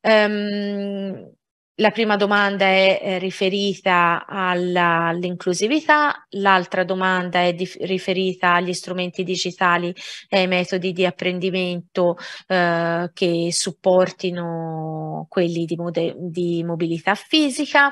Um, la prima domanda è eh, riferita alla, all'inclusività, l'altra domanda è di, riferita agli strumenti digitali e ai metodi di apprendimento eh, che supportino quelli di, mode, di mobilità fisica.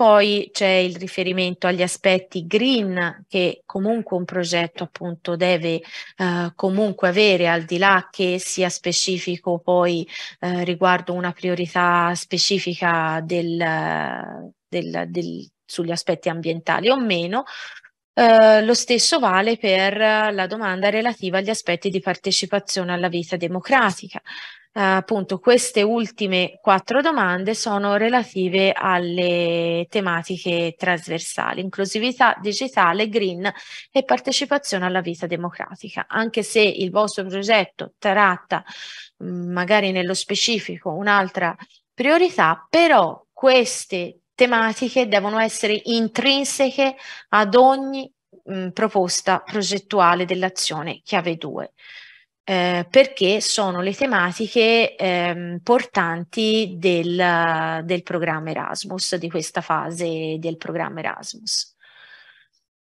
Poi c'è il riferimento agli aspetti green che comunque un progetto appunto deve eh, comunque avere al di là che sia specifico poi eh, riguardo una priorità specifica del, del, del, sugli aspetti ambientali o meno. Eh, lo stesso vale per la domanda relativa agli aspetti di partecipazione alla vita democratica eh, appunto queste ultime quattro domande sono relative alle tematiche trasversali, inclusività digitale, green e partecipazione alla vita democratica. Anche se il vostro progetto tratta mm, magari nello specifico un'altra priorità, però queste tematiche devono essere intrinseche ad ogni mh, mm, proposta progettuale dell'azione chiave 2 eh, perché sono le tematiche ehm, portanti del, del, programma Erasmus, di questa fase del programma Erasmus.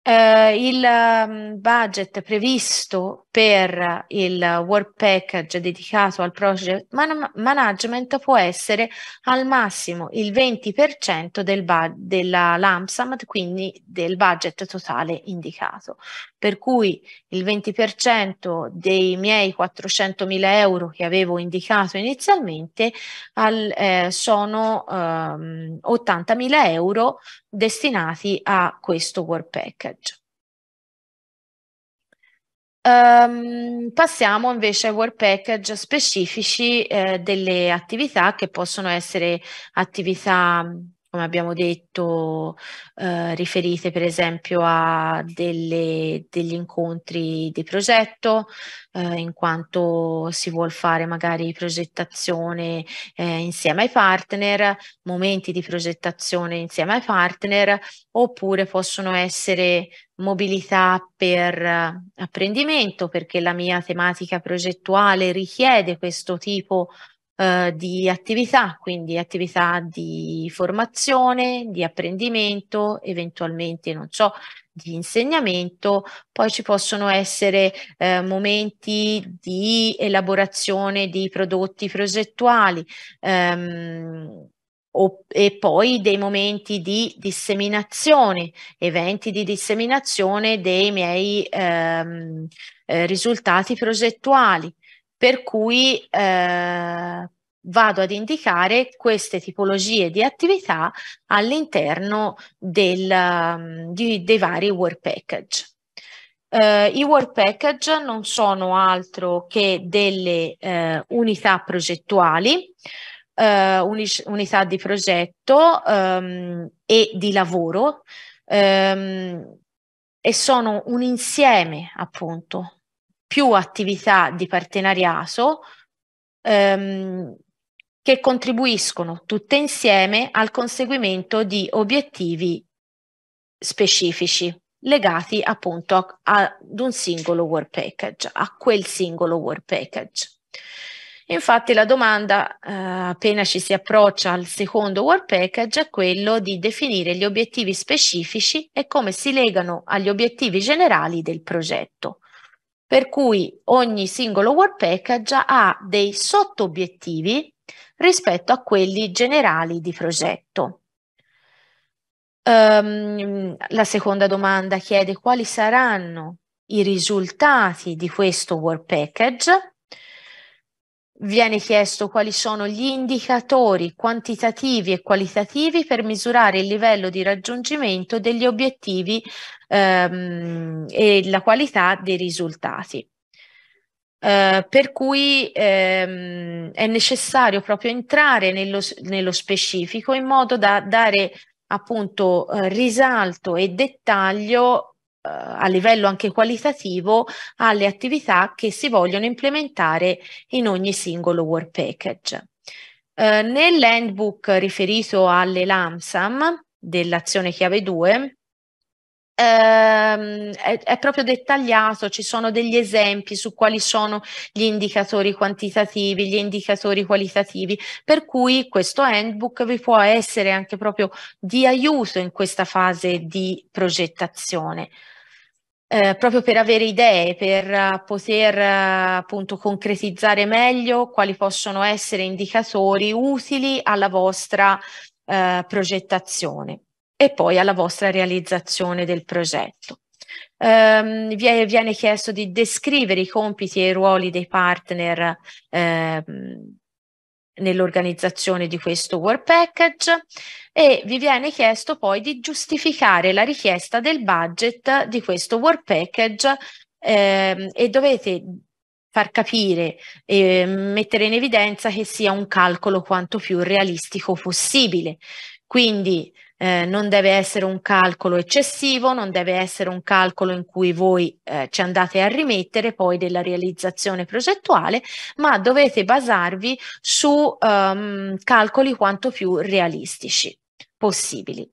Eh, il ehm, budget previsto per il work package dedicato al project man management può essere al massimo il 20% del della LAMSAM, quindi del budget totale indicato. Per cui il 20% dei miei 400.000 euro che avevo indicato inizialmente al, eh, sono ehm, 80.000 euro destinati a questo work package. Um, passiamo invece ai work package specifici eh, delle attività che possono essere attività come abbiamo detto, eh, riferite per esempio a delle, degli incontri di progetto, eh, in quanto si vuole fare magari progettazione eh, insieme ai partner, momenti di progettazione insieme ai partner, oppure possono essere mobilità per eh, apprendimento, perché la mia tematica progettuale richiede questo tipo di eh, di attività, quindi attività di formazione, di apprendimento, eventualmente, non so, di insegnamento, poi ci possono essere eh, momenti di elaborazione di prodotti progettuali ehm, o, e poi dei momenti di disseminazione, eventi di disseminazione dei miei ehm, eh, risultati progettuali per cui eh, vado ad indicare queste tipologie di attività all'interno del, mm, di, dei vari work package. Eh, I work package non sono altro che delle eh, unità progettuali, eh, unità di progetto ehm, e di lavoro ehm, e sono un insieme appunto più attività di partenariato ehm, che contribuiscono tutte insieme al conseguimento di obiettivi specifici legati appunto a, a, ad un singolo work package, a quel singolo work package. Infatti la domanda eh, appena ci si approccia al secondo work package è quello di definire gli obiettivi specifici e come si legano agli obiettivi generali del progetto per cui ogni singolo work package ha dei sottobiettivi rispetto a quelli generali di progetto. Um, la seconda domanda chiede quali saranno i risultati di questo work package viene chiesto quali sono gli indicatori quantitativi e qualitativi per misurare il livello di raggiungimento degli obiettivi ehm, e la qualità dei risultati. Eh, per cui ehm, è necessario proprio entrare nello, nello, specifico in modo da dare appunto eh, risalto e dettaglio eh, a livello anche qualitativo alle attività che si vogliono implementare in ogni singolo work package. Eh, nell'handbook riferito alle LAMSAM dell'azione chiave 2, ehm, è, è, proprio dettagliato, ci sono degli esempi su quali sono gli indicatori quantitativi, gli indicatori qualitativi, per cui questo handbook vi può essere anche proprio di aiuto in questa fase di progettazione eh, proprio per avere idee, per eh, poter eh, appunto concretizzare meglio quali possono essere indicatori utili alla vostra eh, progettazione e poi alla vostra realizzazione del progetto. Um, viene chiesto di descrivere i compiti e i ruoli dei partner eh, nell'organizzazione di questo work package e vi viene chiesto poi di giustificare la richiesta del budget di questo work package eh, e dovete far capire e eh, mettere in evidenza che sia un calcolo quanto più realistico possibile. Quindi eh, non deve essere un calcolo eccessivo, non deve essere un calcolo in cui voi eh, ci andate a rimettere poi della realizzazione progettuale, ma dovete basarvi su um, calcoli quanto più realistici possibili.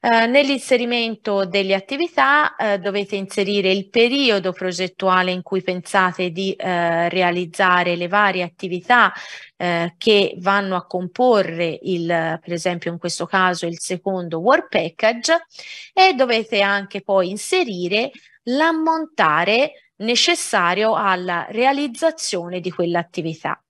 Eh, nell'inserimento delle attività eh, dovete inserire il periodo progettuale in cui pensate di eh, realizzare le varie attività eh, che vanno a comporre il, per esempio in questo caso il secondo work package e dovete anche poi inserire l'ammontare necessario alla realizzazione di quell'attività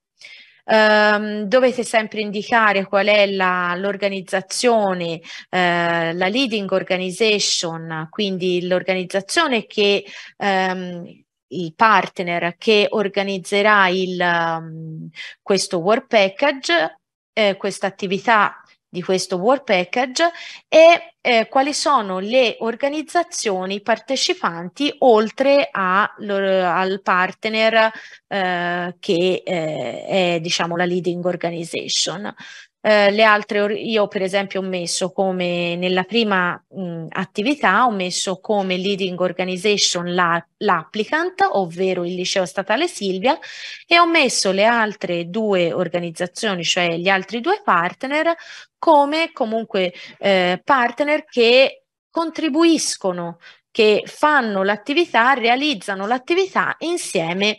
ehm, dovete sempre indicare qual è la, l'organizzazione, eh, la leading organization, quindi l'organizzazione che ehm, il partner che organizzerà il, um, questo work package, eh, questa attività di questo War Package e eh, quali sono le organizzazioni partecipanti oltre a, al partner eh, che eh, è diciamo la leading organization. Eh, le altre, io per esempio ho messo come nella prima mh, attività, ho messo come leading organization la, l'applicant, ovvero il liceo statale Silvia, e ho messo le altre due organizzazioni, cioè gli altri due partner, come comunque eh, partner che contribuiscono che fanno l'attività, realizzano l'attività insieme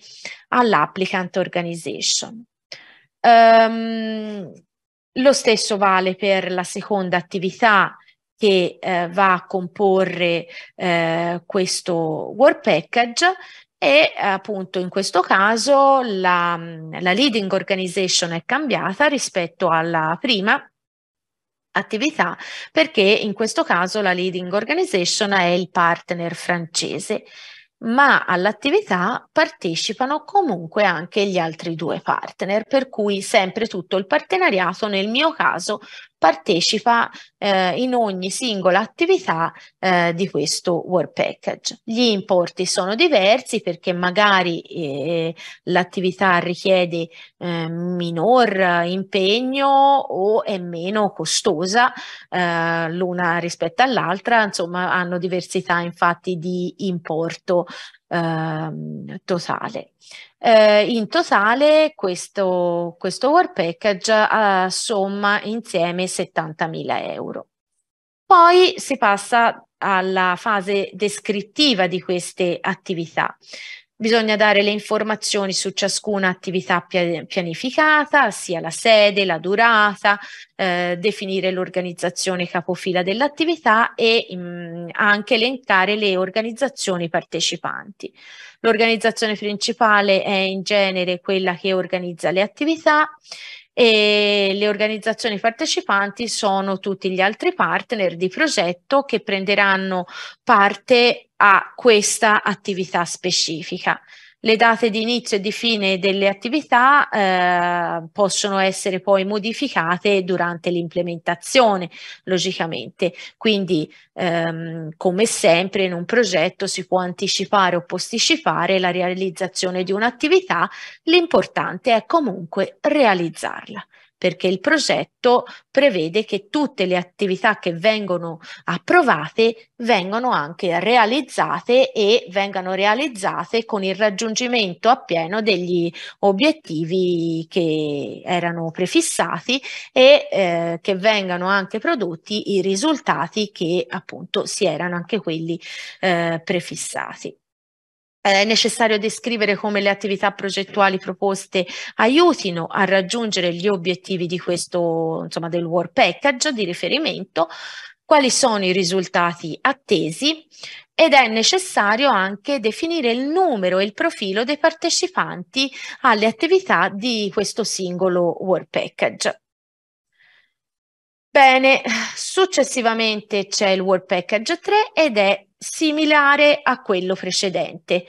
all'applicant organization. Um, lo stesso vale per la seconda attività che eh, va a comporre eh, questo work package e appunto in questo caso la, la leading organization è cambiata rispetto alla prima attività perché in questo caso la leading organization è il partner francese ma all'attività partecipano comunque anche gli altri due partner, per cui sempre tutto il partenariato nel mio caso partecipa eh, in ogni singola attività eh, di questo work package. Gli importi sono diversi perché magari eh, l'attività richiede eh, minor impegno o è meno costosa eh, l'una rispetto all'altra, insomma hanno diversità infatti di importo ehm, totale. Eh, in totale questo, questo work package eh, somma insieme 70.000 euro. Poi si passa alla fase descrittiva di queste attività. Bisogna dare le informazioni su ciascuna attività pianificata, sia la sede, la durata, eh, definire l'organizzazione capofila dell'attività e mh, mm, anche elencare le organizzazioni partecipanti. L'organizzazione principale è in genere quella che organizza le attività e le organizzazioni partecipanti sono tutti gli altri partner di progetto che prenderanno parte a questa attività specifica. Le date di inizio e di fine delle attività eh, possono essere poi modificate durante l'implementazione, logicamente. Quindi, ehm, come sempre, in un progetto si può anticipare o posticipare la realizzazione di un'attività, l'importante è comunque realizzarla perché il progetto prevede che tutte le attività che vengono approvate vengano anche realizzate e vengano realizzate con il raggiungimento appieno degli obiettivi che erano prefissati e eh, che vengano anche prodotti i risultati che appunto si erano anche quelli eh, prefissati. È necessario descrivere come le attività progettuali proposte aiutino a raggiungere gli obiettivi di questo, insomma, del work Package di riferimento, quali sono i risultati attesi ed è necessario anche definire il numero e il profilo dei partecipanti alle attività di questo singolo work Package. Bene, successivamente c'è il work Package 3 ed è similare a quello precedente.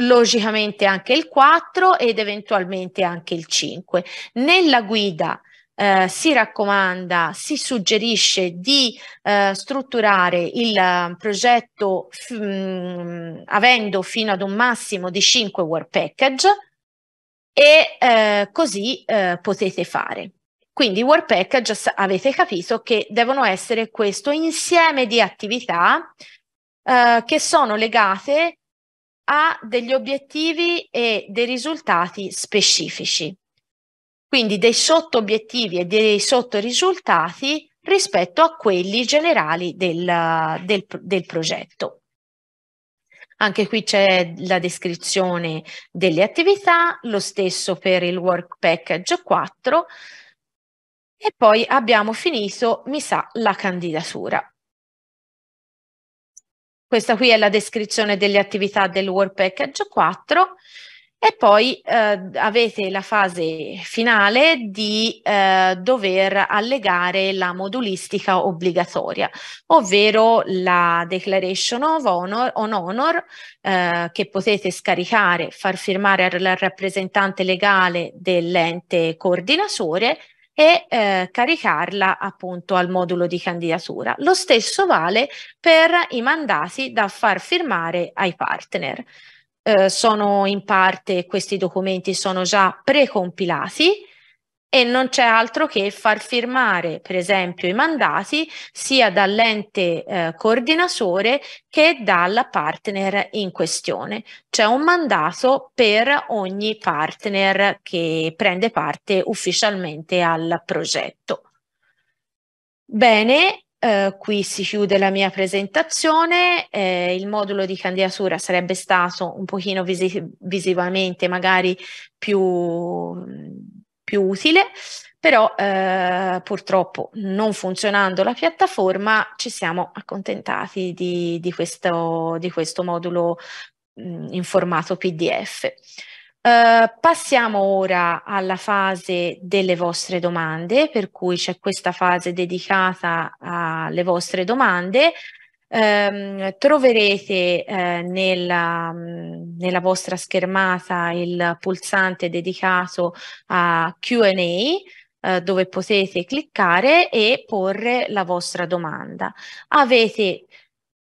Logicamente anche il 4 ed eventualmente anche il 5. Nella guida eh, si raccomanda, si suggerisce di eh, strutturare il eh, progetto mh, mm, avendo fino ad un massimo di 5 work package e eh, così eh, potete fare. Quindi i work package avete capito che devono essere questo insieme di attività eh, che sono legate a degli obiettivi e dei risultati specifici. Quindi dei sotto-obiettivi e dei sottorisultati rispetto a quelli generali del, del, del progetto. Anche qui c'è la descrizione delle attività, lo stesso per il Work Package 4 e poi abbiamo finito, mi sa, la candidatura. Questa qui è la descrizione delle attività del Work Package 4 e poi eh, avete la fase finale di eh, dover allegare la modulistica obbligatoria, ovvero la Declaration of Honor, on Honor eh, che potete scaricare, far firmare al rappresentante legale dell'ente coordinatore e eh, caricarla appunto al modulo di candidatura. Lo stesso vale per i mandati da far firmare ai partner. Eh, sono in parte questi documenti sono già precompilati e non c'è altro che far firmare, per esempio, i mandati sia dall'ente eh, coordinatore che dal partner in questione. C'è un mandato per ogni partner che prende parte ufficialmente al progetto. Bene, eh, qui si chiude la mia presentazione, eh, il modulo di candidatura sarebbe stato un pochino visi visivamente magari più più utile, però eh, purtroppo non funzionando la piattaforma ci siamo accontentati di, di, questo, di questo, modulo mh, mm, in formato PDF. Uh, eh, passiamo ora alla fase delle vostre domande, per cui c'è questa fase dedicata alle vostre domande ehm, troverete eh, nella, nella, vostra schermata il pulsante dedicato a Q&A eh, dove potete cliccare e porre la vostra domanda. Avete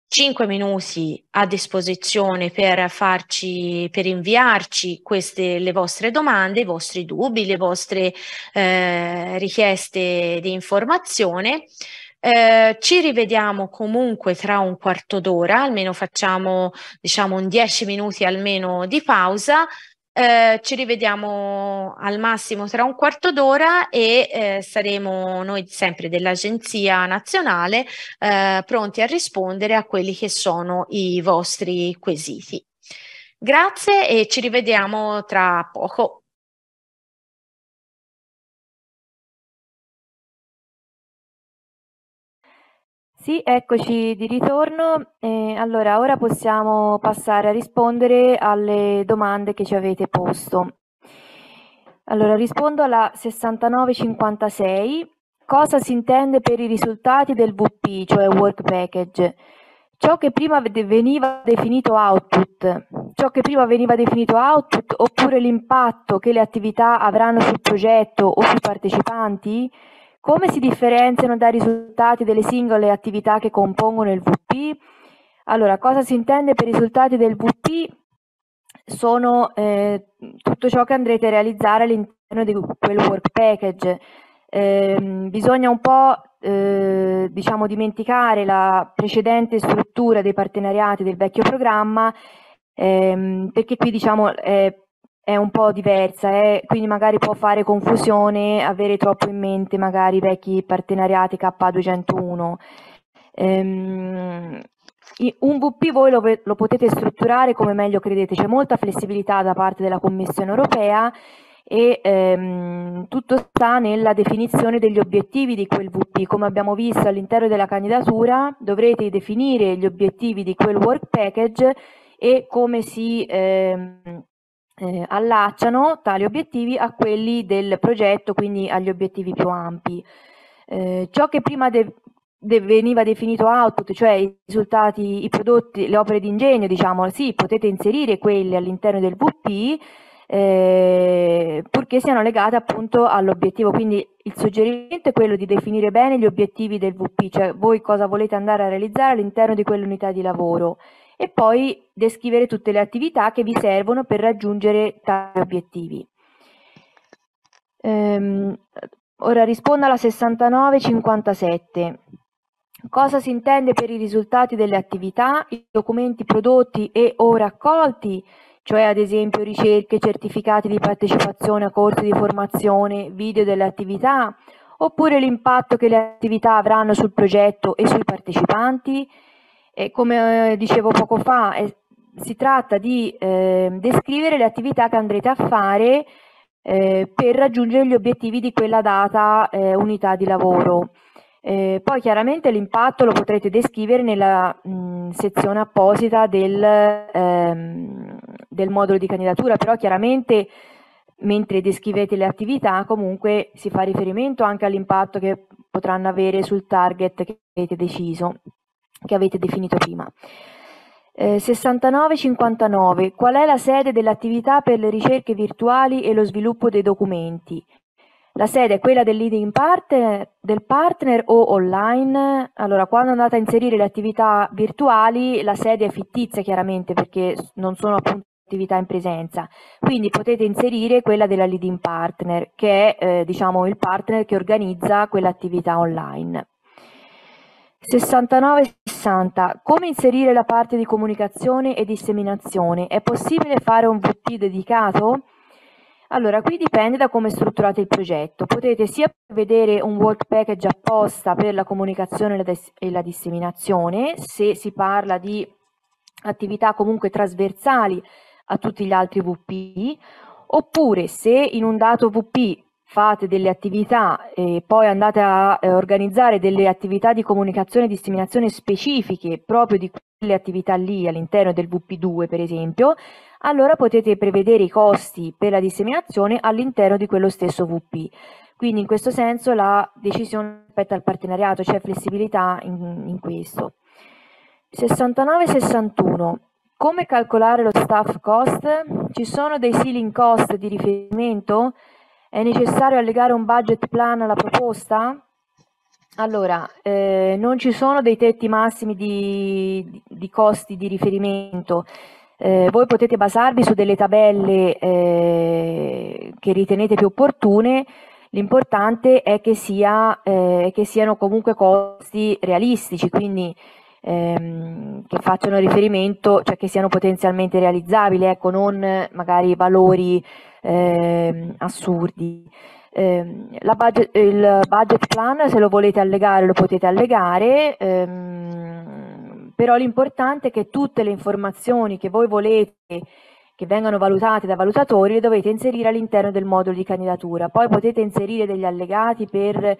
5 minuti a disposizione per, farci, per inviarci queste, le vostre domande, i vostri dubbi, le vostre eh, richieste di informazione. Eh, ci rivediamo comunque tra un quarto d'ora, almeno facciamo diciamo un 10 minuti almeno di pausa. Eh, ci rivediamo al massimo tra un quarto d'ora e eh, saremo noi sempre dell'Agenzia Nazionale eh, pronti a rispondere a quelli che sono i vostri quesiti. Grazie e ci rivediamo tra poco. Sì, eccoci di ritorno. Eh, allora, ora possiamo passare a rispondere alle domande che ci avete posto. Allora, rispondo alla 6956. Cosa si intende per i risultati del VP, cioè Work Package? Ciò che prima veniva definito output, ciò che prima veniva definito output oppure l'impatto che le attività avranno sul progetto o sui partecipanti? Come si differenziano dai risultati delle singole attività che compongono il VP? Allora, cosa si intende per risultati del VP? Sono eh, tutto ciò che andrete a realizzare all'interno di quel work package. Eh, bisogna un po' eh, diciamo dimenticare la precedente struttura dei partenariati del vecchio programma ehm, perché qui diciamo è è un po' diversa, eh? quindi magari può fare confusione avere troppo in mente magari i vecchi partenariati K201. Ehm, un VP voi lo, lo, potete strutturare come meglio credete, c'è molta flessibilità da parte della Commissione europea e ehm, tutto sta nella definizione degli obiettivi di quel VP. Come abbiamo visto all'interno della candidatura dovrete definire gli obiettivi di quel work package e come si... Ehm, eh, allacciano tali obiettivi a quelli del progetto, quindi agli obiettivi più ampi. Eh, ciò che prima de de veniva definito output, cioè i risultati, i prodotti, le opere di ingegno, diciamo, sì, potete inserire quelli all'interno del VP, eh, purché siano legate appunto all'obiettivo. Quindi il suggerimento è quello di definire bene gli obiettivi del VP, cioè voi cosa volete andare a realizzare all'interno di quell'unità di lavoro e poi descrivere tutte le attività che vi servono per raggiungere tali obiettivi. Ehm, ora rispondo alla 6957. Cosa si intende per i risultati delle attività, i documenti prodotti e o raccolti, cioè ad esempio ricerche, certificati di partecipazione a corsi di formazione, video delle attività, oppure l'impatto che le attività avranno sul progetto e sui partecipanti, e come eh, dicevo poco fa, eh, si tratta di eh, descrivere le attività che andrete a fare eh, per raggiungere gli obiettivi di quella data eh, unità di lavoro. Eh, poi chiaramente l'impatto lo potrete descrivere nella mh, sezione apposita del, ehm, del modulo di candidatura, però chiaramente mentre descrivete le attività comunque si fa riferimento anche all'impatto che potranno avere sul target che avete deciso che avete definito prima. Eh, 69-59. Qual è la sede dell'attività per le ricerche virtuali e lo sviluppo dei documenti? La sede è quella del leading partner, del partner o online? Allora, quando andate a inserire le attività virtuali, la sede è fittizia chiaramente perché non sono appunto attività in presenza. Quindi potete inserire quella della leading partner, che è eh, diciamo il partner che organizza quell'attività online. Sessantanove 60 Come inserire la parte di comunicazione e disseminazione? È possibile fare un VT dedicato? Allora, qui dipende da come strutturate il progetto. Potete sia vedere un work package apposta per la comunicazione e la disseminazione, se si parla di attività comunque trasversali a tutti gli altri VP, oppure se in un dato VP fate delle attività e poi andate a eh, organizzare delle attività di comunicazione e disseminazione specifiche proprio di quelle attività lì all'interno del VP2 per esempio, allora potete prevedere i costi per la disseminazione all'interno di quello stesso VP. Quindi in questo senso la decisione rispetto al partenariato, c'è cioè flessibilità in, in questo. 69-61. Come calcolare lo staff cost? Ci sono dei ceiling cost di riferimento? È necessario allegare un budget plan alla proposta? Allora, eh, non ci sono dei tetti massimi di, di costi di riferimento. Eh, voi potete basarvi su delle tabelle eh, che ritenete più opportune, l'importante è che, sia, eh, che siano comunque costi realistici, quindi ehm, che facciano riferimento, cioè che siano potenzialmente realizzabili, ecco, non magari valori ehm, assurdi. Eh, budget, il budget plan se lo volete allegare lo potete allegare, ehm, però l'importante è che tutte le informazioni che voi volete che vengano valutate da valutatori le dovete inserire all'interno del modulo di candidatura. Poi potete inserire degli allegati per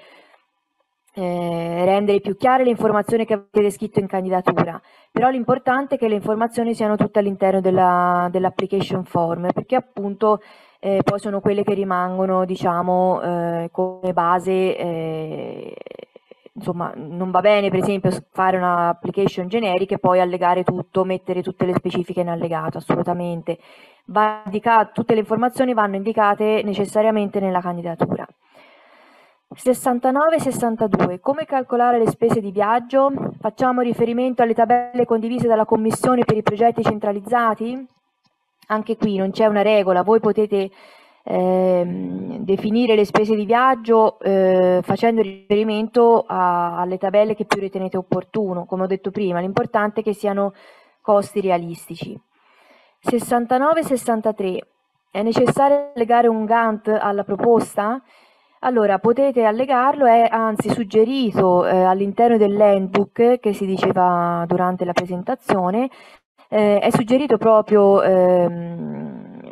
eh, rendere più chiare le informazioni che avete scritto in candidatura, però l'importante è che le informazioni siano tutte all'interno dell'application dell form, perché appunto eh, poi sono quelle che rimangono diciamo eh, come base eh, insomma non va bene per esempio fare un'application generica e poi allegare tutto, mettere tutte le specifiche in allegato, assolutamente. Va tutte le informazioni vanno indicate necessariamente nella candidatura. 69-62. Come calcolare le spese di viaggio? Facciamo riferimento alle tabelle condivise dalla Commissione per i progetti centralizzati? Anche qui non c'è una regola, voi potete eh, definire le spese di viaggio eh, facendo riferimento a, alle tabelle che più ritenete opportuno. Come ho detto prima, l'importante è che siano costi realistici. 69-63. È necessario legare un Gantt alla proposta? Allora, potete allegarlo, è anzi suggerito eh, all'interno dell'handbook che si diceva durante la presentazione, eh, è suggerito proprio ehm,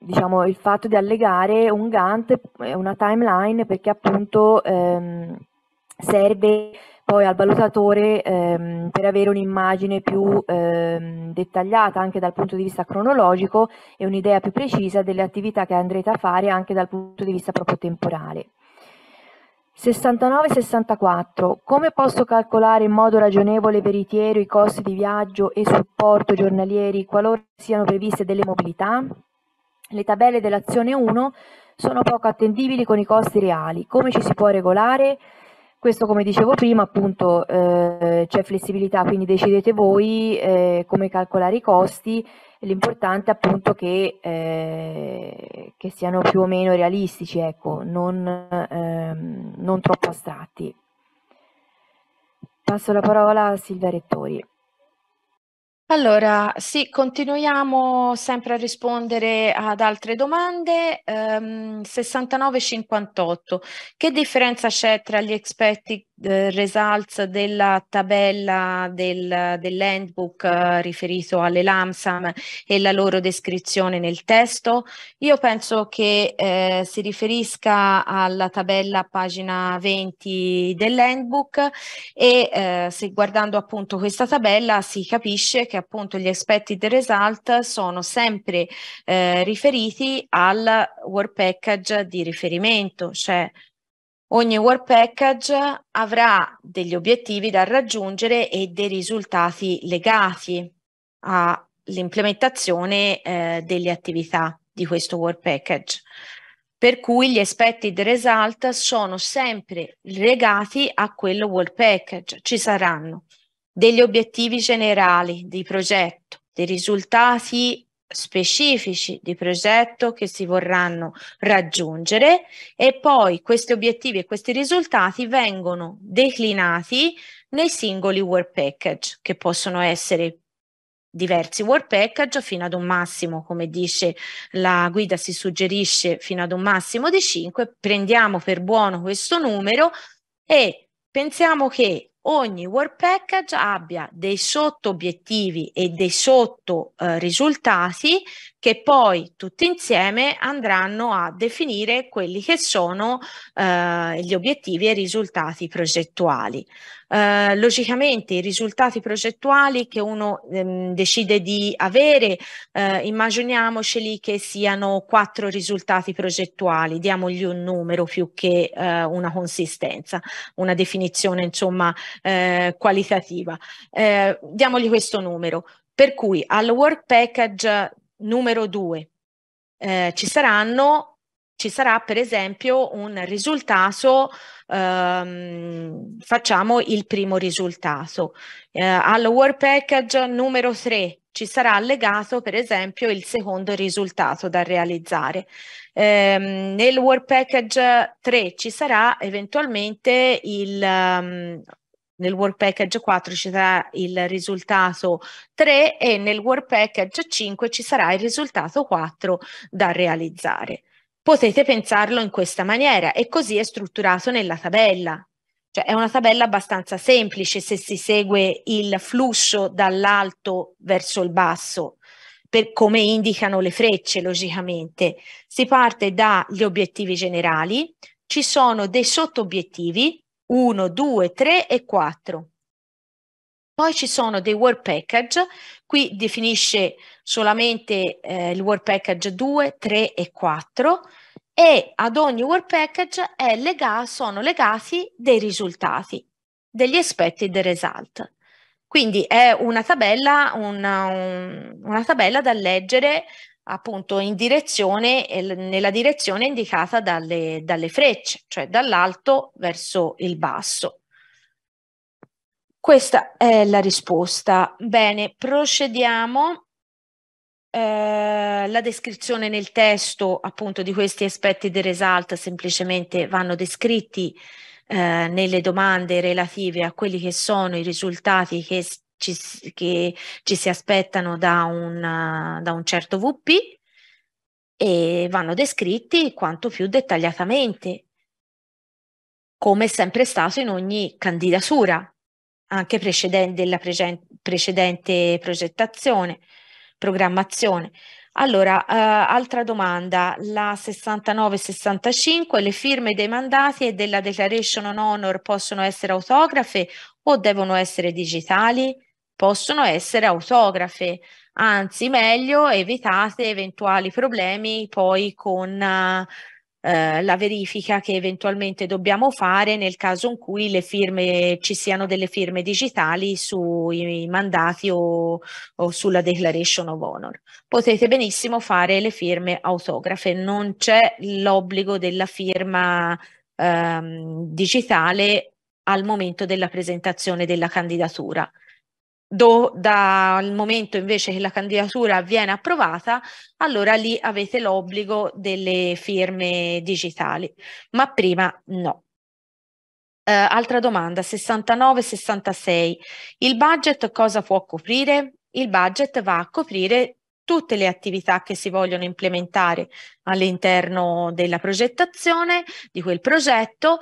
diciamo, il fatto di allegare un Gantt, eh, una timeline, perché appunto ehm, serve poi al valutatore ehm, per avere un'immagine più ehm, dettagliata anche dal punto di vista cronologico e un'idea più precisa delle attività che andrete a fare anche dal punto di vista proprio temporale. 69-64. Come posso calcolare in modo ragionevole e veritiero i costi di viaggio e supporto giornalieri qualora siano previste delle mobilità? Le tabelle dell'azione 1 sono poco attendibili con i costi reali. Come ci si può regolare? Questo come dicevo prima appunto eh, c'è flessibilità, quindi decidete voi eh, come calcolare i costi, l'importante appunto che, eh, che, siano più o meno realistici, ecco, non, ehm, non troppo astratti. Passo la parola a Silvia Rettori. Allora, sì, continuiamo sempre a rispondere ad altre domande. Um, ehm, 69,58. Che differenza c'è tra gli expected eh, results della tabella del, dell'handbook uh, riferito alle LAMSAM e la loro descrizione nel testo? Io penso che eh, si riferisca alla tabella pagina 20 dell'handbook e eh, se guardando appunto questa tabella si capisce che appunto gli expected result sono sempre eh, riferiti al work package di riferimento, cioè ogni work package avrà degli obiettivi da raggiungere e dei risultati legati all'implementazione eh, delle attività di questo work package per cui gli expected result sono sempre legati a quello work package, ci saranno degli obiettivi generali di progetto, dei risultati specifici di progetto che si vorranno raggiungere e poi questi obiettivi e questi risultati vengono declinati nei singoli work package che possono essere diversi work package fino ad un massimo, come dice la guida si suggerisce fino ad un massimo di 5, prendiamo per buono questo numero e pensiamo che ogni work package abbia dei sotto obiettivi e dei sotto eh, risultati che poi tutti insieme andranno a definire quelli che sono eh, gli obiettivi e i risultati progettuali. Eh, logicamente i risultati progettuali che uno ehm, decide di avere, eh, immaginiamoceli che siano quattro risultati progettuali, diamogli un numero più che eh, una consistenza, una definizione insomma eh, qualitativa. Eh, diamogli questo numero. Per cui al work package Numero due, eh, ci saranno ci sarà per esempio un risultato, ehm, facciamo il primo risultato. Eh, al Work Package numero tre ci sarà allegato per esempio il secondo risultato da realizzare. Eh, nel Work Package 3 ci sarà eventualmente il, um, nel Work Package 4 ci sarà il risultato 3 e nel Work Package 5 ci sarà il risultato 4 da realizzare. Potete pensarlo in questa maniera e così è strutturato nella tabella. Cioè è una tabella abbastanza semplice se si segue il flusso dall'alto verso il basso, per come indicano le frecce logicamente. Si parte dagli obiettivi generali, ci sono dei sottobiettivi 1, 2, 3 e 4. Poi ci sono dei word package, qui definisce solamente eh, il word package 2, 3 e 4 e ad ogni word package lega sono legati dei risultati, degli aspetti del result. Quindi è una tabella, una, un, una tabella da leggere appunto in direzione, nella direzione indicata dalle, dalle frecce, cioè dall'alto verso il basso. Questa è la risposta. Bene, procediamo. Eh, la descrizione nel testo appunto di questi aspetti del result semplicemente vanno descritti eh, nelle domande relative a quelli che sono i risultati che ci, che ci si aspettano da, una, da un certo VP e vanno descritti quanto più dettagliatamente, come è sempre stato in ogni candidatura, anche precedente della pre- precedente progettazione, programmazione. Allora, eh, altra domanda, la 69-65, le firme dei mandati e della Declaration on Honor possono essere autografe o devono essere digitali? possono essere autografe, anzi meglio evitate eventuali problemi poi con eh, la verifica che eventualmente dobbiamo fare nel caso in cui le firme, ci siano delle firme digitali sui mandati o, o sulla declaration of honor. Potete benissimo fare le firme autografe, non c'è l'obbligo della firma ehm, digitale al momento della presentazione della candidatura do, dal momento invece che la candidatura viene approvata, allora lì avete l'obbligo delle firme digitali, ma prima no. Eh, altra domanda, 69-66. Il budget cosa può coprire? Il budget va a coprire tutte le attività che si vogliono implementare all'interno della progettazione di quel progetto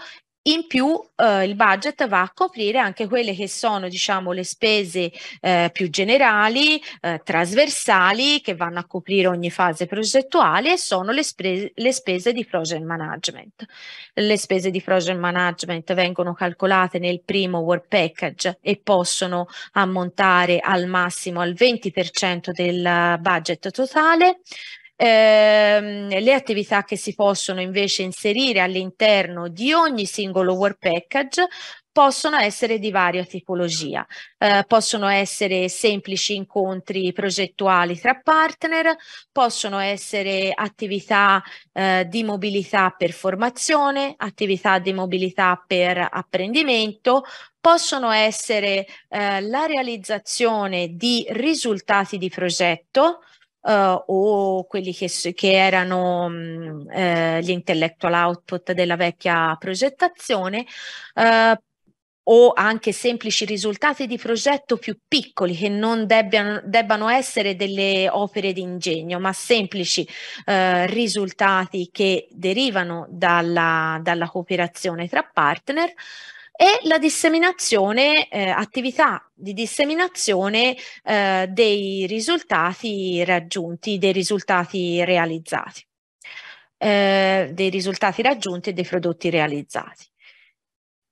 in più eh, il budget va a coprire anche quelle che sono diciamo, le spese eh, più generali, eh, trasversali, che vanno a coprire ogni fase progettuale e sono le, spese, le spese di project management. Le spese di project management vengono calcolate nel primo work package e possono ammontare al massimo al 20% del eh, budget totale, ehm, le attività che si possono invece inserire all'interno di ogni singolo work package possono essere di varia tipologia, eh, possono essere semplici incontri progettuali tra partner, possono essere attività eh, di mobilità per formazione, attività di mobilità per apprendimento, possono essere eh, la realizzazione di risultati di progetto, uh, o quelli che, che erano mh, mm, eh, gli intellectual output della vecchia progettazione, uh, o anche semplici risultati di progetto più piccoli che non debbiano, debbano essere delle opere di ingegno, ma semplici eh, risultati che derivano dalla, dalla cooperazione tra partner e la disseminazione, eh, attività di disseminazione eh, dei risultati raggiunti, dei risultati realizzati, eh, dei risultati raggiunti e dei prodotti realizzati.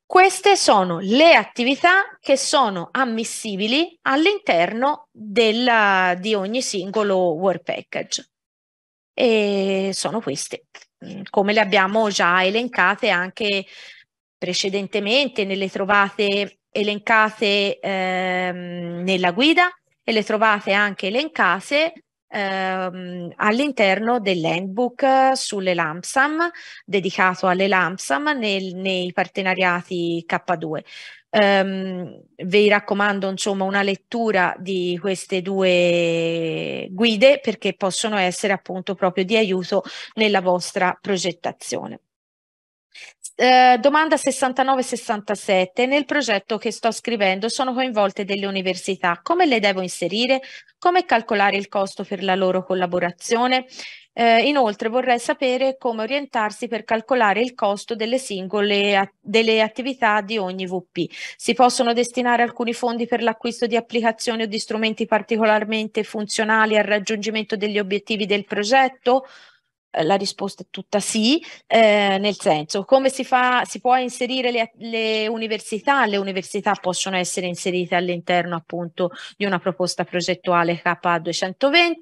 Queste sono le attività che sono ammissibili all'interno della, di ogni singolo work package. E sono queste, mm, come le abbiamo già elencate anche precedentemente, ne le trovate elencate ehm, nella guida e le trovate anche elencate ehm, all'interno dell'handbook sulle LAMSAM, dedicato alle LAMSAM nel, nei partenariati K2. Um, ehm, vi raccomando insomma una lettura di queste due guide perché possono essere appunto proprio di aiuto nella vostra progettazione eh, domanda 69-67. Nel progetto che sto scrivendo sono coinvolte delle università. Come le devo inserire? Come calcolare il costo per la loro collaborazione? Eh, inoltre vorrei sapere come orientarsi per calcolare il costo delle singole delle attività di ogni VP. Si possono destinare alcuni fondi per l'acquisto di applicazioni o di strumenti particolarmente funzionali al raggiungimento degli obiettivi del progetto? Eh, la risposta è tutta sì, eh, nel senso come si, fa, si può inserire le, le, università, le università possono essere inserite all'interno appunto di una proposta progettuale K220,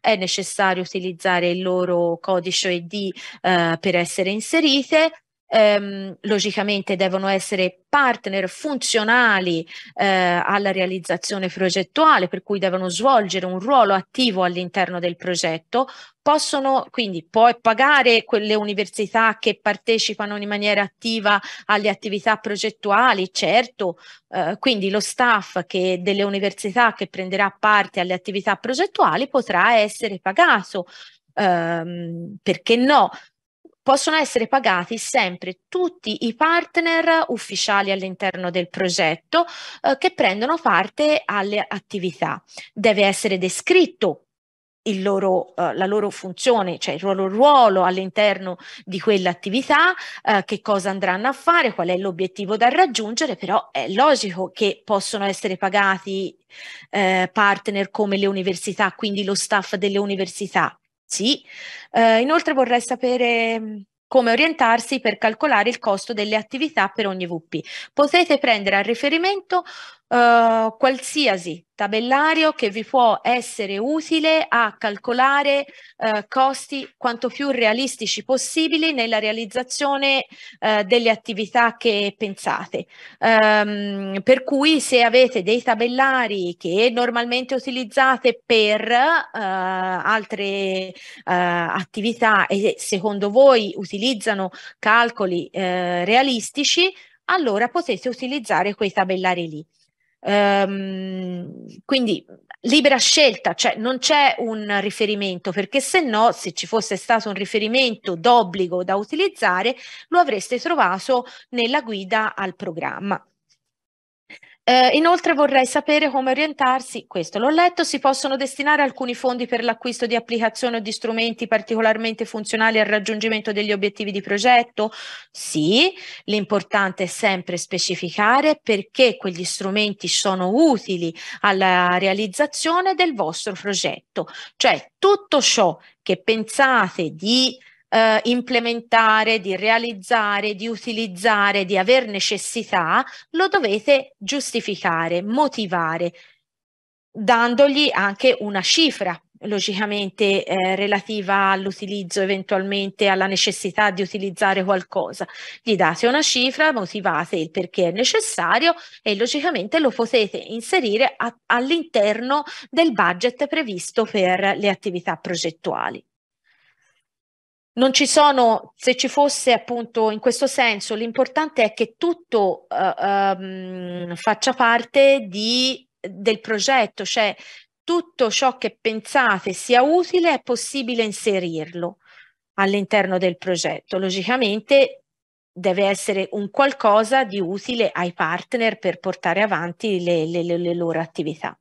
è necessario utilizzare il loro codice ID eh, per essere inserite, ehm, logicamente devono essere partner funzionali eh, alla realizzazione progettuale, per cui devono svolgere un ruolo attivo all'interno del progetto, possono quindi poi pagare quelle università che partecipano in maniera attiva alle attività progettuali, certo, eh, quindi lo staff che, delle università che prenderà parte alle attività progettuali potrà essere pagato, ehm, perché no? possono essere pagati sempre tutti i partner ufficiali all'interno del progetto eh, che prendono parte alle attività. Deve essere descritto loro, eh, la loro funzione, cioè il loro ruolo all'interno di quell'attività, eh, che cosa andranno a fare, qual è l'obiettivo da raggiungere, però è logico che possono essere pagati eh, partner come le università, quindi lo staff delle università, sì, eh, inoltre vorrei sapere mm, come orientarsi per calcolare il costo delle attività per ogni VP. Potete prendere a riferimento Uh, qualsiasi tabellario che vi può essere utile a calcolare uh, costi quanto più realistici possibili nella realizzazione uh, delle attività che pensate. Um, per cui se avete dei tabellari che normalmente utilizzate per uhm, altre uhm, attività e secondo voi utilizzano calcoli uhm, realistici, allora potete utilizzare quei tabellari lì. Um, quindi libera scelta, cioè non c'è un riferimento, perché se no, se ci fosse stato un riferimento d'obbligo da utilizzare, lo avreste trovato nella guida al programma. Eh, inoltre vorrei sapere come orientarsi, questo l'ho letto, si possono destinare alcuni fondi per l'acquisto di applicazioni o di strumenti particolarmente funzionali al raggiungimento degli obiettivi di progetto? Sì, l'importante è sempre specificare perché quegli strumenti sono utili alla realizzazione del vostro progetto, cioè tutto ciò che pensate di eh, implementare, di realizzare, di utilizzare, di aver necessità, lo dovete giustificare, motivare, dandogli anche una cifra logicamente eh, relativa all'utilizzo eventualmente alla necessità di utilizzare qualcosa. Gli date una cifra, motivate il perché è necessario e logicamente lo potete inserire all'interno del budget previsto per le attività progettuali non ci sono, se ci fosse appunto in questo senso, l'importante è che tutto um, faccia parte di, del progetto, cioè tutto ciò che pensate sia utile è possibile inserirlo all'interno del progetto. Logicamente deve essere un qualcosa di utile ai partner per portare avanti le, le, le loro attività.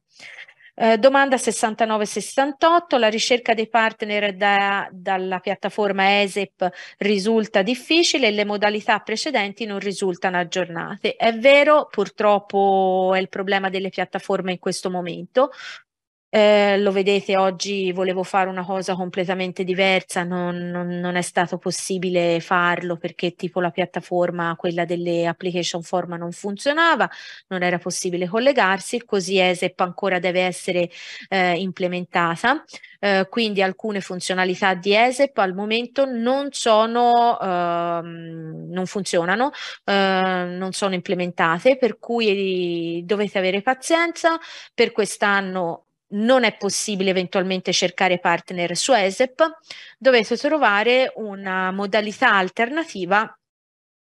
Eh, domanda 69-68, la ricerca dei partner da, dalla piattaforma ESEP risulta difficile e le modalità precedenti non risultano aggiornate. È vero, purtroppo è il problema delle piattaforme in questo momento, eh, lo vedete oggi volevo fare una cosa completamente diversa, non, non, non, è stato possibile farlo perché tipo la piattaforma, quella delle application forma non funzionava, non era possibile collegarsi, così ESEP ancora deve essere eh, implementata. Eh, quindi alcune funzionalità di ESEP al momento non sono, ehm, non funzionano, ehm, non sono implementate, per cui dovete avere pazienza. Per quest'anno non è possibile eventualmente cercare partner su ESEP, dovete trovare una modalità alternativa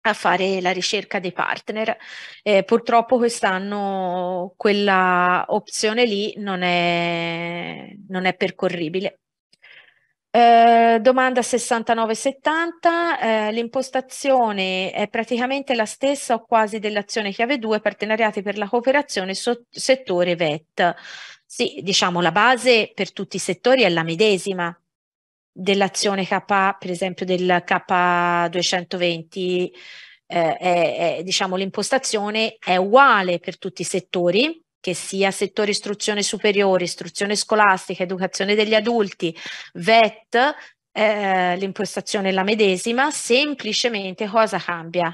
a fare la ricerca dei partner. Eh, purtroppo quest'anno quella opzione lì non è, non è percorribile. Eh, domanda 6970, eh, l'impostazione è praticamente la stessa o quasi dell'azione chiave 2, partenariati per la cooperazione so- settore VET. Sì, diciamo la base per tutti i settori è la medesima dell'azione K, per esempio del K220, eh, è, è, diciamo l'impostazione è uguale per tutti i settori, che sia settore istruzione superiore, istruzione scolastica, educazione degli adulti, VET, eh, l'impostazione è la medesima, semplicemente cosa cambia?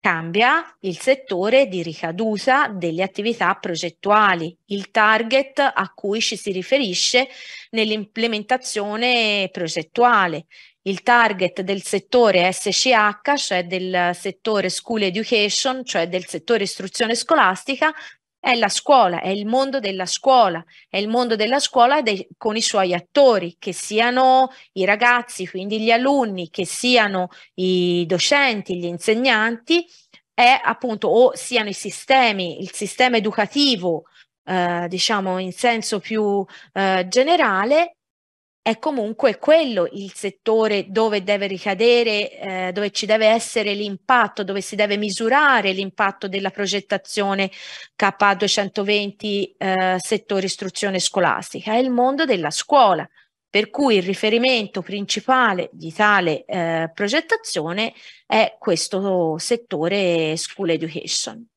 Cambia il settore di ricaduta delle attività progettuali, il target a cui ci si riferisce nell'implementazione progettuale, il target del settore SCH, cioè del settore School Education, cioè del settore istruzione scolastica, è la scuola, è il mondo della scuola, è il mondo della scuola dei, con i suoi attori, che siano i ragazzi, quindi gli alunni, che siano i docenti, gli insegnanti, è appunto o siano i sistemi, il sistema educativo, eh, diciamo in senso più eh, generale, è comunque quello il settore dove deve ricadere, eh, dove ci deve essere l'impatto, dove si deve misurare l'impatto della progettazione K220 eh, settore istruzione scolastica, è il mondo della scuola, per cui il riferimento principale di tale eh, progettazione è questo settore School Education.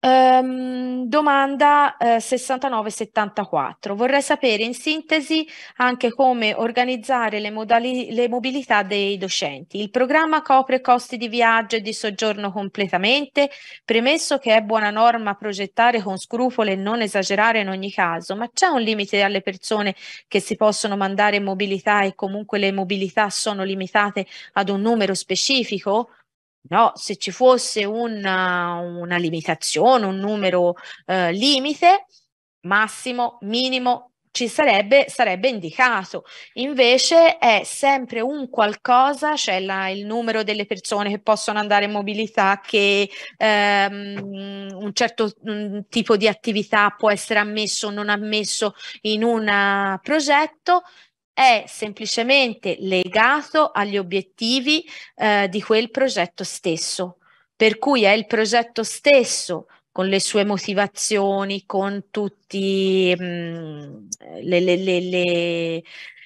Um, domanda eh, 6974. Vorrei sapere in sintesi anche come organizzare le, modali- le mobilità dei docenti. Il programma copre costi di viaggio e di soggiorno completamente, premesso che è buona norma progettare con scrupolo e non esagerare in ogni caso, ma c'è un limite alle persone che si possono mandare in mobilità e comunque le mobilità sono limitate ad un numero specifico? No, se ci fosse una, una limitazione, un numero eh, limite, massimo, minimo, ci sarebbe, sarebbe indicato. Invece è sempre un qualcosa, c'è cioè il numero delle persone che possono andare in mobilità, che ehm, un certo un tipo di attività può essere ammesso o non ammesso in un eh, progetto, è semplicemente legato agli obiettivi eh, di quel progetto stesso, per cui è il progetto stesso con le sue motivazioni, con tutte mm, le, le, le, le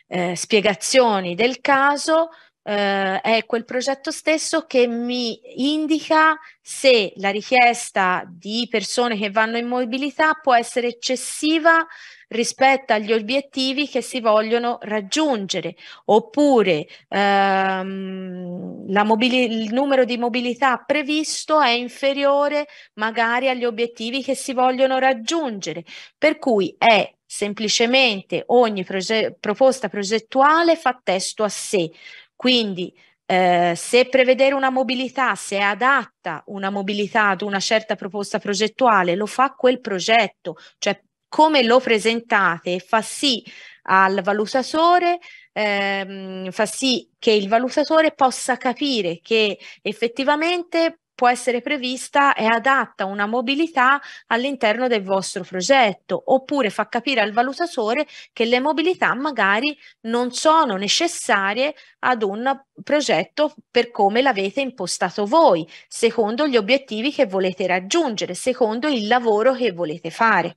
eh, spiegazioni del caso, eh, è quel progetto stesso che mi indica se la richiesta di persone che vanno in mobilità può essere eccessiva rispetto agli obiettivi che si vogliono raggiungere, oppure ehm, mobili- il numero di mobilità previsto è inferiore magari agli obiettivi che si vogliono raggiungere, per cui è semplicemente ogni proge- proposta progettuale fa testo a sé. Quindi eh, se prevedere una mobilità, se adatta una mobilità ad una certa proposta progettuale, lo fa quel progetto, cioè come lo presentate fa sì al valutatore ehm, fa sì che il valutatore possa capire che effettivamente può essere prevista e adatta una mobilità all'interno del vostro progetto oppure fa capire al valutatore che le mobilità magari non sono necessarie ad un progetto per come l'avete impostato voi, secondo gli obiettivi che volete raggiungere, secondo il lavoro che volete fare.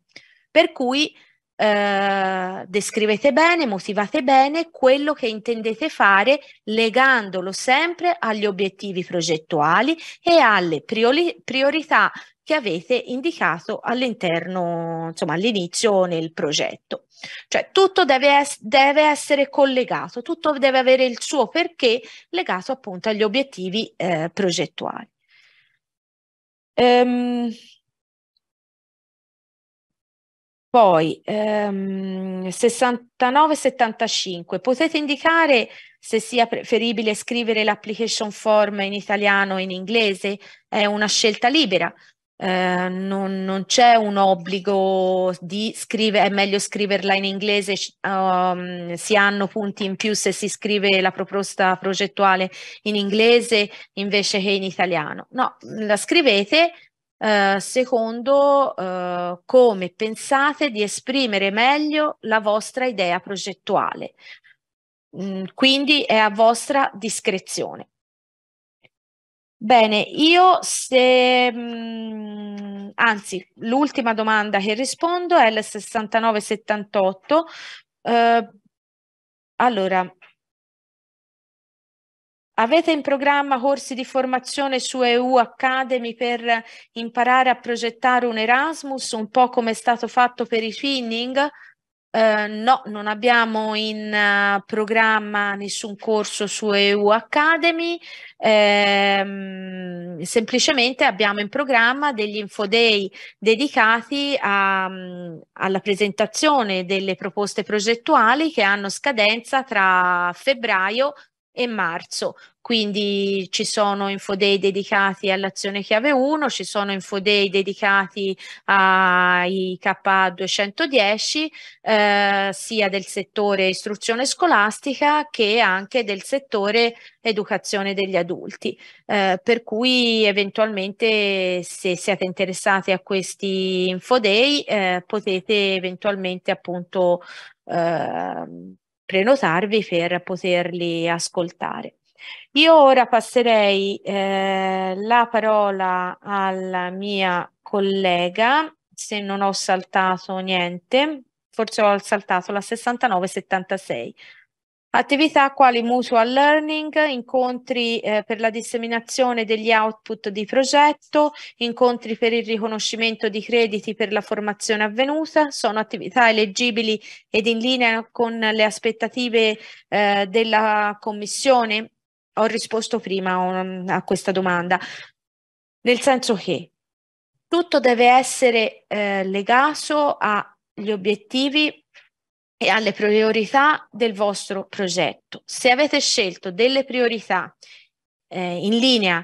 Per cui eh, descrivete bene, motivate bene quello che intendete fare legandolo sempre agli obiettivi progettuali e alle priori priorità che avete indicato all'interno, insomma all'inizio nel progetto. Cioè tutto deve, es deve, essere collegato, tutto deve avere il suo perché legato appunto agli obiettivi eh, progettuali. Ehm, poi ehm, 69-75, potete indicare se sia preferibile scrivere l'application form in italiano o in inglese? È una scelta libera, eh, non, non c'è un obbligo di scrivere, è meglio scriverla in inglese, um, si hanno punti in più se si scrive la proposta progettuale in inglese invece che in italiano. No, la scrivete eh, secondo, eh, come pensate di esprimere meglio la vostra idea progettuale. Mm, quindi è a vostra discrezione. Bene, io se, mh, mm, anzi, l'ultima domanda che rispondo è il 6978. Eh, allora, Avete in programma corsi di formazione su EU Academy per imparare a progettare un Erasmus, un po' come è stato fatto per i Finning? Eh, no, non abbiamo in uh, programma nessun corso su EU Academy, ehm, semplicemente abbiamo in programma degli infodei dedicati a, mm, alla presentazione delle proposte progettuali che hanno scadenza tra febbraio e marzo. Quindi ci sono infoday dedicati all'azione chiave 1, ci sono infoday dedicati ai K210, eh, sia del settore istruzione scolastica che anche del settore educazione degli adulti. Eh, per cui eventualmente se siete interessati a questi infoday eh, potete eventualmente appunto eh, prenotarvi per poterli ascoltare. Io ora passerei eh, la parola alla mia collega, se non ho saltato niente, forse ho saltato la 6976. Attività quali mutual learning, incontri eh, per la disseminazione degli output di progetto, incontri per il riconoscimento di crediti per la formazione avvenuta, sono attività eleggibili ed in linea con le aspettative eh, della Commissione? Ho risposto prima um, a questa domanda, nel senso che tutto deve essere eh, legato agli obiettivi e alle priorità del vostro progetto. Se avete scelto delle priorità eh, in linea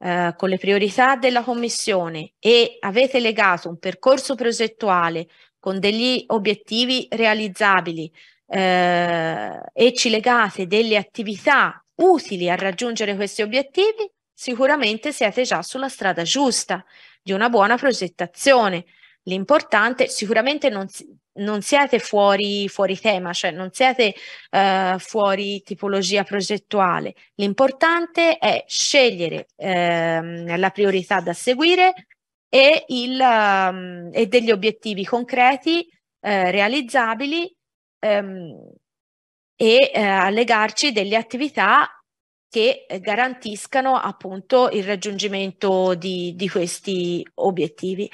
eh, con le priorità della Commissione e avete legato un percorso progettuale con degli obiettivi realizzabili eh, e ci legate delle attività utili a raggiungere questi obiettivi, sicuramente siete già sulla strada giusta di una buona progettazione L'importante sicuramente non, non siete fuori, fuori, tema, cioè non siete eh, fuori tipologia progettuale. L'importante è scegliere eh, la priorità da seguire e, il, um, e degli obiettivi concreti eh, realizzabili ehm, e eh, allegarci delle attività che garantiscano appunto il raggiungimento di, di questi obiettivi.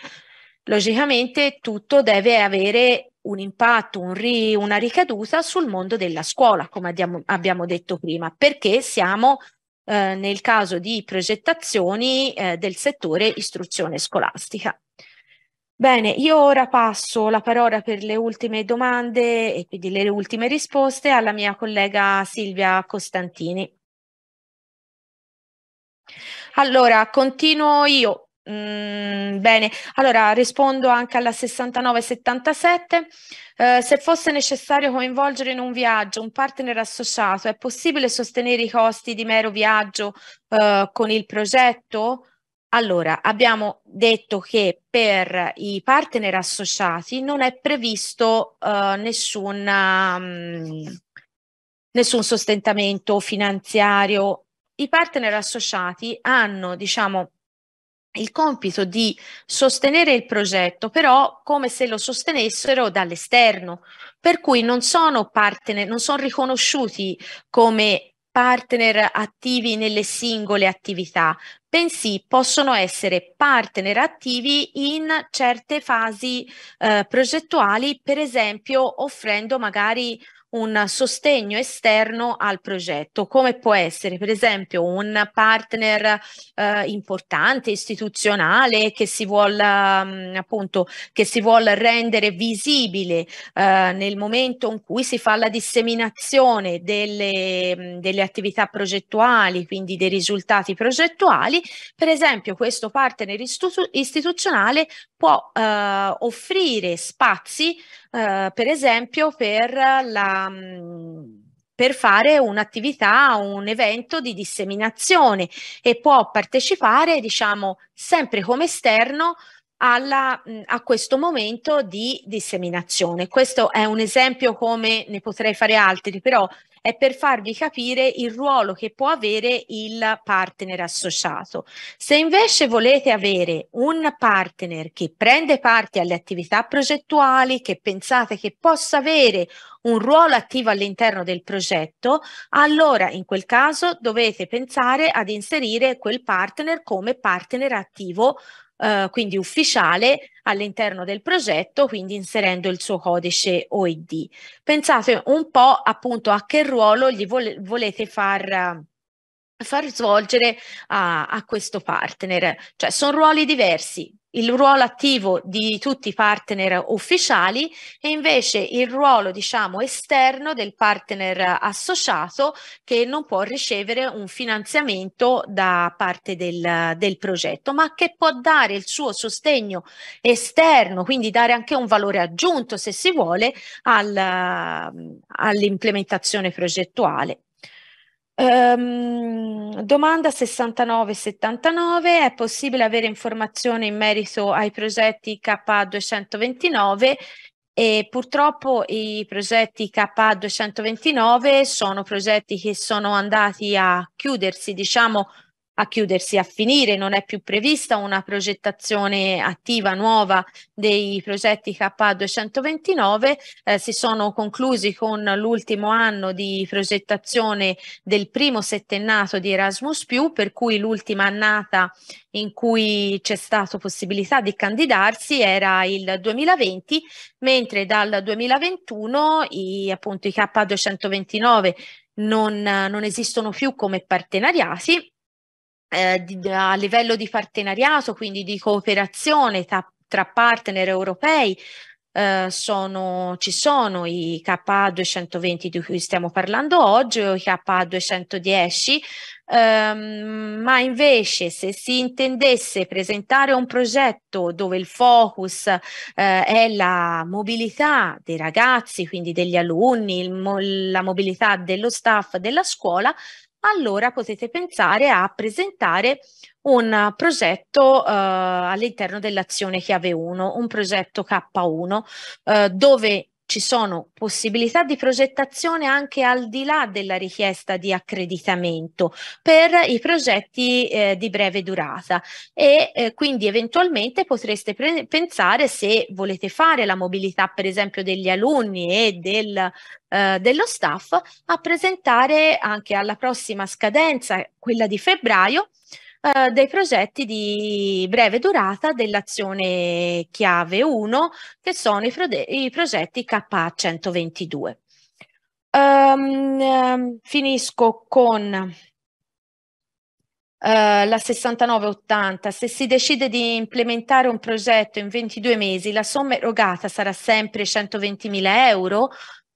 Logicamente tutto deve avere un impatto, un ri, una ricaduta sul mondo della scuola, come abbiamo, abbiamo detto prima, perché siamo eh, nel caso di progettazioni eh, del settore istruzione scolastica. Bene, io ora passo la parola per le ultime domande e quindi le ultime risposte alla mia collega Silvia Costantini. Allora, continuo io. Mm, bene, allora rispondo anche alla 6977. Eh, se fosse necessario coinvolgere in un viaggio un partner associato, è possibile sostenere i costi di mero viaggio eh, con il progetto? Allora, abbiamo detto che per i partner associati non è previsto eh, nessuna, mh, mm, nessun sostentamento finanziario. I partner associati hanno, diciamo, il compito di sostenere il progetto, però come se lo sostenessero dall'esterno, per cui non sono partner, non sono riconosciuti come partner attivi nelle singole attività, bensì possono essere partner attivi in certe fasi eh, progettuali, per esempio offrendo magari un sostegno esterno al progetto, come può essere per esempio un partner eh, importante, istituzionale, che si vuole mm, appunto che si vuol rendere visibile eh, nel momento in cui si fa la disseminazione delle, mm, delle attività progettuali, quindi dei risultati progettuali, per esempio questo partner istituzionale può eh, offrire spazi, eh, per esempio, per, la, per fare un'attività, un evento di disseminazione e può partecipare, diciamo, sempre come esterno alla, a questo momento di disseminazione. Questo è un esempio come ne potrei fare altri, però è per farvi capire il ruolo che può avere il partner associato. Se invece volete avere un partner che prende parte alle attività progettuali, che pensate che possa avere un ruolo attivo all'interno del progetto, allora in quel caso dovete pensare ad inserire quel partner come partner attivo eh, quindi ufficiale all'interno del progetto, quindi inserendo il suo codice OID. Pensate un po' appunto a che ruolo gli vol volete far far svolgere a, a questo partner. Cioè sono ruoli diversi, il ruolo attivo di tutti i partner ufficiali e invece il ruolo diciamo esterno del partner associato che non può ricevere un finanziamento da parte del, del progetto ma che può dare il suo sostegno esterno quindi dare anche un valore aggiunto se si vuole al, all'implementazione progettuale. Um, domanda 6979, è possibile avere informazioni in merito ai progetti K229 e purtroppo i progetti K229 sono progetti che sono andati a chiudersi, diciamo a chiudersi, a finire, non è più prevista una progettazione attiva nuova dei progetti K229, eh, si sono conclusi con l'ultimo anno di progettazione del primo settennato di Erasmus, per cui l'ultima annata in cui c'è stata possibilità di candidarsi era il 2020, mentre dal 2021 i, appunto, i K229 non, non esistono più come partenariati eh, di, a livello di partenariato, quindi di cooperazione tra, tra partner europei, eh, sono, ci sono i KA220 di cui stiamo parlando oggi o i KA210, ehm, ma invece se si intendesse presentare un progetto dove il focus eh, è la mobilità dei ragazzi, quindi degli alunni, mo la mobilità dello staff della scuola, allora potete pensare a presentare un progetto eh, all'interno dell'azione chiave 1, un progetto K1, eh, dove ci sono possibilità di progettazione anche al di là della richiesta di accreditamento per i progetti eh, di breve durata e eh, quindi eventualmente potreste pre- pensare se volete fare la mobilità per esempio degli alunni e del eh, dello staff a presentare anche alla prossima scadenza, quella di febbraio, eh, dei progetti di breve durata dell'azione chiave 1, che sono i, i progetti k 122 Um, ehm, ehm, finisco con Uh, la 6980, se si decide di implementare un progetto in 22 mesi, la somma erogata sarà sempre 120.000 euro?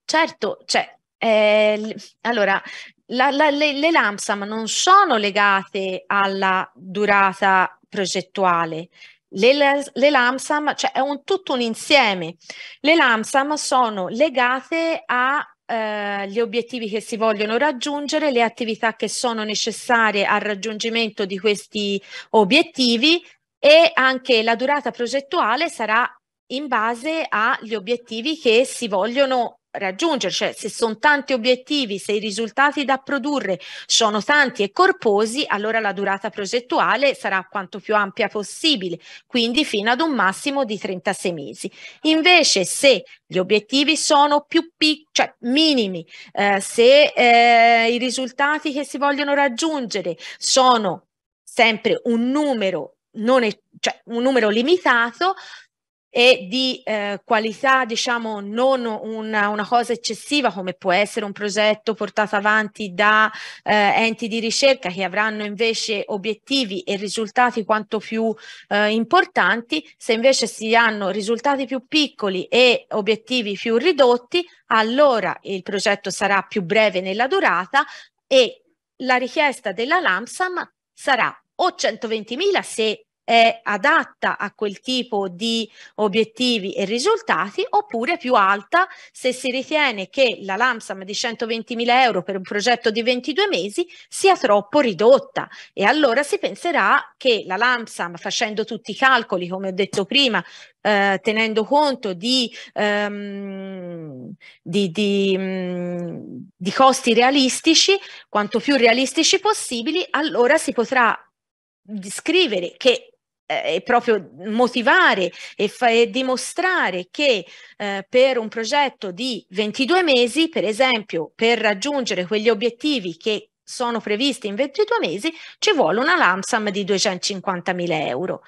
Certo, cioè, eh, allora, la, la, le, le LAMSAM non sono legate alla durata progettuale, le, le, LAMSAM, cioè è un, tutto un insieme. Le LAMSAM sono legate agli eh, obiettivi che si vogliono raggiungere, le attività che sono necessarie al raggiungimento di questi obiettivi e anche la durata progettuale sarà in base agli obiettivi che si vogliono raggiungere, cioè se sono tanti obiettivi, se i risultati da produrre sono tanti e corposi, allora la durata progettuale sarà quanto più ampia possibile, quindi fino ad un massimo di 36 mesi. Invece se gli obiettivi sono più pic- cioè minimi, eh, se eh, i risultati che si vogliono raggiungere sono sempre un numero non è, cioè, un numero limitato, e di eh, qualità, diciamo, non una, una, cosa eccessiva come può essere un progetto portato avanti da eh, enti di ricerca che avranno invece obiettivi e risultati quanto più eh, importanti, se invece si hanno risultati più piccoli e obiettivi più ridotti, allora il progetto sarà più breve nella durata e la richiesta della LAMSAM sarà o 120.000 se è adatta a quel tipo di obiettivi e risultati oppure più alta se si ritiene che la LAMSAM di 120.000 euro per un progetto di 22 mesi sia troppo ridotta e allora si penserà che la LAMSAM facendo tutti i calcoli come ho detto prima eh, tenendo conto di, ehm, di, di, mh, mm, di costi realistici quanto più realistici possibili allora si potrà descrivere che eh, proprio motivare e, fa- e dimostrare che eh, per un progetto di 22 mesi, per esempio, per raggiungere quegli obiettivi che sono previsti in 22 mesi, ci vuole una LAMSAM di 250.000 euro.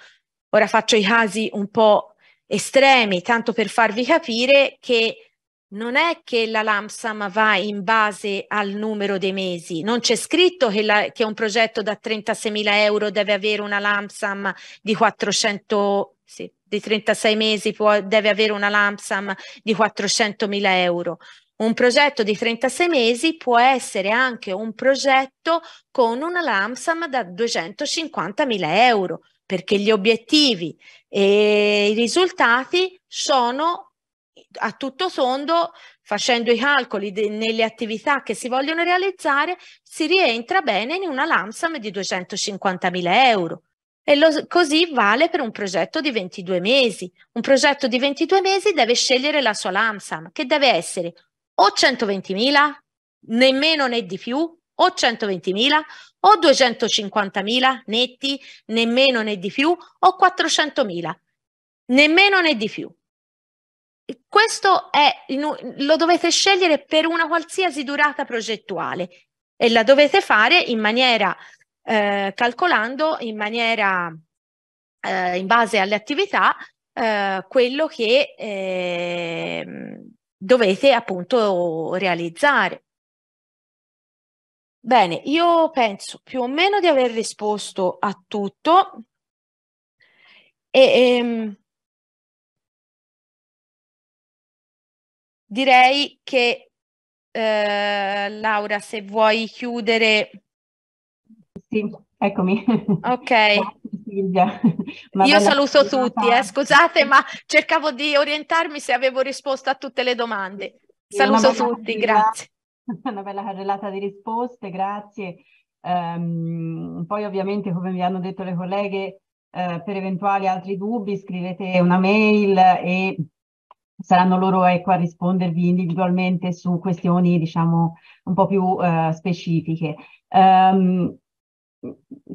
Ora faccio i casi un po' estremi, tanto per farvi capire che non è che la LAMSAM va in base al numero dei mesi, non c'è scritto che, la, che un progetto da 36.000 euro deve avere una LAMSAM di 400, sì, di 36 mesi può, deve avere una LAMSAM di 400.000 euro. Un progetto di 36 mesi può essere anche un progetto con una LAMSAM da 250.000 euro, perché gli obiettivi e i risultati sono a tutto sondo, facendo i calcoli de, nelle attività che si vogliono realizzare, si rientra bene in una LAMSAM di 250.000 euro. E lo, così vale per un progetto di 22 mesi. Un progetto di 22 mesi deve scegliere la sua LAMSAM, che deve essere o 120.000, né meno né di più, o 120.000, o 250.000 netti, nemmeno né di più, o 400.000, né meno né di più questo è, lo dovete scegliere per una qualsiasi durata progettuale e la dovete fare in maniera, eh, calcolando in maniera, eh, in base alle attività, eh, quello che ehm, dovete appunto realizzare. Bene, io penso più o meno di aver risposto a tutto. E, ehm, direi che eh, Laura, se vuoi chiudere. Sì, eccomi. Ok. Io saluto tutti, eh, scusate, ma cercavo di orientarmi se avevo risposto a tutte le domande. Saluto tutti, carrella, grazie. Una bella carrellata di risposte, grazie. Um, poi ovviamente, come vi hanno detto le colleghe, uh, per eventuali altri dubbi scrivete una mail e saranno loro ecco, a rispondervi individualmente su questioni diciamo un po' più eh, specifiche. Um,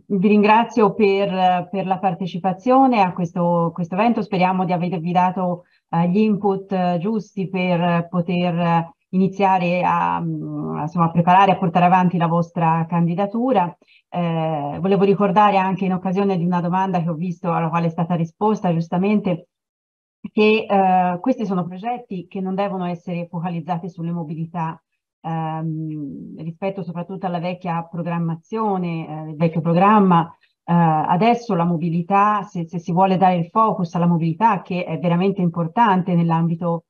vi ringrazio per, per, la partecipazione a questo, questo, evento, speriamo di avervi dato eh, gli input eh, giusti per poter iniziare a, mm, insomma, a preparare, a portare avanti la vostra candidatura. Eh, volevo ricordare anche in occasione di una domanda che ho visto alla quale è stata risposta giustamente che eh, questi sono progetti che non devono essere focalizzati sulle mobilità ehm, rispetto soprattutto alla vecchia programmazione, eh, il vecchio programma. Eh, adesso la mobilità, se, se si vuole dare il focus alla mobilità che è veramente importante nell'ambito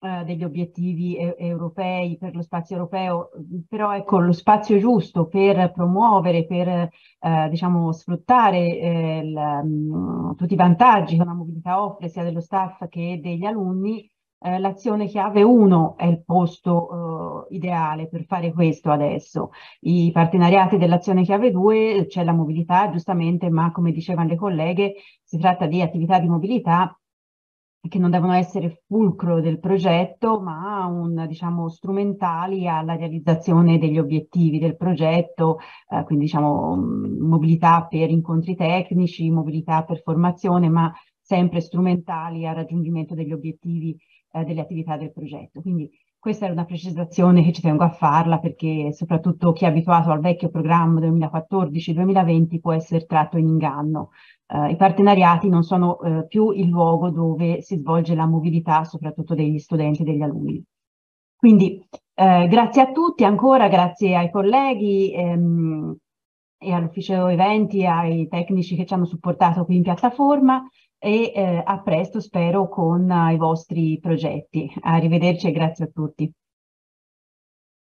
eh, degli obiettivi europei per lo spazio europeo, però ecco lo spazio giusto per promuovere, per eh, diciamo, sfruttare eh, il, mm, tutti i vantaggi che una mobilità offre sia dello staff che degli alunni, eh, l'azione chiave 1 è il posto eh, ideale per fare questo adesso. I partenariati dell'azione chiave 2 c'è la mobilità giustamente, ma come dicevano le colleghe si tratta di attività di mobilità che non devono essere fulcro del progetto, ma un, diciamo, strumentali alla realizzazione degli obiettivi del progetto, eh, quindi diciamo, mm, mobilità per incontri tecnici, mobilità per formazione, ma sempre strumentali al raggiungimento degli obiettivi eh, delle attività del progetto. Quindi questa era una precisazione che ci tengo a farla perché soprattutto chi è abituato al vecchio programma 2014-2020 può essere tratto in inganno eh, i partenariati non sono eh, più il luogo dove si svolge la mobilità, soprattutto degli studenti e degli alunni. Quindi eh, grazie a tutti ancora, grazie ai colleghi ehm, e all'ufficio eventi, ai tecnici che ci hanno supportato qui in piattaforma e eh, a presto spero con eh, i vostri progetti. Arrivederci e grazie a tutti.